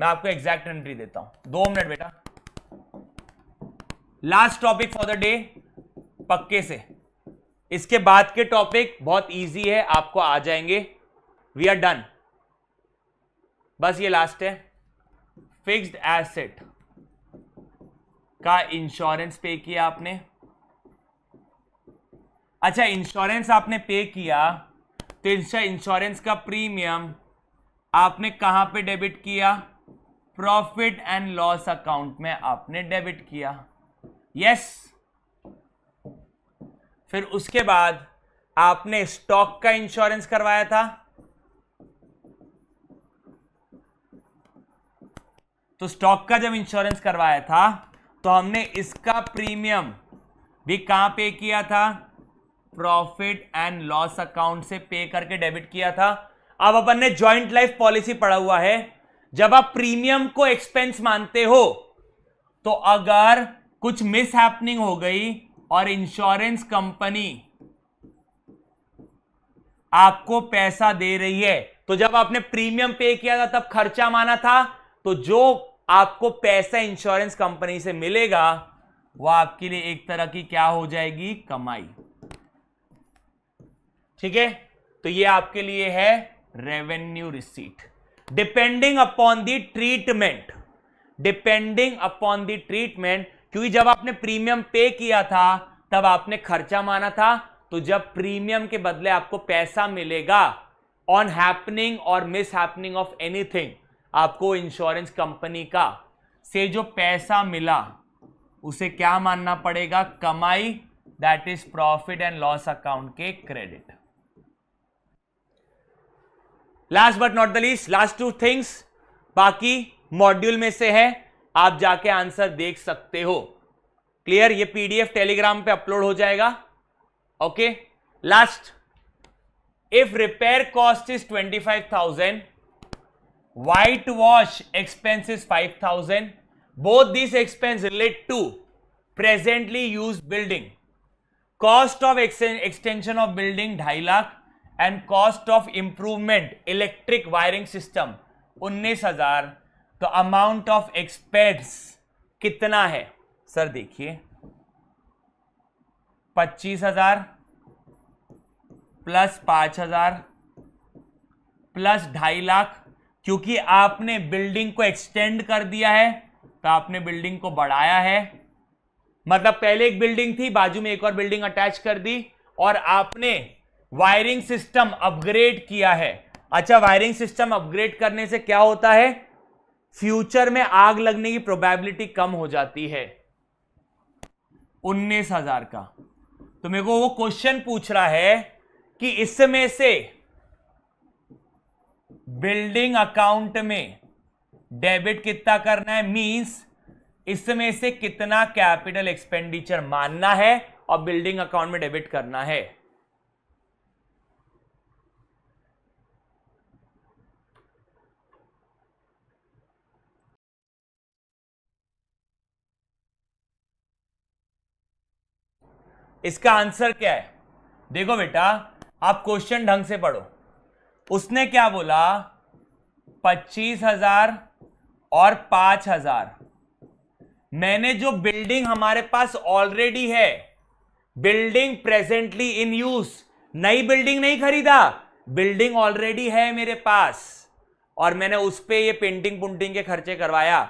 मैं आपको एग्जैक्ट एंट्री देता हूं दो मिनट बेटा last topic for the day पक्के से इसके बाद के टॉपिक बहुत इजी है आपको आ जाएंगे वी आर डन बस ये लास्ट है फिक्स्ड एसेट का इंश्योरेंस पे किया आपने अच्छा इंश्योरेंस आपने पे किया तो इंश्योरेंस का प्रीमियम आपने कहां पे डेबिट किया प्रॉफिट एंड लॉस अकाउंट में आपने डेबिट किया यस फिर उसके बाद आपने स्टॉक का इंश्योरेंस करवाया था तो स्टॉक का जब इंश्योरेंस करवाया था तो हमने इसका प्रीमियम भी कहां पे किया था प्रॉफिट एंड लॉस अकाउंट से पे करके डेबिट किया था अब अपन ने ज्वाइंट लाइफ पॉलिसी पड़ा हुआ है जब आप प्रीमियम को एक्सपेंस मानते हो तो अगर कुछ मिस हैपनिंग हो गई और इंश्योरेंस कंपनी आपको पैसा दे रही है तो जब आपने प्रीमियम पे किया था तब खर्चा माना था तो जो आपको पैसा इंश्योरेंस कंपनी से मिलेगा वह आपके लिए एक तरह की क्या हो जाएगी कमाई ठीक है तो ये आपके लिए है revenue receipt depending upon the treatment depending upon the treatment क्योंकि जब आपने प्रीमियम पे किया था तब आपने खर्चा माना था तो जब प्रीमियम के बदले आपको पैसा मिलेगा ऑन हैपनिंग और मिस हैपनिंग ऑफ एनीथिंग आपको इंश्योरेंस कंपनी का से जो पैसा मिला उसे क्या मानना पड़ेगा कमाई that is profit and loss account के credit last but not the least last two things बाकी मॉड्यूल में से है आप जाके आंसर देख सकते हो क्लियर ये पीडीएफ टेलीग्राम पे अपलोड हो जाएगा okay last if repair cost is twenty five thousand white wash expenses 5000 both these expense relate to presently used building cost of ex extension of building 2.5 lakh and cost of improvement electric wiring system 19000 तो amount of expense कितना है sir देखिए पच्चीस हजार plus पांच हजार plus ढाई लाख क्योंकि आपने बिल्डिंग को एक्सटेंड कर दिया है तो आपने बिल्डिंग को बढ़ाया है मतलब पहले एक बिल्डिंग थी बाजू में एक और बिल्डिंग अटैच कर दी और आपने वायरिंग सिस्टम अपग्रेड किया है अच्छा वायरिंग सिस्टम अपग्रेड करने से क्या होता है फ्यूचर में आग लगने की प्रोबेबिलिटी कम हो जाती है उन्नीस हजार का तो मेरे को वो क्वेश्चन पूछ रहा है कि इसमें से बिल्डिंग अकाउंट में डेबिट कितना करना है मींस इसमें से कितना कैपिटल एक्सपेंडिचर मानना है और बिल्डिंग अकाउंट में डेबिट करना है इसका आंसर क्या है देखो बेटा आप क्वेश्चन ढंग से पढ़ो उसने क्या बोला पच्चीस हजार और पांच हजार मैंने जो बिल्डिंग हमारे पास ऑलरेडी है बिल्डिंग प्रेजेंटली इन यूज नई बिल्डिंग नहीं खरीदा बिल्डिंग ऑलरेडी है मेरे पास और मैंने उस पर यह पेंटिंग पुंटिंग के खर्चे करवाया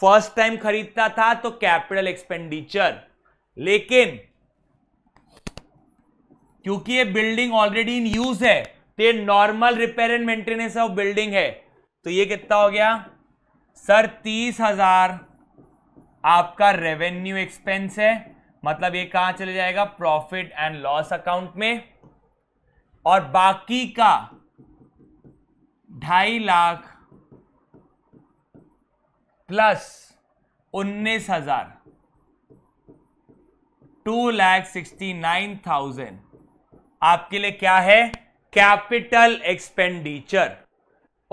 फर्स्ट टाइम खरीदता था तो कैपिटल एक्सपेंडिचर लेकिन क्योंकि ये बिल्डिंग ऑलरेडी इन यूज है तो ये normal repair and maintenance of building है तो ये कितना हो गया सर तीस हजार आपका रेवेन्यू एक्सपेंस है मतलब ये कहां चले जाएगा प्रॉफिट एंड लॉस अकाउंट में और बाकी का ढाई लाख प्लस उन्नीस हजार two lakh sixty nine thousand आपके लिए क्या है capital expenditure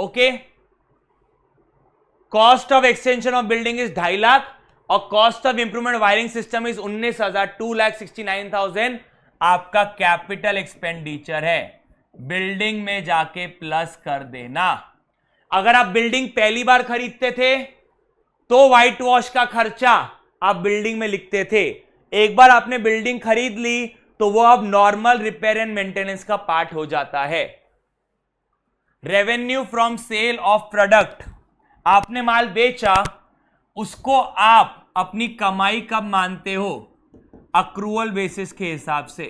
okay cost of extension of building is ढाई लाख और cost of improvement wiring system is उन्नीस हजार two lakh sixty nine thousand आपका कैपिटल एक्सपेंडिचर है बिल्डिंग में जाके प्लस कर देना अगर आप बिल्डिंग पहली बार खरीदते थे तो व्हाइट वॉश का खर्चा आप बिल्डिंग में लिखते थे एक बार आपने बिल्डिंग खरीद ली तो वो अब नॉर्मल रिपेयर एंड मेंटेनेंस का पार्ट हो जाता है revenue from sale of product आपने माल बेचा उसको आप अपनी कमाई कब मानते हो अक्रूवल बेसिस के हिसाब से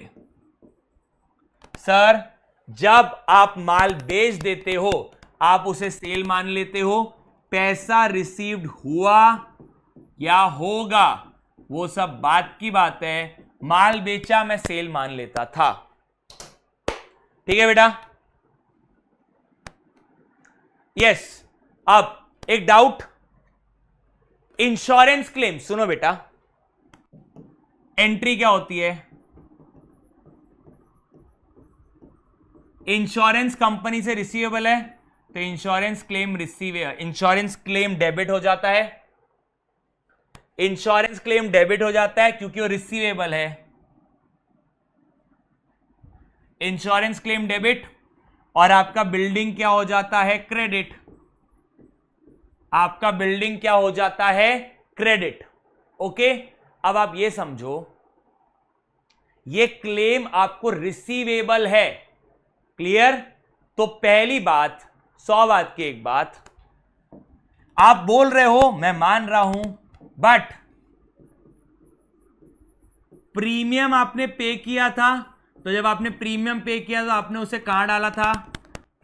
सर जब आप माल बेच देते हो आप उसे सेल मान लेते हो पैसा रिसीव्ड हुआ या होगा वो सब बात की बात है माल बेचा मैं सेल मान लेता था ठीक है बेटा यस अब एक डाउट इंश्योरेंस क्लेम सुनो बेटा एंट्री क्या होती है इंश्योरेंस कंपनी से रिसीवेबल है तो insurance claim receive insurance claim debit हो जाता है इंश्योरेंस क्लेम डेबिट हो जाता है क्योंकि वो रिसीवेबल है इंश्योरेंस क्लेम डेबिट और आपका बिल्डिंग क्या हो जाता है क्रेडिट आपका बिल्डिंग क्या हो जाता है क्रेडिट ओके अब आप ये समझो ये क्लेम आपको रिसीवेबल है क्लियर तो पहली बात सौ बात की एक बात आप बोल रहे हो मैं मान रहा हूं बट प्रीमियम आपने पे किया था तो जब आपने प्रीमियम पे किया तो आपने उसे कहां डाला था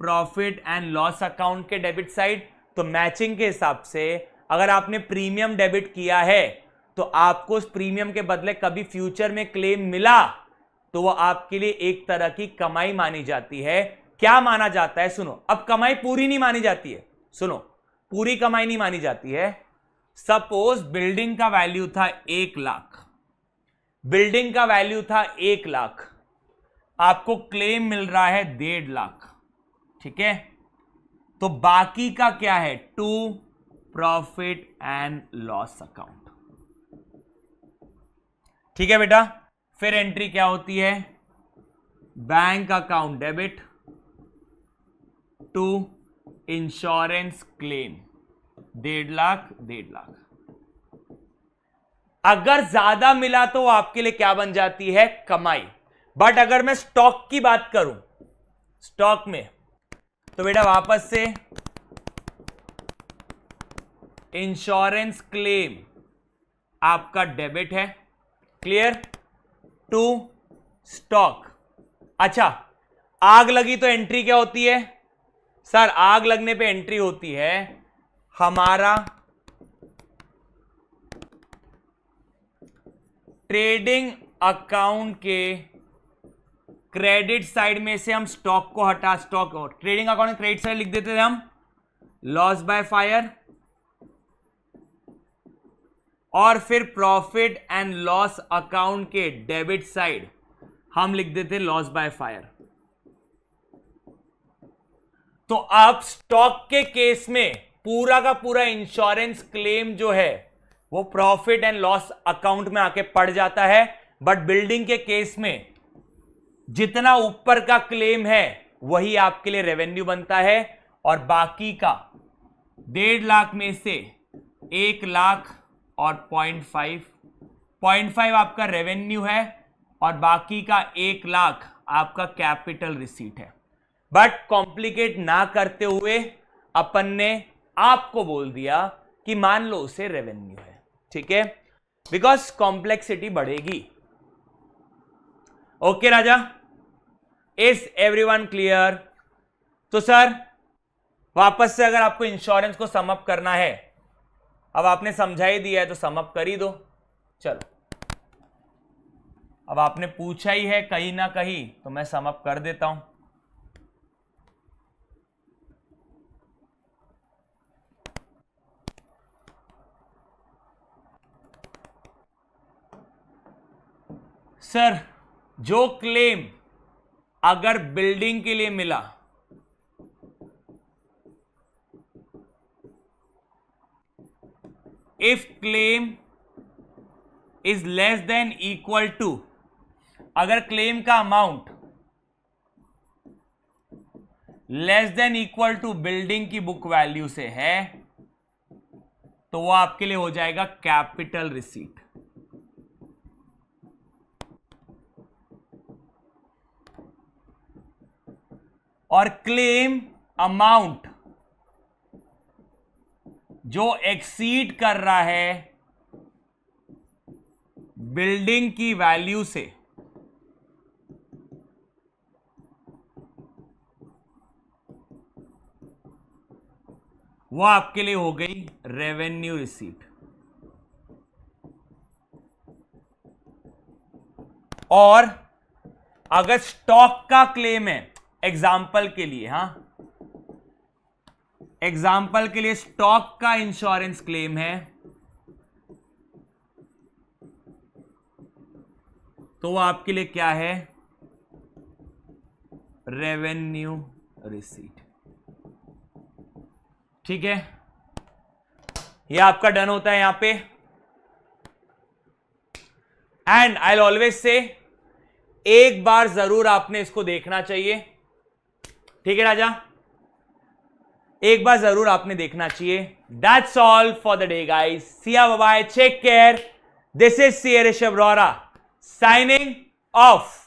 प्रॉफिट एंड लॉस अकाउंट के डेबिट साइड तो मैचिंग के हिसाब से अगर आपने प्रीमियम डेबिट किया है तो आपको उस प्रीमियम के बदले कभी फ्यूचर में क्लेम मिला तो वो आपके लिए एक तरह की कमाई मानी जाती है क्या माना जाता है सुनो अब कमाई पूरी नहीं मानी जाती है सुनो पूरी कमाई नहीं मानी जाती है सपोज बिल्डिंग का वैल्यू था एक लाख बिल्डिंग का वैल्यू था एक लाख आपको क्लेम मिल रहा है डेढ़ लाख ठीक है तो बाकी का क्या है to profit and loss account ठीक है बेटा फिर एंट्री क्या होती है bank account debit to insurance claim डेढ़ लाख डेढ़ लाख अगर ज्यादा मिला तो आपके लिए क्या बन जाती है कमाई बट अगर मैं स्टॉक की बात करूं स्टॉक में तो बेटा वापस से इंश्योरेंस क्लेम आपका डेबिट है क्लियर टू स्टॉक अच्छा आग लगी तो एंट्री क्या होती है सर आग लगने पे एंट्री होती है हमारा ट्रेडिंग अकाउंट के क्रेडिट साइड में से हम स्टॉक को हटा stock trading account credit side लिख देते थे हम लॉस बाय फायर और फिर प्रॉफिट एंड लॉस अकाउंट के डेबिट साइड हम लिख देते लॉस बाय फायर तो आप स्टॉक के केस में पूरा का पूरा इंश्योरेंस क्लेम जो है वो प्रॉफिट एंड लॉस अकाउंट में आके पड़ जाता है बट बिल्डिंग के केस में जितना ऊपर का क्लेम है वही आपके लिए रेवेन्यू बनता है और बाकी का डेढ़ लाख में से एक लाख और पॉइंट फाइव पॉइंट फाइव आपका रेवेन्यू है और बाकी का एक लाख आपका कैपिटल रिसीट है बट कॉम्प्लिकेट ना करते हुए अपन ने आपको बोल दिया कि मान लो उसे रेवेन्यू है ठीक है बिकॉज कॉम्प्लेक्सिटी बढ़ेगी ओके okay, राजा इज एवरीवन क्लियर तो सर वापस से अगर आपको इंश्योरेंस को समअप करना है अब आपने समझा ही दिया है तो समअप कर ही दो चलो अब आपने पूछा ही है कहीं ना कहीं तो मैं समअप कर देता हूं सर जो क्लेम अगर बिल्डिंग के लिए मिला if claim is less than equal to अगर क्लेम का amount less than equal to building की बुक वैल्यू से है तो वो आपके लिए हो जाएगा कैपिटल रिसीट और क्लेम अमाउंट जो एक्सीड कर रहा है बिल्डिंग की वैल्यू से वो आपके लिए हो गई रेवेन्यू रिसीट और अगर स्टॉक का क्लेम है एग्जाम्पल के लिए हा एग्जाम्पल के लिए स्टॉक का इंश्योरेंस क्लेम है तो वो आपके लिए क्या है रेवेन्यू रिसीट ठीक है ये आपका डन होता है यहां पे एंड आई ऑलवेज से एक बार जरूर आपने इसको देखना चाहिए ठीक है राजा एक बार जरूर आपने देखना चाहिए that's all for the day guys see you bye take care this is CA Rishabh Arora signing of